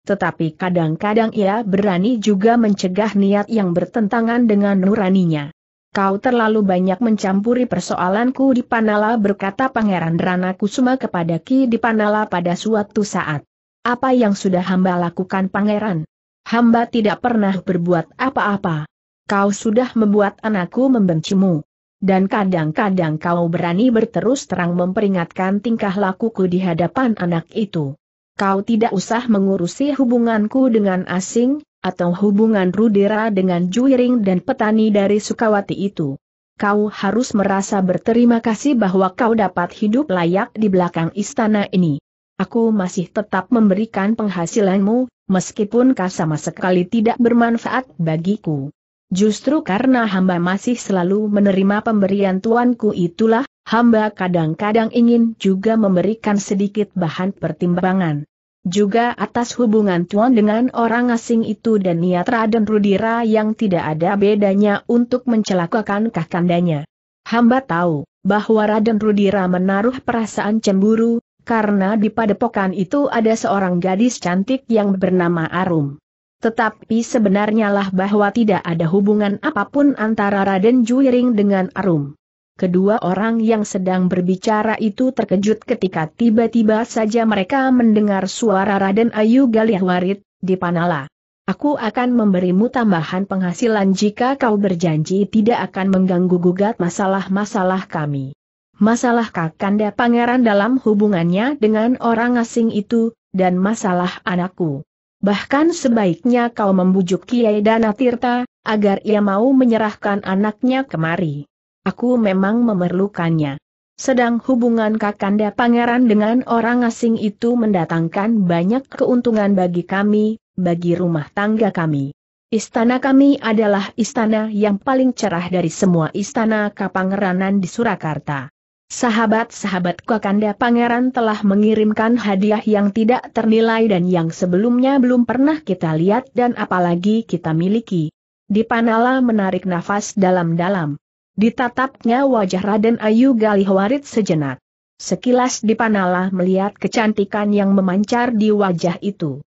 Tetapi kadang-kadang ia berani juga mencegah niat yang bertentangan dengan nuraninya. Kau terlalu banyak mencampuri persoalanku Dipanala berkata Pangeran Rana Kusuma kepada Ki Dipanala pada suatu saat. Apa yang sudah hamba lakukan Pangeran? Hamba tidak pernah berbuat apa-apa kau sudah membuat anakku membencimu. Dan kadang-kadang kau berani berterus terang memperingatkan tingkah lakuku di hadapan anak itu. Kau tidak usah mengurusi hubunganku dengan asing, atau hubungan Rudera dengan juiring dan petani dari Sukawati itu. Kau harus merasa berterima kasih bahwa kau dapat hidup layak di belakang istana ini. Aku masih tetap memberikan penghasilanmu, meskipun kau sama sekali tidak bermanfaat bagiku. Justru karena hamba masih selalu menerima pemberian tuanku itulah, hamba kadang-kadang ingin juga memberikan sedikit bahan pertimbangan. Juga atas hubungan tuan dengan orang asing itu dan niat Raden Rudira yang tidak ada bedanya untuk mencelakakan kakandanya. Hamba tahu, bahwa Raden Rudira menaruh perasaan cemburu, karena di padepokan itu ada seorang gadis cantik yang bernama Arum. Tetapi sebenarnya lah bahwa tidak ada hubungan apapun antara Raden Juiring dengan Arum. Kedua orang yang sedang berbicara itu terkejut ketika tiba-tiba saja mereka mendengar suara Raden Ayu Galihwarit. di Panala. Aku akan memberimu tambahan penghasilan jika kau berjanji tidak akan mengganggu-gugat masalah-masalah kami. Masalah Kakanda Pangeran dalam hubungannya dengan orang asing itu, dan masalah anakku. Bahkan sebaiknya kau membujuk Kiai Dana Tirta, agar ia mau menyerahkan anaknya kemari. Aku memang memerlukannya. Sedang hubungan Kakanda Pangeran dengan orang asing itu mendatangkan banyak keuntungan bagi kami, bagi rumah tangga kami. Istana kami adalah istana yang paling cerah dari semua istana kapangeranan di Surakarta. Sahabat-sahabat Kakanda Pangeran telah mengirimkan hadiah yang tidak ternilai dan yang sebelumnya belum pernah kita lihat dan apalagi kita miliki. Dipanala menarik nafas dalam-dalam. Ditatapnya wajah Raden Ayu Galihwarit sejenak. Sekilas Dipanala melihat kecantikan yang memancar di wajah itu.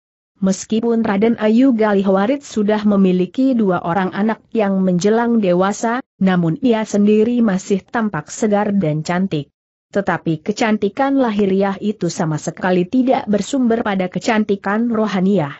Meskipun Raden Ayu Galihwarit sudah memiliki dua orang anak yang menjelang dewasa, namun ia sendiri masih tampak segar dan cantik. Tetapi kecantikan lahiriah itu sama sekali tidak bersumber pada kecantikan rohaniah.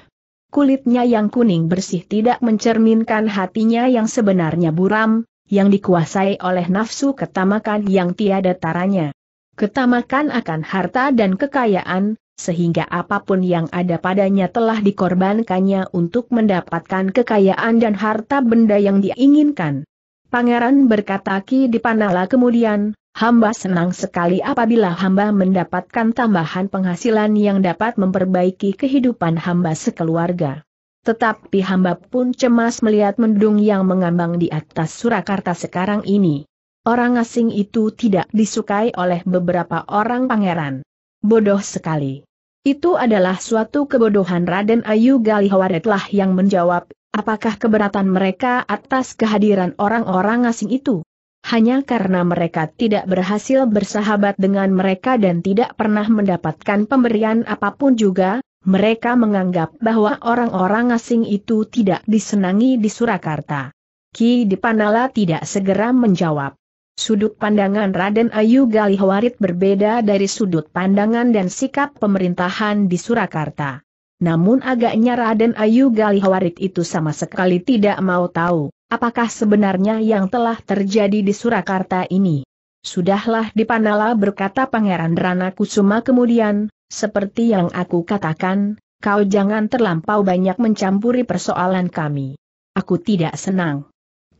Kulitnya yang kuning bersih tidak mencerminkan hatinya yang sebenarnya buram, yang dikuasai oleh nafsu ketamakan yang tiada taranya. Ketamakan akan harta dan kekayaan, sehingga apapun yang ada padanya telah dikorbankannya untuk mendapatkan kekayaan dan harta benda yang diinginkan. Pangeran berkata Ki Dipanala kemudian, hamba senang sekali apabila hamba mendapatkan tambahan penghasilan yang dapat memperbaiki kehidupan hamba sekeluarga. Tetapi hamba pun cemas melihat mendung yang mengambang di atas Surakarta sekarang ini. Orang asing itu tidak disukai oleh beberapa orang pangeran. Bodoh sekali. Itu adalah suatu kebodohan Raden Ayu Galihawaretlah yang menjawab, apakah keberatan mereka atas kehadiran orang-orang asing itu? Hanya karena mereka tidak berhasil bersahabat dengan mereka dan tidak pernah mendapatkan pemberian apapun juga, mereka menganggap bahwa orang-orang asing itu tidak disenangi di Surakarta. Ki Dipanala tidak segera menjawab. Sudut pandangan Raden Ayu Galihwarit berbeda dari sudut pandangan dan sikap pemerintahan di Surakarta. Namun agaknya Raden Ayu Galihwarit itu sama sekali tidak mau tahu, apakah sebenarnya yang telah terjadi di Surakarta ini. Sudahlah dipanala berkata Pangeran Rana Kusuma kemudian, seperti yang aku katakan, kau jangan terlampau banyak mencampuri persoalan kami. Aku tidak senang.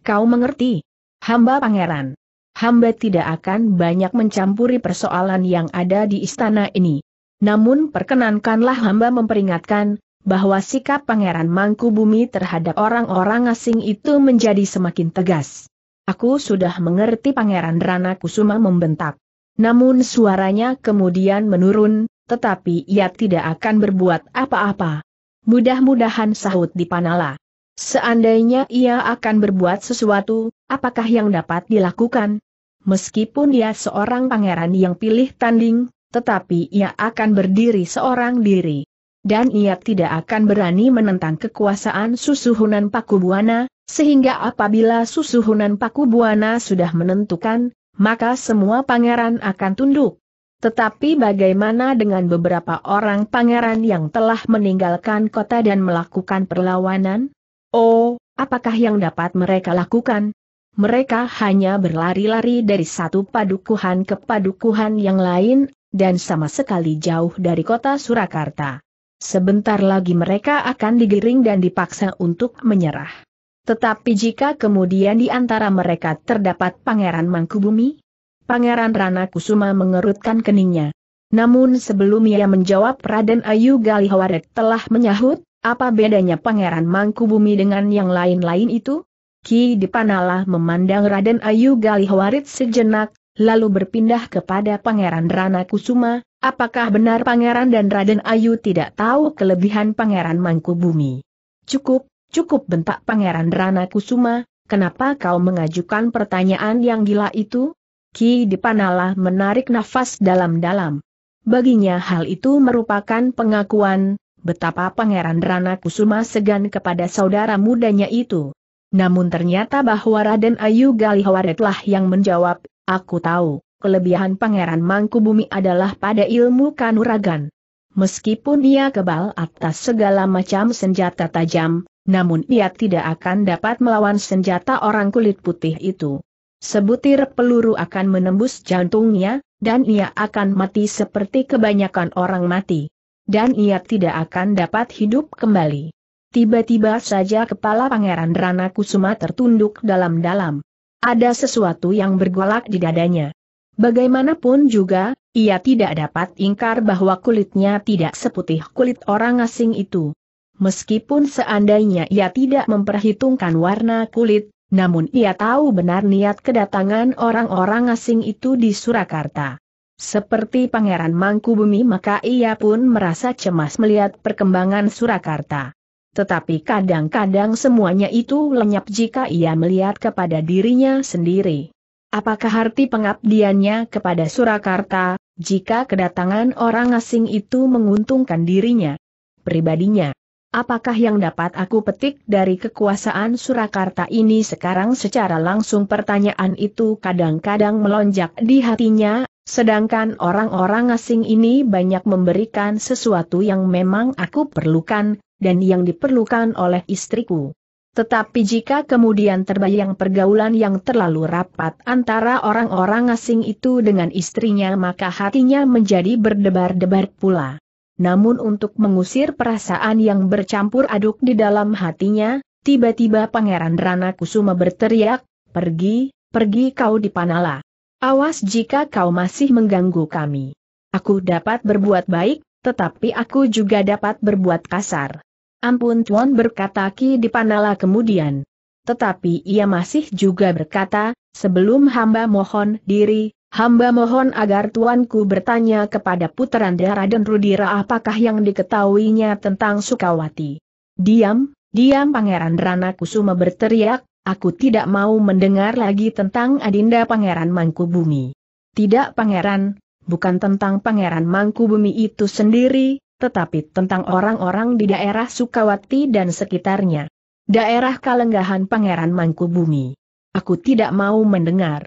Kau mengerti? Hamba pangeran hamba tidak akan banyak mencampuri persoalan yang ada di istana ini. Namun perkenankanlah hamba memperingatkan, bahwa sikap Pangeran Mangkubumi terhadap orang-orang asing itu menjadi semakin tegas. Aku sudah mengerti Pangeran Rana Kusuma membentak. Namun suaranya kemudian menurun, tetapi ia tidak akan berbuat apa-apa. Mudah-mudahan sahut di Panala. Seandainya ia akan berbuat sesuatu, apakah yang dapat dilakukan? Meskipun dia seorang pangeran yang pilih tanding, tetapi ia akan berdiri seorang diri. Dan ia tidak akan berani menentang kekuasaan susuhunan Pakubuana, sehingga apabila susuhunan Pakubuana sudah menentukan, maka semua pangeran akan tunduk. Tetapi bagaimana dengan beberapa orang pangeran yang telah meninggalkan kota dan melakukan perlawanan? Oh, apakah yang dapat mereka lakukan? mereka hanya berlari-lari dari satu padukuhan ke padukuhan yang lain, dan sama sekali jauh dari kota Surakarta. Sebentar lagi mereka akan digiring dan dipaksa untuk menyerah. Tetapi jika kemudian di antara mereka terdapat Pangeran Mangkubumi, Pangeran Rana Kusuma mengerutkan keningnya. Namun sebelum ia menjawab Raden Ayu Galihawaret telah menyahut, apa bedanya Pangeran Mangkubumi dengan yang lain-lain itu? Ki Dipanalah memandang Raden Ayu Galihwarit sejenak, lalu berpindah kepada Pangeran Rana Kusuma, apakah benar Pangeran dan Raden Ayu tidak tahu kelebihan Pangeran Mangkubumi? Cukup, cukup bentak Pangeran Rana Kusuma, kenapa kau mengajukan pertanyaan yang gila itu? Ki Dipanalah menarik nafas dalam-dalam. Baginya hal itu merupakan pengakuan, betapa Pangeran Rana Kusuma segan kepada saudara mudanya itu. Namun ternyata bahwa Raden Ayu Galihawaretlah yang menjawab, aku tahu, kelebihan Pangeran Mangkubumi adalah pada ilmu kanuragan. Meskipun ia kebal atas segala macam senjata tajam, namun ia tidak akan dapat melawan senjata orang kulit putih itu. Sebutir peluru akan menembus jantungnya, dan ia akan mati seperti kebanyakan orang mati. Dan ia tidak akan dapat hidup kembali. Tiba-tiba saja kepala Pangeran Rana Kusuma tertunduk dalam-dalam. Ada sesuatu yang bergolak di dadanya. Bagaimanapun juga, ia tidak dapat ingkar bahwa kulitnya tidak seputih kulit orang asing itu. Meskipun seandainya ia tidak memperhitungkan warna kulit, namun ia tahu benar niat kedatangan orang-orang asing itu di Surakarta. Seperti Pangeran Mangkubumi maka ia pun merasa cemas melihat perkembangan Surakarta. Tetapi kadang-kadang semuanya itu lenyap jika ia melihat kepada dirinya sendiri. Apakah arti pengabdiannya kepada Surakarta, jika kedatangan orang asing itu menguntungkan dirinya? Pribadinya. Apakah yang dapat aku petik dari kekuasaan Surakarta ini sekarang secara langsung pertanyaan itu kadang-kadang melonjak di hatinya, sedangkan orang-orang asing ini banyak memberikan sesuatu yang memang aku perlukan, dan yang diperlukan oleh istriku. Tetapi jika kemudian terbayang pergaulan yang terlalu rapat antara orang-orang asing itu dengan istrinya maka hatinya menjadi berdebar-debar pula. Namun untuk mengusir perasaan yang bercampur aduk di dalam hatinya, tiba-tiba Pangeran Rana Kusuma berteriak, pergi, pergi kau di Panala. Awas jika kau masih mengganggu kami. Aku dapat berbuat baik, tetapi aku juga dapat berbuat kasar. Ampun Tuan berkata Ki Dipanala kemudian. Tetapi ia masih juga berkata, sebelum hamba mohon diri, hamba mohon agar tuanku bertanya kepada puteran Raden Rudira apakah yang diketahuinya tentang Sukawati. Diam, diam Pangeran Rana Kusuma berteriak, aku tidak mau mendengar lagi tentang Adinda Pangeran Mangkubumi. Tidak pangeran, bukan tentang Pangeran Mangkubumi itu sendiri, tetapi tentang orang-orang di daerah Sukawati dan sekitarnya. Daerah kalenggahan Pangeran Mangkubumi. Aku tidak mau mendengar.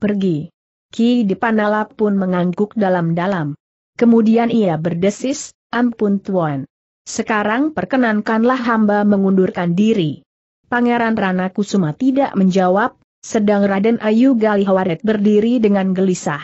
Pergi. Ki Dipanala pun mengangguk dalam-dalam. Kemudian ia berdesis, ampun tuan. Sekarang perkenankanlah hamba mengundurkan diri. Pangeran Rana Kusuma tidak menjawab, sedang Raden Ayu Galihawaret berdiri dengan gelisah.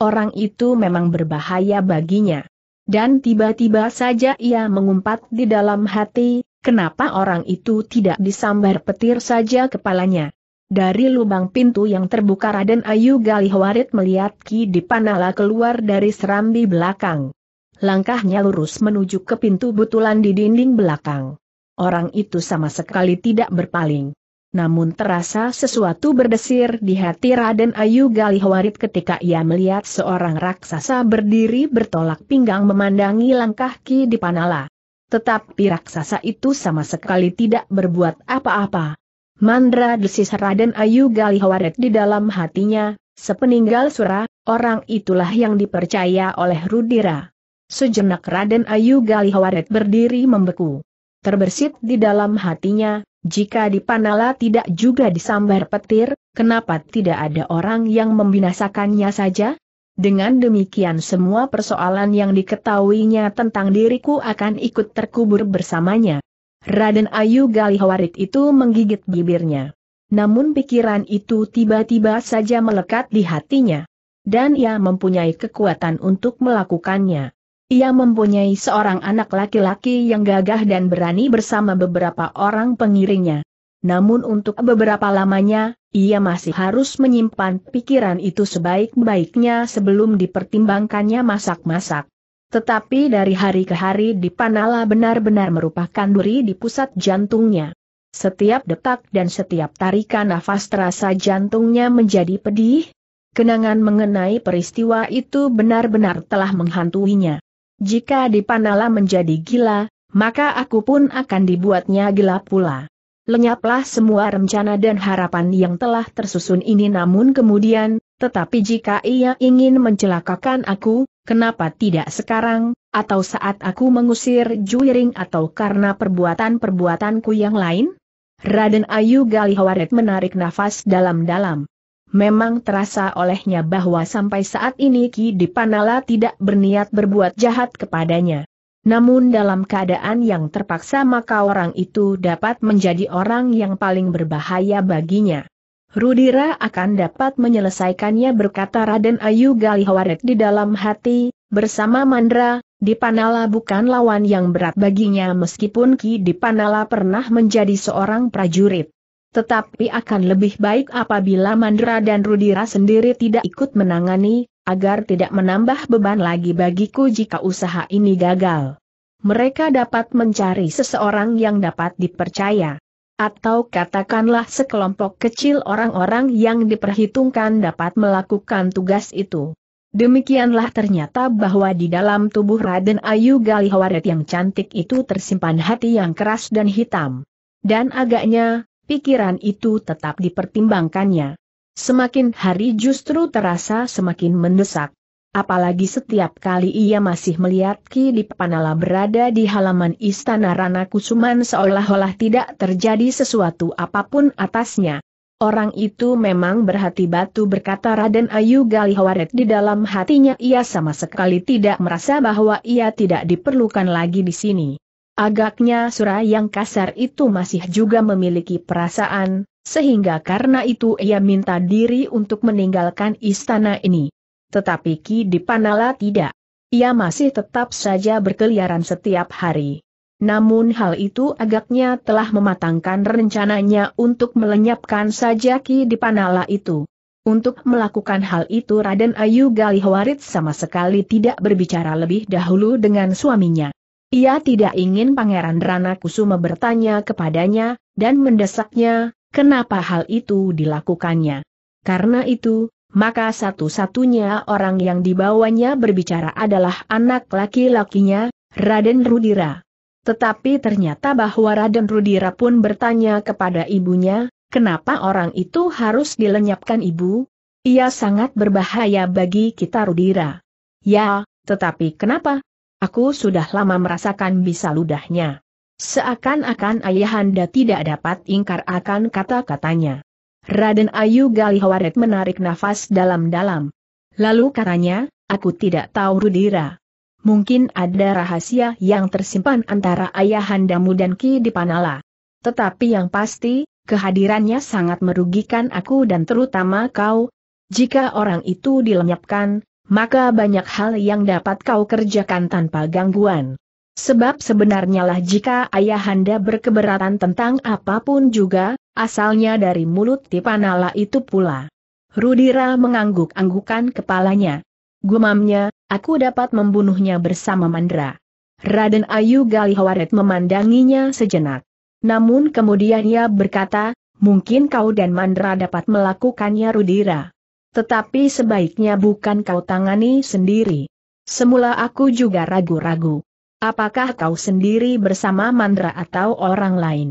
Orang itu memang berbahaya baginya. Dan tiba-tiba saja ia mengumpat di dalam hati, kenapa orang itu tidak disambar petir saja kepalanya. Dari lubang pintu yang terbuka Raden Ayu Galihwarit melihat Ki Dipanala keluar dari serambi belakang. Langkahnya lurus menuju ke pintu butulan di dinding belakang. Orang itu sama sekali tidak berpaling. Namun terasa sesuatu berdesir di hati Raden Ayu Galihwarit ketika ia melihat seorang raksasa berdiri bertolak pinggang memandangi langkah Ki Dipanala. Tetapi raksasa itu sama sekali tidak berbuat apa-apa. Mandra desis Raden Ayu Galihwarit di dalam hatinya, sepeninggal surah orang itulah yang dipercaya oleh Rudira. Sejenak Raden Ayu Galihwarit berdiri membeku. Terbersit di dalam hatinya, jika di Panala tidak juga disambar petir, kenapa tidak ada orang yang membinasakannya saja? Dengan demikian semua persoalan yang diketahuinya tentang diriku akan ikut terkubur bersamanya. Raden Ayu Galihawarit itu menggigit bibirnya. Namun pikiran itu tiba-tiba saja melekat di hatinya. Dan ia mempunyai kekuatan untuk melakukannya. Ia mempunyai seorang anak laki-laki yang gagah dan berani bersama beberapa orang pengiringnya. Namun untuk beberapa lamanya, ia masih harus menyimpan pikiran itu sebaik-baiknya sebelum dipertimbangkannya masak-masak. Tetapi dari hari ke hari dipanala benar-benar merupakan duri di pusat jantungnya. Setiap detak dan setiap tarikan nafas terasa jantungnya menjadi pedih. Kenangan mengenai peristiwa itu benar-benar telah menghantuinya. Jika Dipanala menjadi gila, maka aku pun akan dibuatnya gila pula. Lenyaplah semua rencana dan harapan yang telah tersusun ini namun kemudian, tetapi jika ia ingin mencelakakan aku, kenapa tidak sekarang, atau saat aku mengusir Juiring atau karena perbuatan-perbuatanku yang lain? Raden Ayu Galihawaret menarik nafas dalam-dalam. Memang terasa olehnya bahwa sampai saat ini Ki Dipanala tidak berniat berbuat jahat kepadanya. Namun dalam keadaan yang terpaksa maka orang itu dapat menjadi orang yang paling berbahaya baginya. Rudira akan dapat menyelesaikannya berkata Raden Ayu Galihwaret di dalam hati, bersama Mandra, Dipanala bukan lawan yang berat baginya meskipun Ki Dipanala pernah menjadi seorang prajurit. Tetapi akan lebih baik apabila Mandra dan Rudira sendiri tidak ikut menangani, agar tidak menambah beban lagi bagiku jika usaha ini gagal. Mereka dapat mencari seseorang yang dapat dipercaya. Atau katakanlah sekelompok kecil orang-orang yang diperhitungkan dapat melakukan tugas itu. Demikianlah ternyata bahwa di dalam tubuh Raden Ayu Galihawaret yang cantik itu tersimpan hati yang keras dan hitam. Dan agaknya, pikiran itu tetap dipertimbangkannya. Semakin hari justru terasa semakin mendesak. Apalagi setiap kali ia masih melihat Ki Dipanala berada di halaman istana Rana Kusuman seolah-olah tidak terjadi sesuatu apapun atasnya. Orang itu memang berhati batu berkata Raden Ayu Galihawaret di dalam hatinya ia sama sekali tidak merasa bahwa ia tidak diperlukan lagi di sini. Agaknya sura yang kasar itu masih juga memiliki perasaan, sehingga karena itu ia minta diri untuk meninggalkan istana ini. Tetapi Ki Dipanala tidak. Ia masih tetap saja berkeliaran setiap hari. Namun hal itu agaknya telah mematangkan rencananya untuk melenyapkan saja Ki Dipanala itu. Untuk melakukan hal itu Raden Ayu Galihwarit sama sekali tidak berbicara lebih dahulu dengan suaminya. Ia tidak ingin Pangeran Rana Kusuma bertanya kepadanya, dan mendesaknya, kenapa hal itu dilakukannya. Karena itu, maka satu-satunya orang yang dibawanya berbicara adalah anak laki-lakinya, Raden Rudira. Tetapi ternyata bahwa Raden Rudira pun bertanya kepada ibunya, kenapa orang itu harus dilenyapkan ibu? Ia sangat berbahaya bagi kita Rudira. Ya, tetapi kenapa? aku sudah lama merasakan bisa ludahnya. Seakan-akan ayahanda tidak dapat ingkar akan kata-katanya. Raden Ayu Galihawaret menarik nafas dalam-dalam. Lalu katanya, aku tidak tahu Rudira. Mungkin ada rahasia yang tersimpan antara ayahandamu dan Ki Dipanala. Tetapi yang pasti, kehadirannya sangat merugikan aku dan terutama kau. Jika orang itu dilenyapkan, maka banyak hal yang dapat kau kerjakan tanpa gangguan. Sebab sebenarnya lah jika ayahanda berkeberatan tentang apapun juga, asalnya dari mulut Tipanala itu pula. Rudira mengangguk-anggukan kepalanya. Gumamnya, aku dapat membunuhnya bersama Mandra. Raden Ayu Galihawaret memandanginya sejenak. Namun kemudian ia berkata, mungkin kau dan Mandra dapat melakukannya Rudira. Tetapi sebaiknya bukan kau tangani sendiri. Semula aku juga ragu-ragu. Apakah kau sendiri bersama Mandra atau orang lain?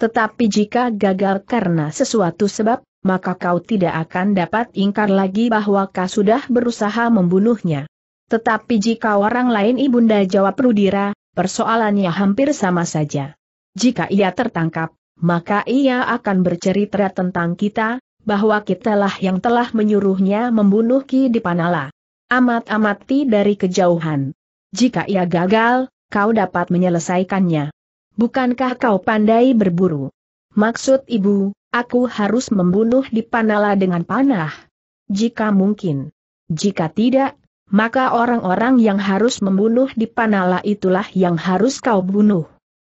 Tetapi jika gagal karena sesuatu sebab, maka kau tidak akan dapat ingkar lagi bahwa kau sudah berusaha membunuhnya. Tetapi jika orang lain ibunda jawab Rudira, persoalannya hampir sama saja. Jika ia tertangkap, maka ia akan bercerita tentang kita, bahwa kitalah yang telah menyuruhnya membunuh Ki Dipanala. Amat-amati dari kejauhan. Jika ia gagal, kau dapat menyelesaikannya. Bukankah kau pandai berburu? Maksud ibu, aku harus membunuh Dipanala dengan panah. Jika mungkin. Jika tidak, maka orang-orang yang harus membunuh Dipanala itulah yang harus kau bunuh.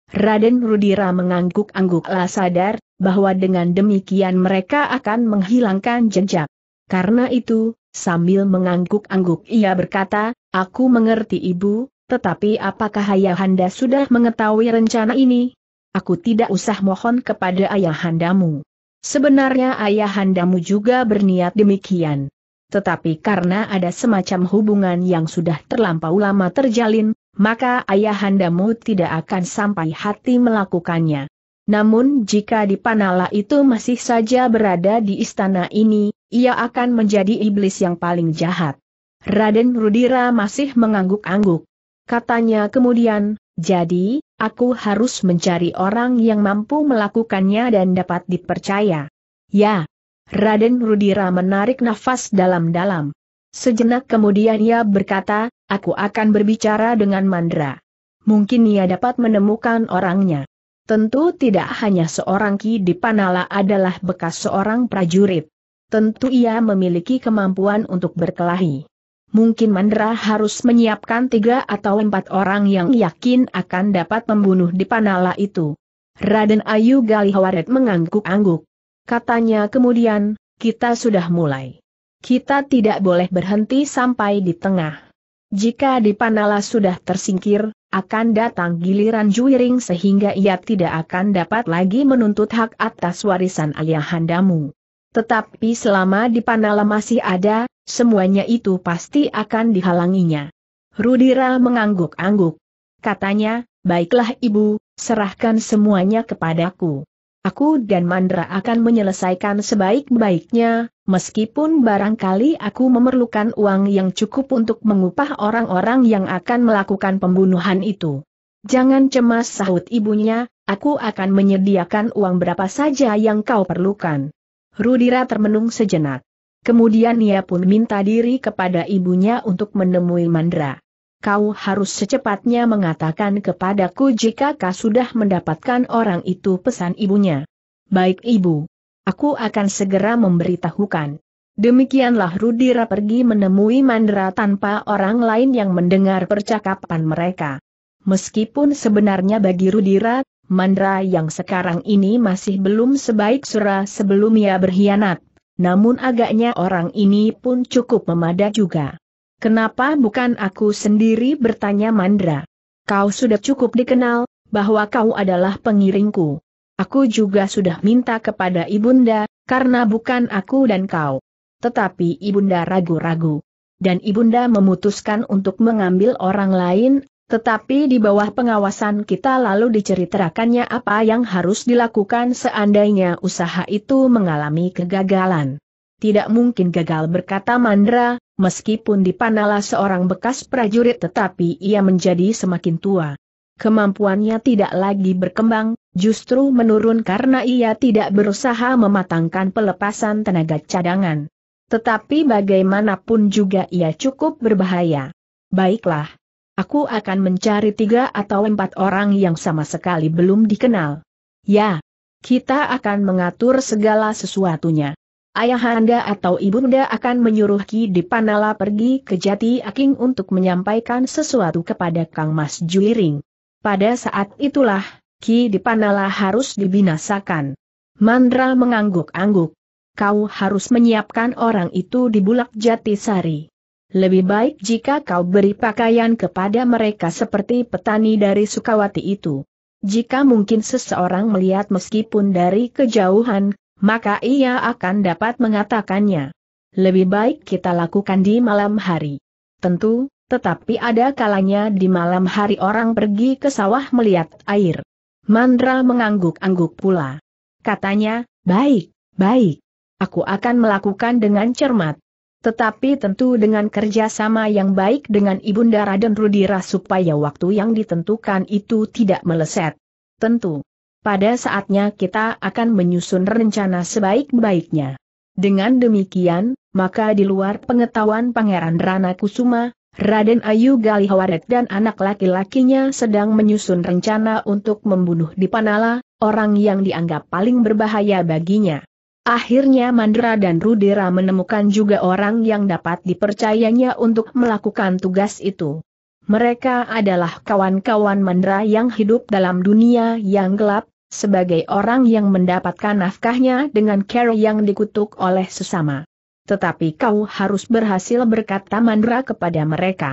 Raden Rudira mengangguk-angguklah sadar, bahwa dengan demikian mereka akan menghilangkan jejak. Karena itu, sambil mengangguk-angguk ia berkata, Aku mengerti ibu, tetapi apakah ayahanda sudah mengetahui rencana ini? Aku tidak usah mohon kepada ayahandamu. Sebenarnya ayahandamu juga berniat demikian. Tetapi karena ada semacam hubungan yang sudah terlampau lama terjalin, maka ayahandamu tidak akan sampai hati melakukannya. Namun jika Dipanala itu masih saja berada di istana ini, ia akan menjadi iblis yang paling jahat. Raden Rudira masih mengangguk-angguk. Katanya kemudian, jadi, aku harus mencari orang yang mampu melakukannya dan dapat dipercaya. Ya. Raden Rudira menarik nafas dalam-dalam. Sejenak kemudian ia berkata, aku akan berbicara dengan Mandra. Mungkin ia dapat menemukan orangnya. Tentu tidak hanya seorang Ki Dipanala adalah bekas seorang prajurit. Tentu ia memiliki kemampuan untuk berkelahi. Mungkin Mandra harus menyiapkan tiga atau empat orang yang yakin akan dapat membunuh Dipanala itu. Raden Ayu Galihawaret mengangguk-angguk. Katanya kemudian, kita sudah mulai. Kita tidak boleh berhenti sampai di tengah. Jika Dipanala sudah tersingkir, akan datang giliran Juiring sehingga ia tidak akan dapat lagi menuntut hak atas warisan ayahandamu. Tetapi selama Dipanala masih ada, semuanya itu pasti akan dihalanginya. Rudira mengangguk-angguk. Katanya, baiklah ibu, serahkan semuanya kepadaku. Aku dan Mandra akan menyelesaikan sebaik-baiknya, Meskipun barangkali aku memerlukan uang yang cukup untuk mengupah orang-orang yang akan melakukan pembunuhan itu. Jangan cemas sahut ibunya, aku akan menyediakan uang berapa saja yang kau perlukan. Rudira termenung sejenak. Kemudian ia pun minta diri kepada ibunya untuk menemui Mandra. Kau harus secepatnya mengatakan kepadaku jika kau sudah mendapatkan orang itu pesan ibunya. Baik ibu. Aku akan segera memberitahukan. Demikianlah Rudira pergi menemui Mandra tanpa orang lain yang mendengar percakapan mereka. Meskipun sebenarnya bagi Rudira, Mandra yang sekarang ini masih belum sebaik Sura sebelum ia berkhianat, namun agaknya orang ini pun cukup memadat juga. Kenapa bukan aku sendiri bertanya Mandra? Kau sudah cukup dikenal, bahwa kau adalah pengiringku. Aku juga sudah minta kepada Ibunda, karena bukan aku dan kau. Tetapi Ibunda ragu-ragu. Dan Ibunda memutuskan untuk mengambil orang lain, tetapi di bawah pengawasan kita lalu diceritakannya apa yang harus dilakukan seandainya usaha itu mengalami kegagalan. Tidak mungkin gagal berkata Mandra, meskipun dipanalah seorang bekas prajurit tetapi ia menjadi semakin tua kemampuannya tidak lagi berkembang, justru menurun karena ia tidak berusaha mematangkan pelepasan tenaga cadangan. Tetapi bagaimanapun juga ia cukup berbahaya. Baiklah. Aku akan mencari tiga atau empat orang yang sama sekali belum dikenal. Ya. Kita akan mengatur segala sesuatunya. Ayahanda atau ibunda akan menyuruh Ki Dipanala pergi ke Jati Aking untuk menyampaikan sesuatu kepada Kang Mas Juiring. Pada saat itulah, Ki Dipanala harus dibinasakan. Mandra mengangguk-angguk. Kau harus menyiapkan orang itu di bulak Jatisari. Lebih baik jika kau beri pakaian kepada mereka seperti petani dari Sukawati itu. Jika mungkin seseorang melihat meskipun dari kejauhan, maka ia akan dapat mengatakannya. Lebih baik kita lakukan di malam hari. Tentu, tetapi ada kalanya di malam hari orang pergi ke sawah melihat air. Mandra mengangguk-angguk pula. Katanya, baik, baik. Aku akan melakukan dengan cermat. Tetapi tentu dengan kerjasama yang baik dengan Ibunda Raden Rudira supaya waktu yang ditentukan itu tidak meleset. Tentu. Pada saatnya kita akan menyusun rencana sebaik-baiknya. Dengan demikian, maka di luar pengetahuan Pangeran Rana Kusuma, Raden Ayu Galihawaret dan anak laki-lakinya sedang menyusun rencana untuk membunuh Dipanala, orang yang dianggap paling berbahaya baginya. Akhirnya Mandra dan Rudera menemukan juga orang yang dapat dipercayanya untuk melakukan tugas itu. Mereka adalah kawan-kawan Mandra yang hidup dalam dunia yang gelap, sebagai orang yang mendapatkan nafkahnya dengan cara yang dikutuk oleh sesama tetapi kau harus berhasil berkata mandra kepada mereka.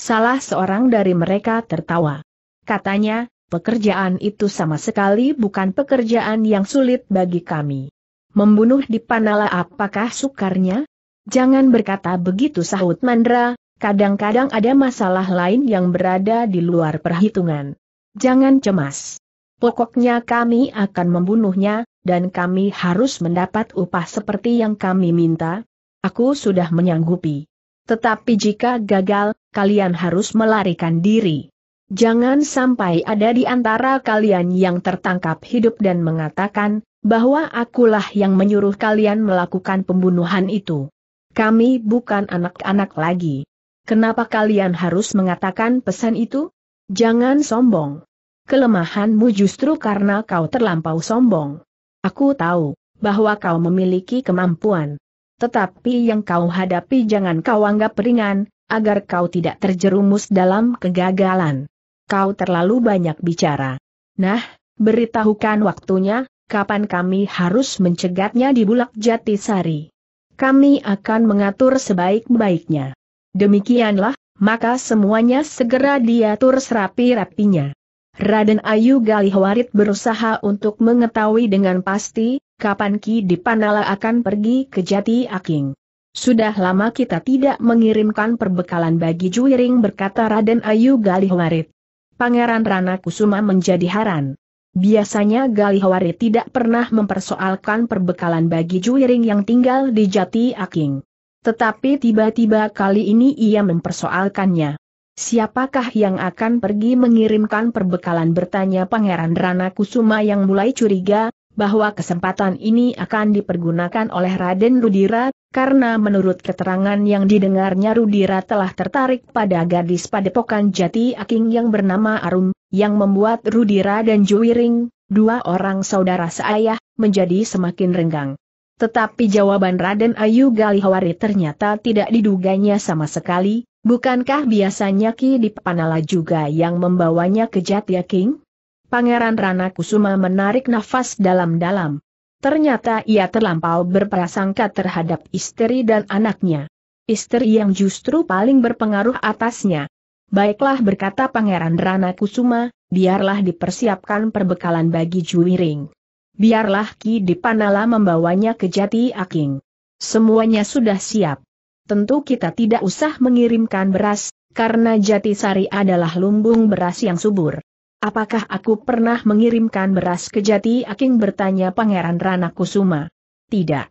Salah seorang dari mereka tertawa. Katanya, pekerjaan itu sama sekali bukan pekerjaan yang sulit bagi kami. Membunuh di Panala apakah sukarnya? Jangan berkata begitu sahut Mandra, kadang-kadang ada masalah lain yang berada di luar perhitungan. Jangan cemas. Pokoknya kami akan membunuhnya, dan kami harus mendapat upah seperti yang kami minta, Aku sudah menyanggupi. Tetapi jika gagal, kalian harus melarikan diri. Jangan sampai ada di antara kalian yang tertangkap hidup dan mengatakan, bahwa akulah yang menyuruh kalian melakukan pembunuhan itu. Kami bukan anak-anak lagi. Kenapa kalian harus mengatakan pesan itu? Jangan sombong. Kelemahanmu justru karena kau terlampau sombong. Aku tahu bahwa kau memiliki kemampuan. Tetapi yang kau hadapi jangan kau anggap ringan, agar kau tidak terjerumus dalam kegagalan. Kau terlalu banyak bicara. Nah, beritahukan waktunya, kapan kami harus mencegatnya di Bulak jati sari. Kami akan mengatur sebaik-baiknya. Demikianlah, maka semuanya segera diatur serapi-rapinya. Raden Ayu Galihwarit berusaha untuk mengetahui dengan pasti, kapan Ki Dipanala akan pergi ke Jati Aking. Sudah lama kita tidak mengirimkan perbekalan bagi Juiring berkata Raden Ayu Galihwarit. Pangeran Rana Kusuma menjadi haran. Biasanya Galihwarit tidak pernah mempersoalkan perbekalan bagi Juiring yang tinggal di Jati Aking. Tetapi tiba-tiba kali ini ia mempersoalkannya. Siapakah yang akan pergi mengirimkan perbekalan bertanya Pangeran Rana Kusuma yang mulai curiga, bahwa kesempatan ini akan dipergunakan oleh Raden Rudira, karena menurut keterangan yang didengarnya Rudira telah tertarik pada gadis padepokan jati aking yang bernama Arum, yang membuat Rudira dan Juwiring, dua orang saudara seayah, menjadi semakin renggang. Tetapi jawaban Raden Ayu Galihawari ternyata tidak diduganya sama sekali, bukankah biasanya Ki Dipanala juga yang membawanya ke Jatiaking? Pangeran Rana Kusuma menarik nafas dalam-dalam. Ternyata ia terlampau berprasangka terhadap istri dan anaknya. Istri yang justru paling berpengaruh atasnya. Baiklah berkata Pangeran Rana Kusuma, biarlah dipersiapkan perbekalan bagi Juwiring. Biarlah Ki Dipanala membawanya ke Jati Aking. Semuanya sudah siap. Tentu kita tidak usah mengirimkan beras, karena Jati Sari adalah lumbung beras yang subur. Apakah aku pernah mengirimkan beras ke Jati Aking bertanya Pangeran Rana Kusuma. Tidak.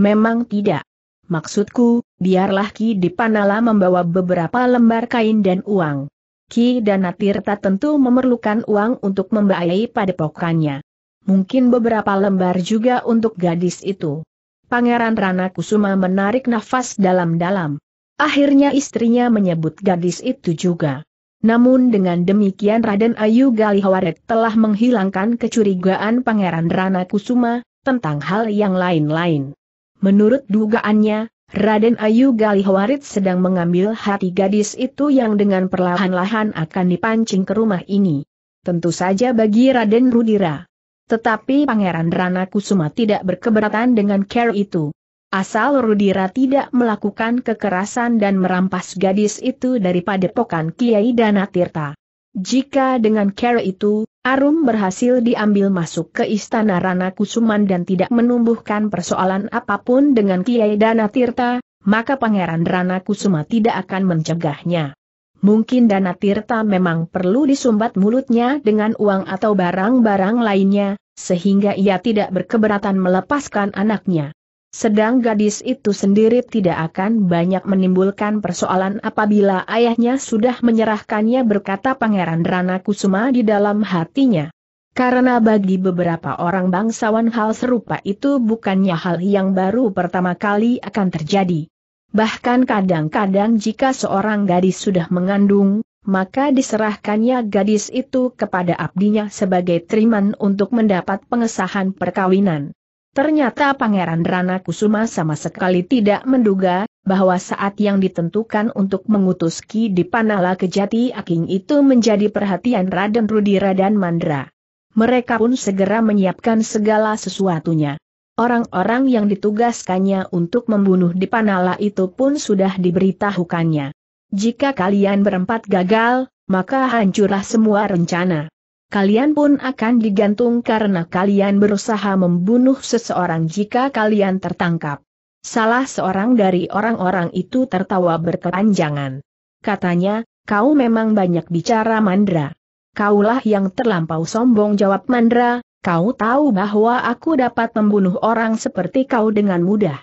Memang tidak. Maksudku, biarlah Ki Dipanala membawa beberapa lembar kain dan uang. Ki Danatirta tentu memerlukan uang untuk pada padepokannya. Mungkin beberapa lembar juga untuk gadis itu. Pangeran Rana Kusuma menarik nafas dalam-dalam. Akhirnya istrinya menyebut gadis itu juga. Namun dengan demikian Raden Ayu Galihawaret telah menghilangkan kecurigaan Pangeran Rana Kusuma, tentang hal yang lain-lain. Menurut dugaannya, Raden Ayu Galihawarit sedang mengambil hati gadis itu yang dengan perlahan-lahan akan dipancing ke rumah ini. Tentu saja bagi Raden Rudira. Tetapi Pangeran Rana Kusuma tidak berkeberatan dengan care itu. Asal Rudira tidak melakukan kekerasan dan merampas gadis itu daripada padepokan Kiai Danatirta. Jika dengan cara itu, Arum berhasil diambil masuk ke istana Rana Kusuman dan tidak menumbuhkan persoalan apapun dengan Kiai Danatirta, maka Pangeran Rana Kusuma tidak akan mencegahnya. Mungkin Dana Tirta memang perlu disumbat mulutnya dengan uang atau barang-barang lainnya, sehingga ia tidak berkeberatan melepaskan anaknya. Sedang gadis itu sendiri tidak akan banyak menimbulkan persoalan apabila ayahnya sudah menyerahkannya berkata Pangeran Rana Kusuma di dalam hatinya. Karena bagi beberapa orang bangsawan hal serupa itu bukannya hal yang baru pertama kali akan terjadi. Bahkan kadang-kadang jika seorang gadis sudah mengandung, maka diserahkannya gadis itu kepada abdinya sebagai triman untuk mendapat pengesahan perkawinan. Ternyata Pangeran Rana Kusuma sama sekali tidak menduga, bahwa saat yang ditentukan untuk mengutus Ki Dipanala ke Jati Aking itu menjadi perhatian Raden Rudira dan Mandra. Mereka pun segera menyiapkan segala sesuatunya. Orang-orang yang ditugaskannya untuk membunuh Dipanala itu pun sudah diberitahukannya. Jika kalian berempat gagal, maka hancurlah semua rencana kalian pun akan digantung karena kalian berusaha membunuh seseorang jika kalian tertangkap. Salah seorang dari orang-orang itu tertawa berkepanjangan. Katanya, kau memang banyak bicara Mandra. Kaulah yang terlampau sombong jawab Mandra, kau tahu bahwa aku dapat membunuh orang seperti kau dengan mudah.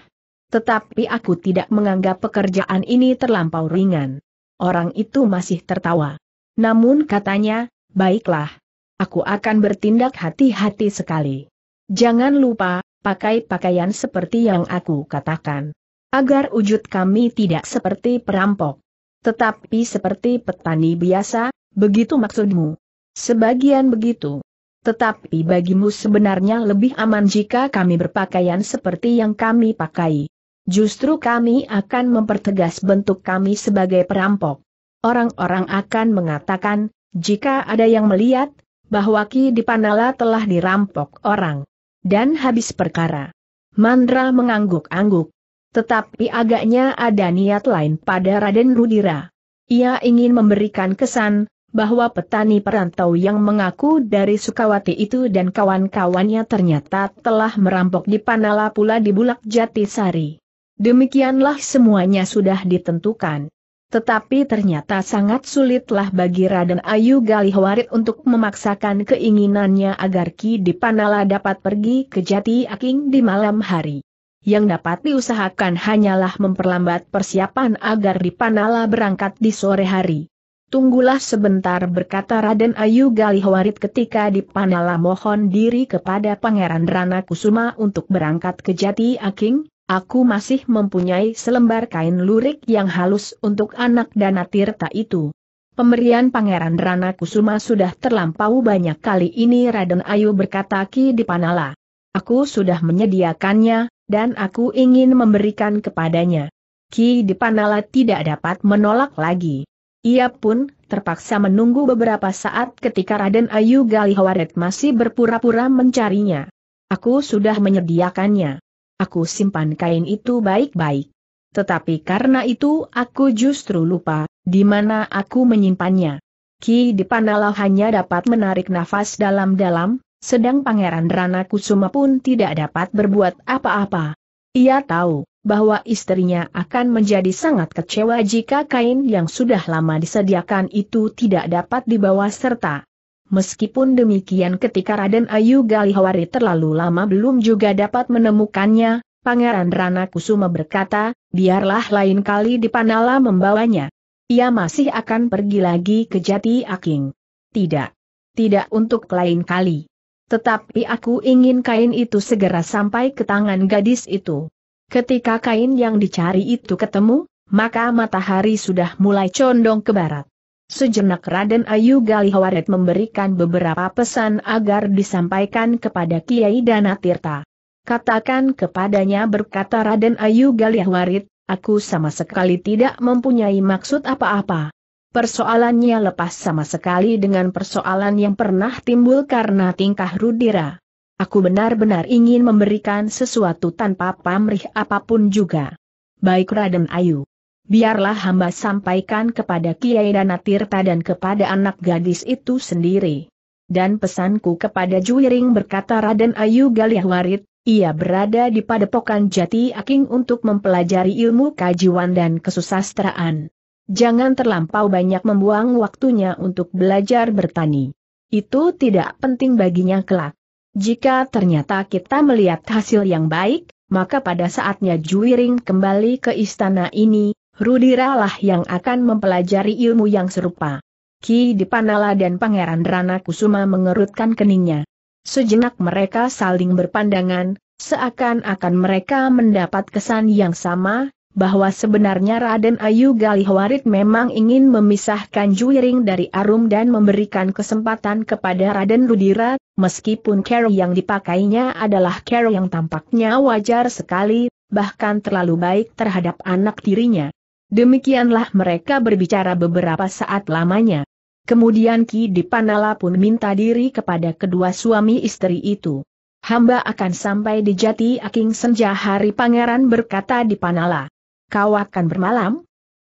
Tetapi aku tidak menganggap pekerjaan ini terlampau ringan. Orang itu masih tertawa. Namun katanya, baiklah, aku akan bertindak hati-hati sekali. Jangan lupa, pakai pakaian seperti yang aku katakan. Agar wujud kami tidak seperti perampok. Tetapi seperti petani biasa, begitu maksudmu. Sebagian begitu. Tetapi bagimu sebenarnya lebih aman jika kami berpakaian seperti yang kami pakai. Justru kami akan mempertegas bentuk kami sebagai perampok. Orang-orang akan mengatakan, jika ada yang melihat, bahwa Ki Dipanala telah dirampok orang. Dan habis perkara. Mandra mengangguk-angguk. Tetapi agaknya ada niat lain pada Raden Rudira. Ia ingin memberikan kesan, bahwa petani perantau yang mengaku dari Sukawati itu dan kawan-kawannya ternyata telah merampok di Panala pula di Bulak Jatisari. Demikianlah semuanya sudah ditentukan. Tetapi ternyata sangat sulitlah bagi Raden Ayu Galihwarit untuk memaksakan keinginannya agar Ki Dipanala dapat pergi ke Jati Aking di malam hari. Yang dapat diusahakan hanyalah memperlambat persiapan agar Dipanala berangkat di sore hari. Tunggulah sebentar berkata Raden Ayu Galihwarit ketika Dipanala mohon diri kepada Pangeran Rana Kusuma untuk berangkat ke Jati Aking, aku masih mempunyai selembar kain lurik yang halus untuk anak dana tirta itu. Pemberian Pangeran Rana Kusuma sudah terlampau banyak kali ini Raden Ayu berkata Ki Dipanala. Aku sudah menyediakannya, dan aku ingin memberikan kepadanya. Ki Dipanala tidak dapat menolak lagi. Ia pun terpaksa menunggu beberapa saat ketika Raden Ayu Galihawaret masih berpura-pura mencarinya. Aku sudah menyediakannya. Aku simpan kain itu baik-baik. Tetapi karena itu aku justru lupa, di mana aku menyimpannya. Ki Dipanala hanya dapat menarik nafas dalam-dalam, sedang Pangeran Rana Kusuma pun tidak dapat berbuat apa-apa. Ia tahu bahwa istrinya akan menjadi sangat kecewa jika kain yang sudah lama disediakan itu tidak dapat dibawa serta. Meskipun demikian ketika Raden Ayu Galihawari terlalu lama belum juga dapat menemukannya, Pangeran Rana Kusuma berkata, biarlah lain kali Dipanala membawanya. Ia masih akan pergi lagi ke Jati Aking. Tidak. Tidak untuk lain kali. Tetapi aku ingin kain itu segera sampai ke tangan gadis itu. Ketika kain yang dicari itu ketemu, maka matahari sudah mulai condong ke barat. Sejenak Raden Ayu Galihawaret memberikan beberapa pesan agar disampaikan kepada Kiai Danatirta. Katakan kepadanya berkata Raden Ayu Galihawaret, aku sama sekali tidak mempunyai maksud apa-apa. Persoalannya lepas sama sekali dengan persoalan yang pernah timbul karena tingkah Rudira. Aku benar-benar ingin memberikan sesuatu tanpa pamrih apapun juga. Baik Raden Ayu biarlah hamba sampaikan kepada Kiai Danatirta dan kepada anak gadis itu sendiri. Dan pesanku kepada Juiring berkata Raden Ayu Galiahwarit, ia berada di padepokan jati aking untuk mempelajari ilmu kajiwan dan kesusastraan. Jangan terlampau banyak membuang waktunya untuk belajar bertani. Itu tidak penting baginya kelak. Jika ternyata kita melihat hasil yang baik, maka pada saatnya Juiring kembali ke istana ini, Rudira lah yang akan mempelajari ilmu yang serupa. Ki Dipanala dan Pangeran Rana Kusuma mengerutkan keningnya. Sejenak mereka saling berpandangan, seakan-akan mereka mendapat kesan yang sama, bahwa sebenarnya Raden Ayu Galihwarit memang ingin memisahkan Juiring dari Arum dan memberikan kesempatan kepada Raden Rudira, meskipun care yang dipakainya adalah care yang tampaknya wajar sekali, bahkan terlalu baik terhadap anak tirinya. Demikianlah mereka berbicara beberapa saat lamanya. Kemudian Ki Dipanala pun minta diri kepada kedua suami istri itu. Hamba akan sampai di jati aking senja hari pangeran berkata Dipanala. Kau akan bermalam?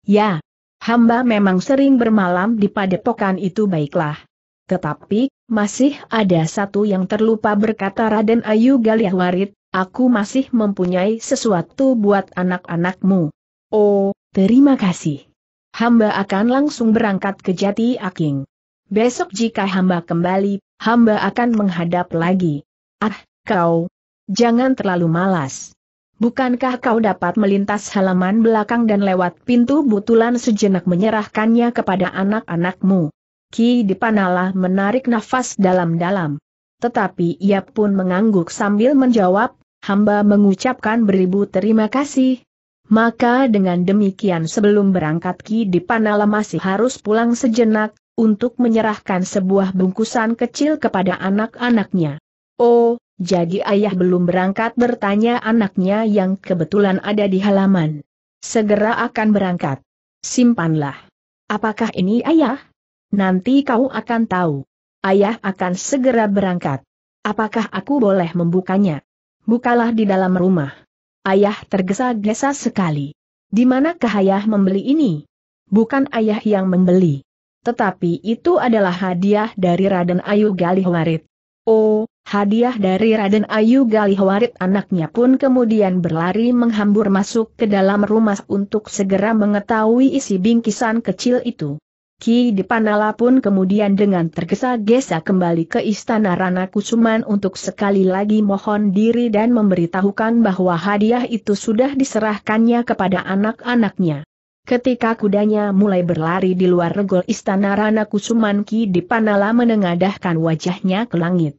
Ya. Hamba memang sering bermalam di padepokan itu baiklah. Tetapi, masih ada satu yang terlupa berkata Raden Ayu Galiahwarit, aku masih mempunyai sesuatu buat anak-anakmu. Oh, Terima kasih. Hamba akan langsung berangkat ke Jati Aking. Besok jika hamba kembali, hamba akan menghadap lagi. Ah, kau. Jangan terlalu malas. Bukankah kau dapat melintas halaman belakang dan lewat pintu butulan sejenak menyerahkannya kepada anak-anakmu? Ki Dipanala menarik nafas dalam-dalam. Tetapi ia pun mengangguk sambil menjawab, hamba mengucapkan beribu terima kasih, maka dengan demikian sebelum berangkat Ki Dipanala masih harus pulang sejenak, untuk menyerahkan sebuah bungkusan kecil kepada anak-anaknya. Oh, jadi ayah belum berangkat bertanya anaknya yang kebetulan ada di halaman. Segera akan berangkat. Simpanlah. Apakah ini ayah? Nanti kau akan tahu. Ayah akan segera berangkat. Apakah aku boleh membukanya? Bukalah di dalam rumah. Ayah tergesa-gesa sekali. Di manakah ayah membeli ini? Bukan ayah yang membeli. Tetapi itu adalah hadiah dari Raden Ayu Galihwarit. Oh, hadiah dari Raden Ayu Galihwarit anaknya pun kemudian berlari menghambur masuk ke dalam rumah untuk segera mengetahui isi bingkisan kecil itu. Ki Dipanala pun kemudian dengan tergesa-gesa kembali ke istana Rana Kusuman untuk sekali lagi mohon diri dan memberitahukan bahwa hadiah itu sudah diserahkannya kepada anak-anaknya. Ketika kudanya mulai berlari di luar regol istana Rana Kusuman Ki Dipanala menengadahkan wajahnya ke langit.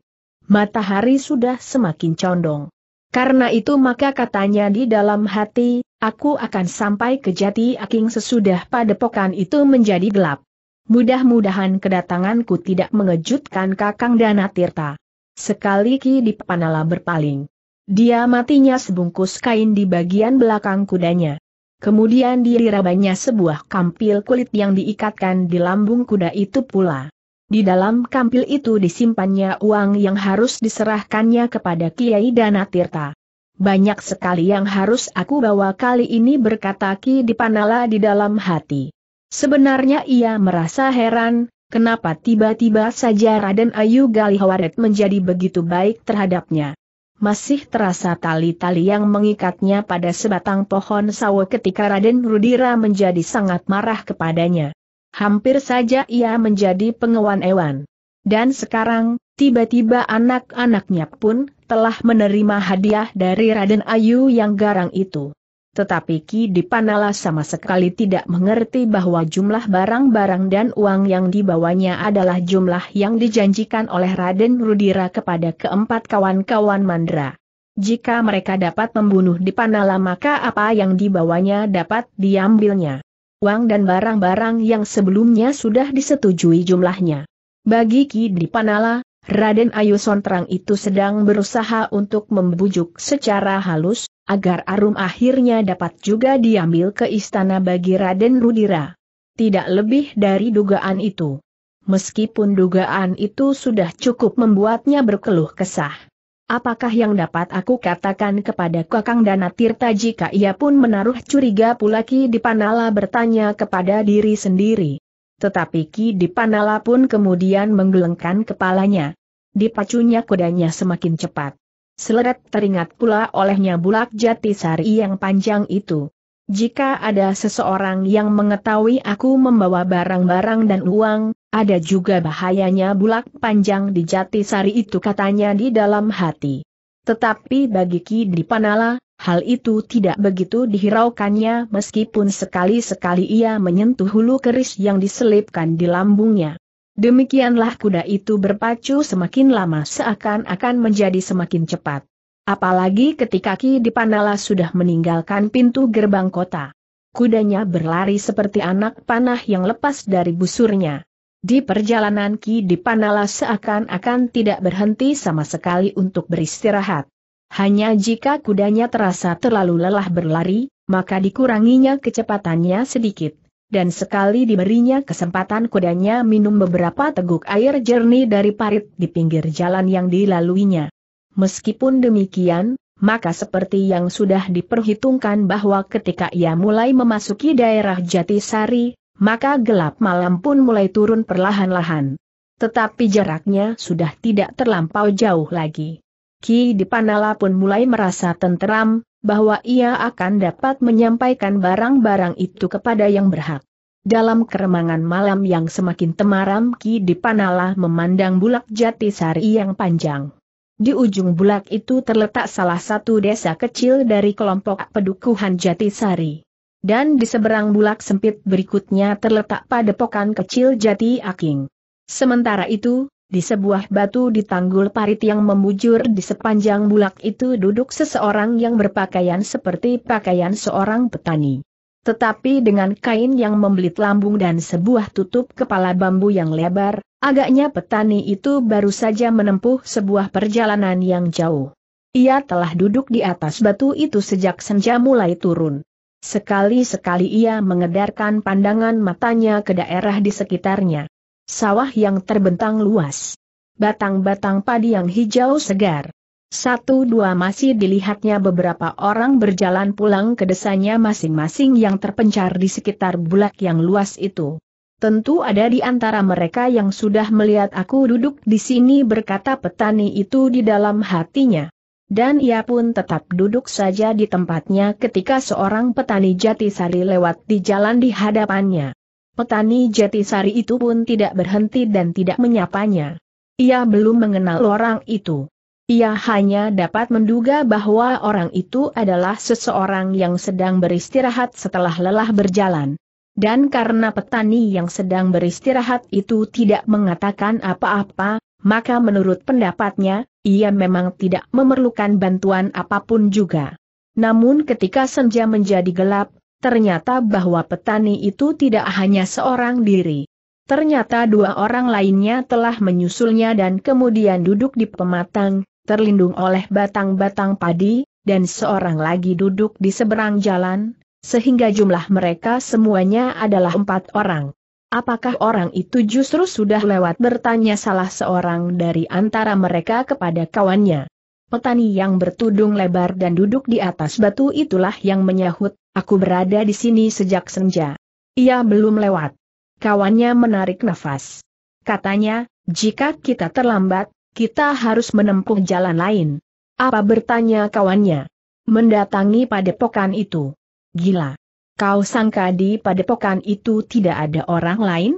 Matahari sudah semakin condong. Karena itu maka katanya di dalam hati, aku akan sampai ke jati aking sesudah padepokan itu menjadi gelap. Mudah-mudahan kedatanganku tidak mengejutkan Kakang Dana Tirta. Sekali Ki di Panala berpaling. Dia matinya sebungkus kain di bagian belakang kudanya. Kemudian dirabanya sebuah kampil kulit yang diikatkan di lambung kuda itu pula. Di dalam kampil itu disimpannya uang yang harus diserahkannya kepada Kiai Dana Tirta. Banyak sekali yang harus aku bawa kali ini berkata Ki Dipanala di dalam hati. Sebenarnya ia merasa heran, kenapa tiba-tiba saja Raden Ayu Galihawaret menjadi begitu baik terhadapnya. Masih terasa tali-tali yang mengikatnya pada sebatang pohon sawo ketika Raden Rudira menjadi sangat marah kepadanya. Hampir saja ia menjadi pengewan ewan. Dan sekarang, tiba-tiba anak-anaknya pun telah menerima hadiah dari Raden Ayu yang garang itu. Tetapi Ki Dipanala sama sekali tidak mengerti bahwa jumlah barang-barang dan uang yang dibawanya adalah jumlah yang dijanjikan oleh Raden Rudira kepada keempat kawan-kawan Mandra. Jika mereka dapat membunuh Dipanala maka apa yang dibawanya dapat diambilnya. Uang dan barang-barang yang sebelumnya sudah disetujui jumlahnya. Bagi Ki Dipanala, Raden Ayu Sontrang itu sedang berusaha untuk membujuk secara halus, agar Arum akhirnya dapat juga diambil ke istana bagi Raden Rudira. Tidak lebih dari dugaan itu. Meskipun dugaan itu sudah cukup membuatnya berkeluh kesah. Apakah yang dapat aku katakan kepada Kakang Dana Tirta jika ia pun menaruh curiga pula Ki Dipanala bertanya kepada diri sendiri. Tetapi Ki Dipanala pun kemudian menggelengkan kepalanya. Dipacunya kudanya semakin cepat. Seleret teringat pula olehnya bulak jati sari yang panjang itu. Jika ada seseorang yang mengetahui aku membawa barang-barang dan uang, ada juga bahayanya bulak panjang di jati sari itu katanya di dalam hati. Tetapi bagi Ki Dipanala, hal itu tidak begitu dihiraukannya meskipun sekali-sekali ia menyentuh hulu keris yang diselipkan di lambungnya. Demikianlah kuda itu berpacu semakin lama seakan-akan menjadi semakin cepat. Apalagi ketika Ki Dipanala sudah meninggalkan pintu gerbang kota. Kudanya berlari seperti anak panah yang lepas dari busurnya. Di perjalanan Ki Dipanala seakan-akan tidak berhenti sama sekali untuk beristirahat. Hanya jika kudanya terasa terlalu lelah berlari, maka dikuranginya kecepatannya sedikit dan sekali diberinya kesempatan kudanya minum beberapa teguk air jernih dari parit di pinggir jalan yang dilaluinya. Meskipun demikian, maka seperti yang sudah diperhitungkan bahwa ketika ia mulai memasuki daerah Jatisari, maka gelap malam pun mulai turun perlahan-lahan. Tetapi jaraknya sudah tidak terlampau jauh lagi. Ki Dipanala pun mulai merasa tenteram, bahwa ia akan dapat menyampaikan barang-barang itu kepada yang berhak. Dalam keremangan malam yang semakin temaram Ki Dipanala memandang bulak jati sari yang panjang. Di ujung bulak itu terletak salah satu desa kecil dari kelompok pedukuhan Jatisari. Dan di seberang bulak sempit berikutnya terletak padepokan kecil Jati Aking. Sementara itu, di sebuah batu di tanggul parit yang membujur di sepanjang bulak itu duduk seseorang yang berpakaian seperti pakaian seorang petani. Tetapi dengan kain yang membelit lambung dan sebuah tutup kepala bambu yang lebar, agaknya petani itu baru saja menempuh sebuah perjalanan yang jauh. Ia telah duduk di atas batu itu sejak senja mulai turun. Sekali-sekali ia mengedarkan pandangan matanya ke daerah di sekitarnya sawah yang terbentang luas. Batang-batang padi yang hijau segar. Satu dua masih dilihatnya beberapa orang berjalan pulang ke desanya masing-masing yang terpencar di sekitar bulak yang luas itu. Tentu ada di antara mereka yang sudah melihat aku duduk di sini berkata petani itu di dalam hatinya. Dan ia pun tetap duduk saja di tempatnya ketika seorang petani jati sari lewat di jalan di hadapannya petani Jatisari itu pun tidak berhenti dan tidak menyapanya. Ia belum mengenal orang itu. Ia hanya dapat menduga bahwa orang itu adalah seseorang yang sedang beristirahat setelah lelah berjalan. Dan karena petani yang sedang beristirahat itu tidak mengatakan apa-apa, maka menurut pendapatnya, ia memang tidak memerlukan bantuan apapun juga. Namun ketika senja menjadi gelap, ternyata bahwa petani itu tidak hanya seorang diri. Ternyata dua orang lainnya telah menyusulnya dan kemudian duduk di pematang, terlindung oleh batang-batang padi, dan seorang lagi duduk di seberang jalan, sehingga jumlah mereka semuanya adalah empat orang. Apakah orang itu justru sudah lewat bertanya salah seorang dari antara mereka kepada kawannya? Petani yang bertudung lebar dan duduk di atas batu itulah yang menyahut, aku berada di sini sejak senja. Ia belum lewat. Kawannya menarik nafas. Katanya, jika kita terlambat, kita harus menempuh jalan lain. Apa bertanya kawannya? Mendatangi padepokan itu. Gila. Kau sangka di padepokan itu tidak ada orang lain?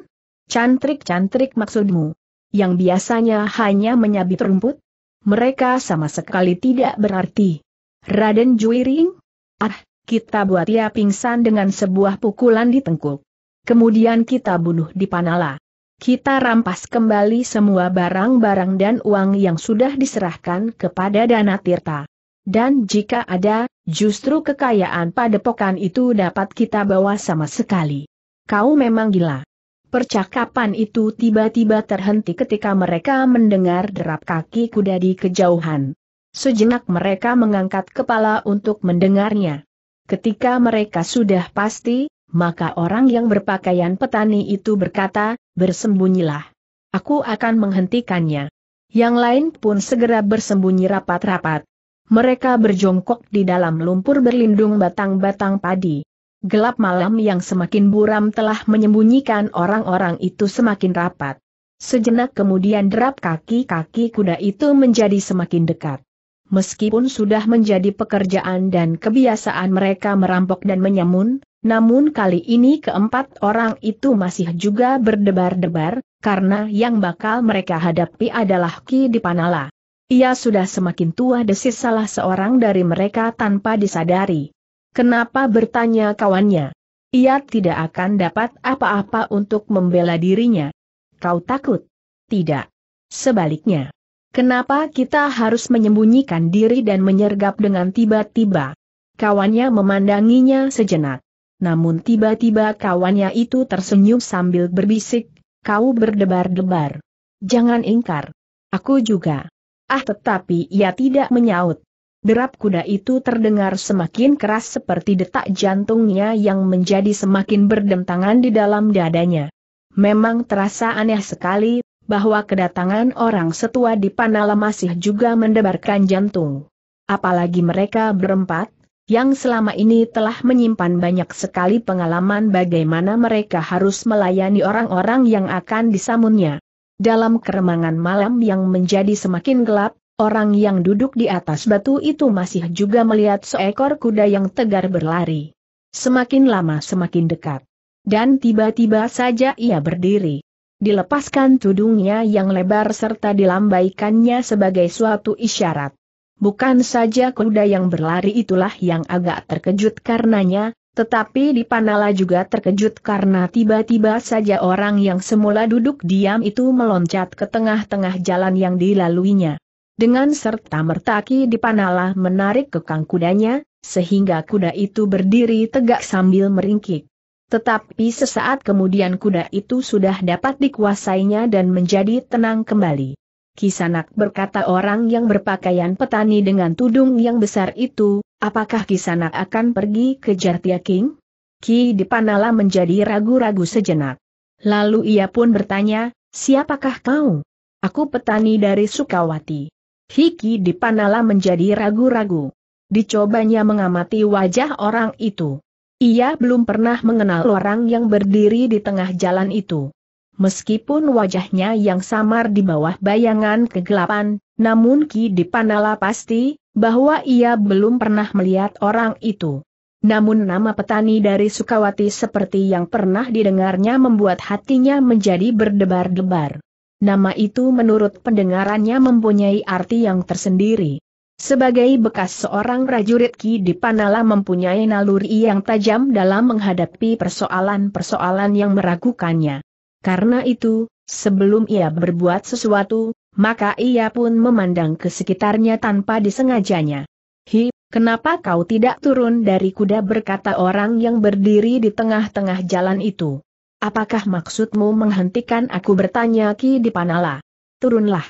Cantrik-cantrik maksudmu? Yang biasanya hanya menyabit rumput? mereka sama sekali tidak berarti. Raden Juiring? Ah, kita buat ia pingsan dengan sebuah pukulan di tengkuk. Kemudian kita bunuh di Panala. Kita rampas kembali semua barang-barang dan uang yang sudah diserahkan kepada Dana Tirta. Dan jika ada, justru kekayaan padepokan itu dapat kita bawa sama sekali. Kau memang gila. Percakapan itu tiba-tiba terhenti ketika mereka mendengar derap kaki kuda di kejauhan. Sejenak mereka mengangkat kepala untuk mendengarnya. Ketika mereka sudah pasti, maka orang yang berpakaian petani itu berkata, bersembunyilah. Aku akan menghentikannya. Yang lain pun segera bersembunyi rapat-rapat. Mereka berjongkok di dalam lumpur berlindung batang-batang padi. Gelap malam yang semakin buram telah menyembunyikan orang-orang itu semakin rapat. Sejenak kemudian derap kaki-kaki kuda itu menjadi semakin dekat. Meskipun sudah menjadi pekerjaan dan kebiasaan mereka merampok dan menyamun, namun kali ini keempat orang itu masih juga berdebar-debar, karena yang bakal mereka hadapi adalah Ki Dipanala. Ia sudah semakin tua desis salah seorang dari mereka tanpa disadari. Kenapa bertanya kawannya? Ia tidak akan dapat apa-apa untuk membela dirinya. Kau takut? Tidak. Sebaliknya. Kenapa kita harus menyembunyikan diri dan menyergap dengan tiba-tiba? Kawannya memandanginya sejenak. Namun tiba-tiba kawannya itu tersenyum sambil berbisik, kau berdebar-debar. Jangan ingkar. Aku juga. Ah tetapi ia tidak menyaut. Derap kuda itu terdengar semakin keras seperti detak jantungnya yang menjadi semakin berdentangan di dalam dadanya. Memang terasa aneh sekali, bahwa kedatangan orang setua di Panala masih juga mendebarkan jantung. Apalagi mereka berempat, yang selama ini telah menyimpan banyak sekali pengalaman bagaimana mereka harus melayani orang-orang yang akan disamunnya. Dalam keremangan malam yang menjadi semakin gelap, Orang yang duduk di atas batu itu masih juga melihat seekor kuda yang tegar berlari. Semakin lama semakin dekat. Dan tiba-tiba saja ia berdiri. Dilepaskan tudungnya yang lebar serta dilambaikannya sebagai suatu isyarat. Bukan saja kuda yang berlari itulah yang agak terkejut karenanya, tetapi Dipanala juga terkejut karena tiba-tiba saja orang yang semula duduk diam itu meloncat ke tengah-tengah jalan yang dilaluinya dengan serta merta Ki dipanala menarik kekang kudanya, sehingga kuda itu berdiri tegak sambil meringkik. Tetapi sesaat kemudian kuda itu sudah dapat dikuasainya dan menjadi tenang kembali. Kisanak berkata orang yang berpakaian petani dengan tudung yang besar itu, apakah Kisanak akan pergi ke Jartia King? Ki Dipanala menjadi ragu-ragu sejenak. Lalu ia pun bertanya, siapakah kau? Aku petani dari Sukawati. Hiki Dipanala menjadi ragu-ragu. Dicobanya mengamati wajah orang itu. Ia belum pernah mengenal orang yang berdiri di tengah jalan itu. Meskipun wajahnya yang samar di bawah bayangan kegelapan, namun Ki Dipanala pasti, bahwa ia belum pernah melihat orang itu. Namun nama petani dari Sukawati seperti yang pernah didengarnya membuat hatinya menjadi berdebar-debar. Nama itu menurut pendengarannya mempunyai arti yang tersendiri. Sebagai bekas seorang prajurit Ki Dipanala mempunyai naluri yang tajam dalam menghadapi persoalan-persoalan yang meragukannya. Karena itu, sebelum ia berbuat sesuatu, maka ia pun memandang ke sekitarnya tanpa disengajanya. Hi, kenapa kau tidak turun dari kuda berkata orang yang berdiri di tengah-tengah jalan itu? Apakah maksudmu menghentikan aku bertanya Ki Dipanala? Turunlah.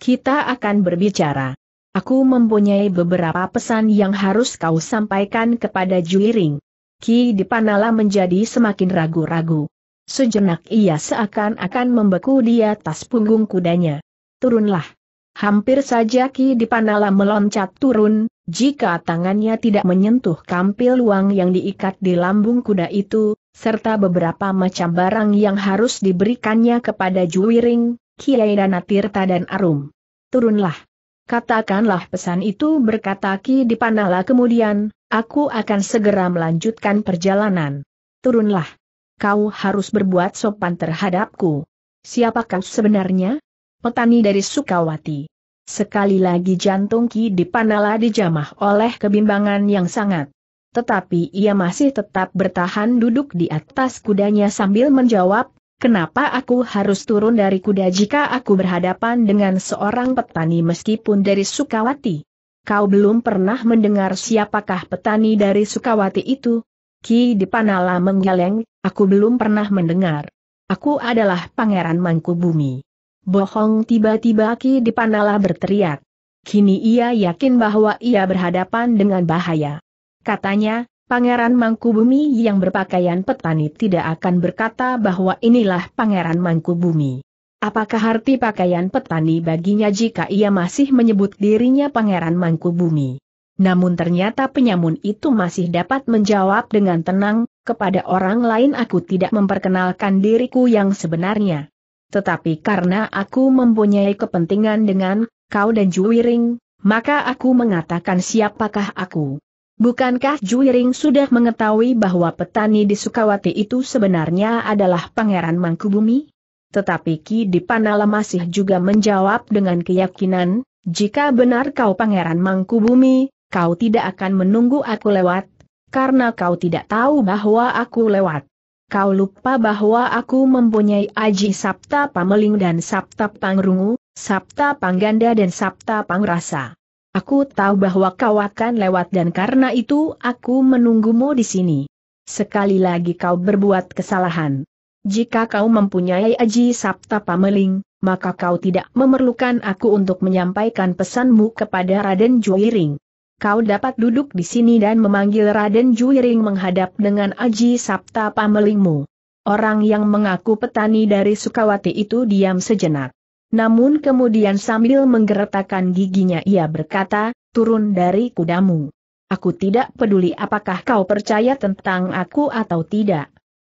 Kita akan berbicara. Aku mempunyai beberapa pesan yang harus kau sampaikan kepada Juiring. Ki Dipanala menjadi semakin ragu-ragu. Sejenak ia seakan-akan membeku di atas punggung kudanya. Turunlah. Hampir saja Ki Dipanala meloncat turun, jika tangannya tidak menyentuh kampil uang yang diikat di lambung kuda itu, serta beberapa macam barang yang harus diberikannya kepada Juwiring, Kiai Danatirta dan Arum. Turunlah. Katakanlah pesan itu berkata Ki Dipanala kemudian, aku akan segera melanjutkan perjalanan. Turunlah. Kau harus berbuat sopan terhadapku. Siapa kau sebenarnya? Petani dari Sukawati. Sekali lagi jantung Ki Dipanala dijamah oleh kebimbangan yang sangat. Tetapi ia masih tetap bertahan duduk di atas kudanya sambil menjawab, Kenapa aku harus turun dari kuda jika aku berhadapan dengan seorang petani meskipun dari Sukawati? Kau belum pernah mendengar siapakah petani dari Sukawati itu? Ki Dipanala menggeleng, aku belum pernah mendengar. Aku adalah Pangeran Mangkubumi. Bohong tiba-tiba Ki Dipanala berteriak. Kini ia yakin bahwa ia berhadapan dengan bahaya. Katanya, Pangeran Mangkubumi yang berpakaian petani tidak akan berkata bahwa inilah Pangeran Mangkubumi. Apakah arti pakaian petani baginya jika ia masih menyebut dirinya Pangeran Mangkubumi? Namun ternyata penyamun itu masih dapat menjawab dengan tenang, kepada orang lain aku tidak memperkenalkan diriku yang sebenarnya tetapi karena aku mempunyai kepentingan dengan kau dan Juwiring, maka aku mengatakan siapakah aku. Bukankah Juwiring sudah mengetahui bahwa petani di Sukawati itu sebenarnya adalah Pangeran Mangkubumi? Tetapi Ki Dipanala masih juga menjawab dengan keyakinan, jika benar kau Pangeran Mangkubumi, kau tidak akan menunggu aku lewat, karena kau tidak tahu bahwa aku lewat kau lupa bahwa aku mempunyai Aji Sabta Pameling dan Sabta Pangrungu, Sabta Pangganda dan Sabta Pangrasa. Aku tahu bahwa kau akan lewat dan karena itu aku menunggumu di sini. Sekali lagi kau berbuat kesalahan. Jika kau mempunyai Aji Sabta Pameling, maka kau tidak memerlukan aku untuk menyampaikan pesanmu kepada Raden Juiring kau dapat duduk di sini dan memanggil Raden Juiring menghadap dengan Aji Sapta Pamelingmu. Orang yang mengaku petani dari Sukawati itu diam sejenak. Namun kemudian sambil menggeretakkan giginya ia berkata, turun dari kudamu. Aku tidak peduli apakah kau percaya tentang aku atau tidak.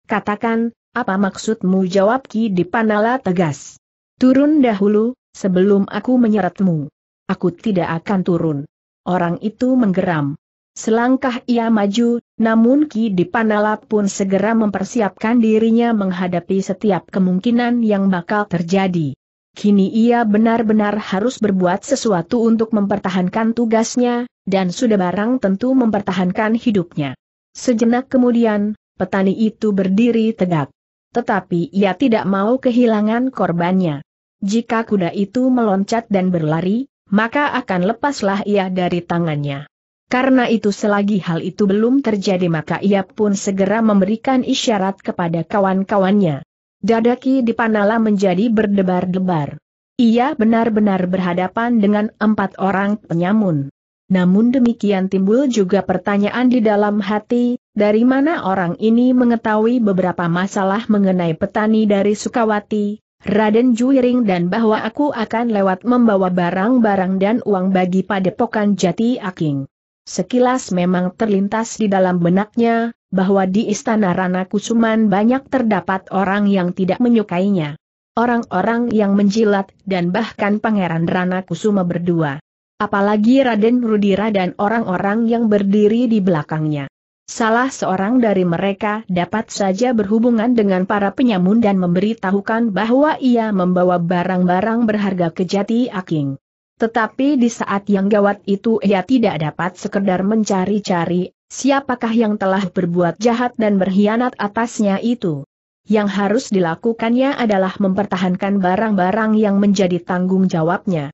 Katakan, apa maksudmu jawab Ki Dipanala tegas. Turun dahulu, sebelum aku menyeretmu. Aku tidak akan turun. Orang itu menggeram. Selangkah ia maju, namun Ki Dipanala pun segera mempersiapkan dirinya menghadapi setiap kemungkinan yang bakal terjadi. Kini ia benar-benar harus berbuat sesuatu untuk mempertahankan tugasnya, dan sudah barang tentu mempertahankan hidupnya. Sejenak kemudian, petani itu berdiri tegak. Tetapi ia tidak mau kehilangan korbannya. Jika kuda itu meloncat dan berlari, maka akan lepaslah ia dari tangannya. Karena itu selagi hal itu belum terjadi maka ia pun segera memberikan isyarat kepada kawan-kawannya. Dadaki di Panala menjadi berdebar-debar. Ia benar-benar berhadapan dengan empat orang penyamun. Namun demikian timbul juga pertanyaan di dalam hati, dari mana orang ini mengetahui beberapa masalah mengenai petani dari Sukawati, Raden Juiring dan bahwa aku akan lewat membawa barang-barang dan uang bagi padepokan jati aking. Sekilas memang terlintas di dalam benaknya, bahwa di istana Rana Kusuman banyak terdapat orang yang tidak menyukainya. Orang-orang yang menjilat dan bahkan pangeran Rana Kusuma berdua. Apalagi Raden Rudira dan orang-orang yang berdiri di belakangnya. Salah seorang dari mereka dapat saja berhubungan dengan para penyamun dan memberitahukan bahwa ia membawa barang-barang berharga ke Jati Aking. Tetapi di saat yang gawat itu ia tidak dapat sekedar mencari-cari, siapakah yang telah berbuat jahat dan berkhianat atasnya itu. Yang harus dilakukannya adalah mempertahankan barang-barang yang menjadi tanggung jawabnya.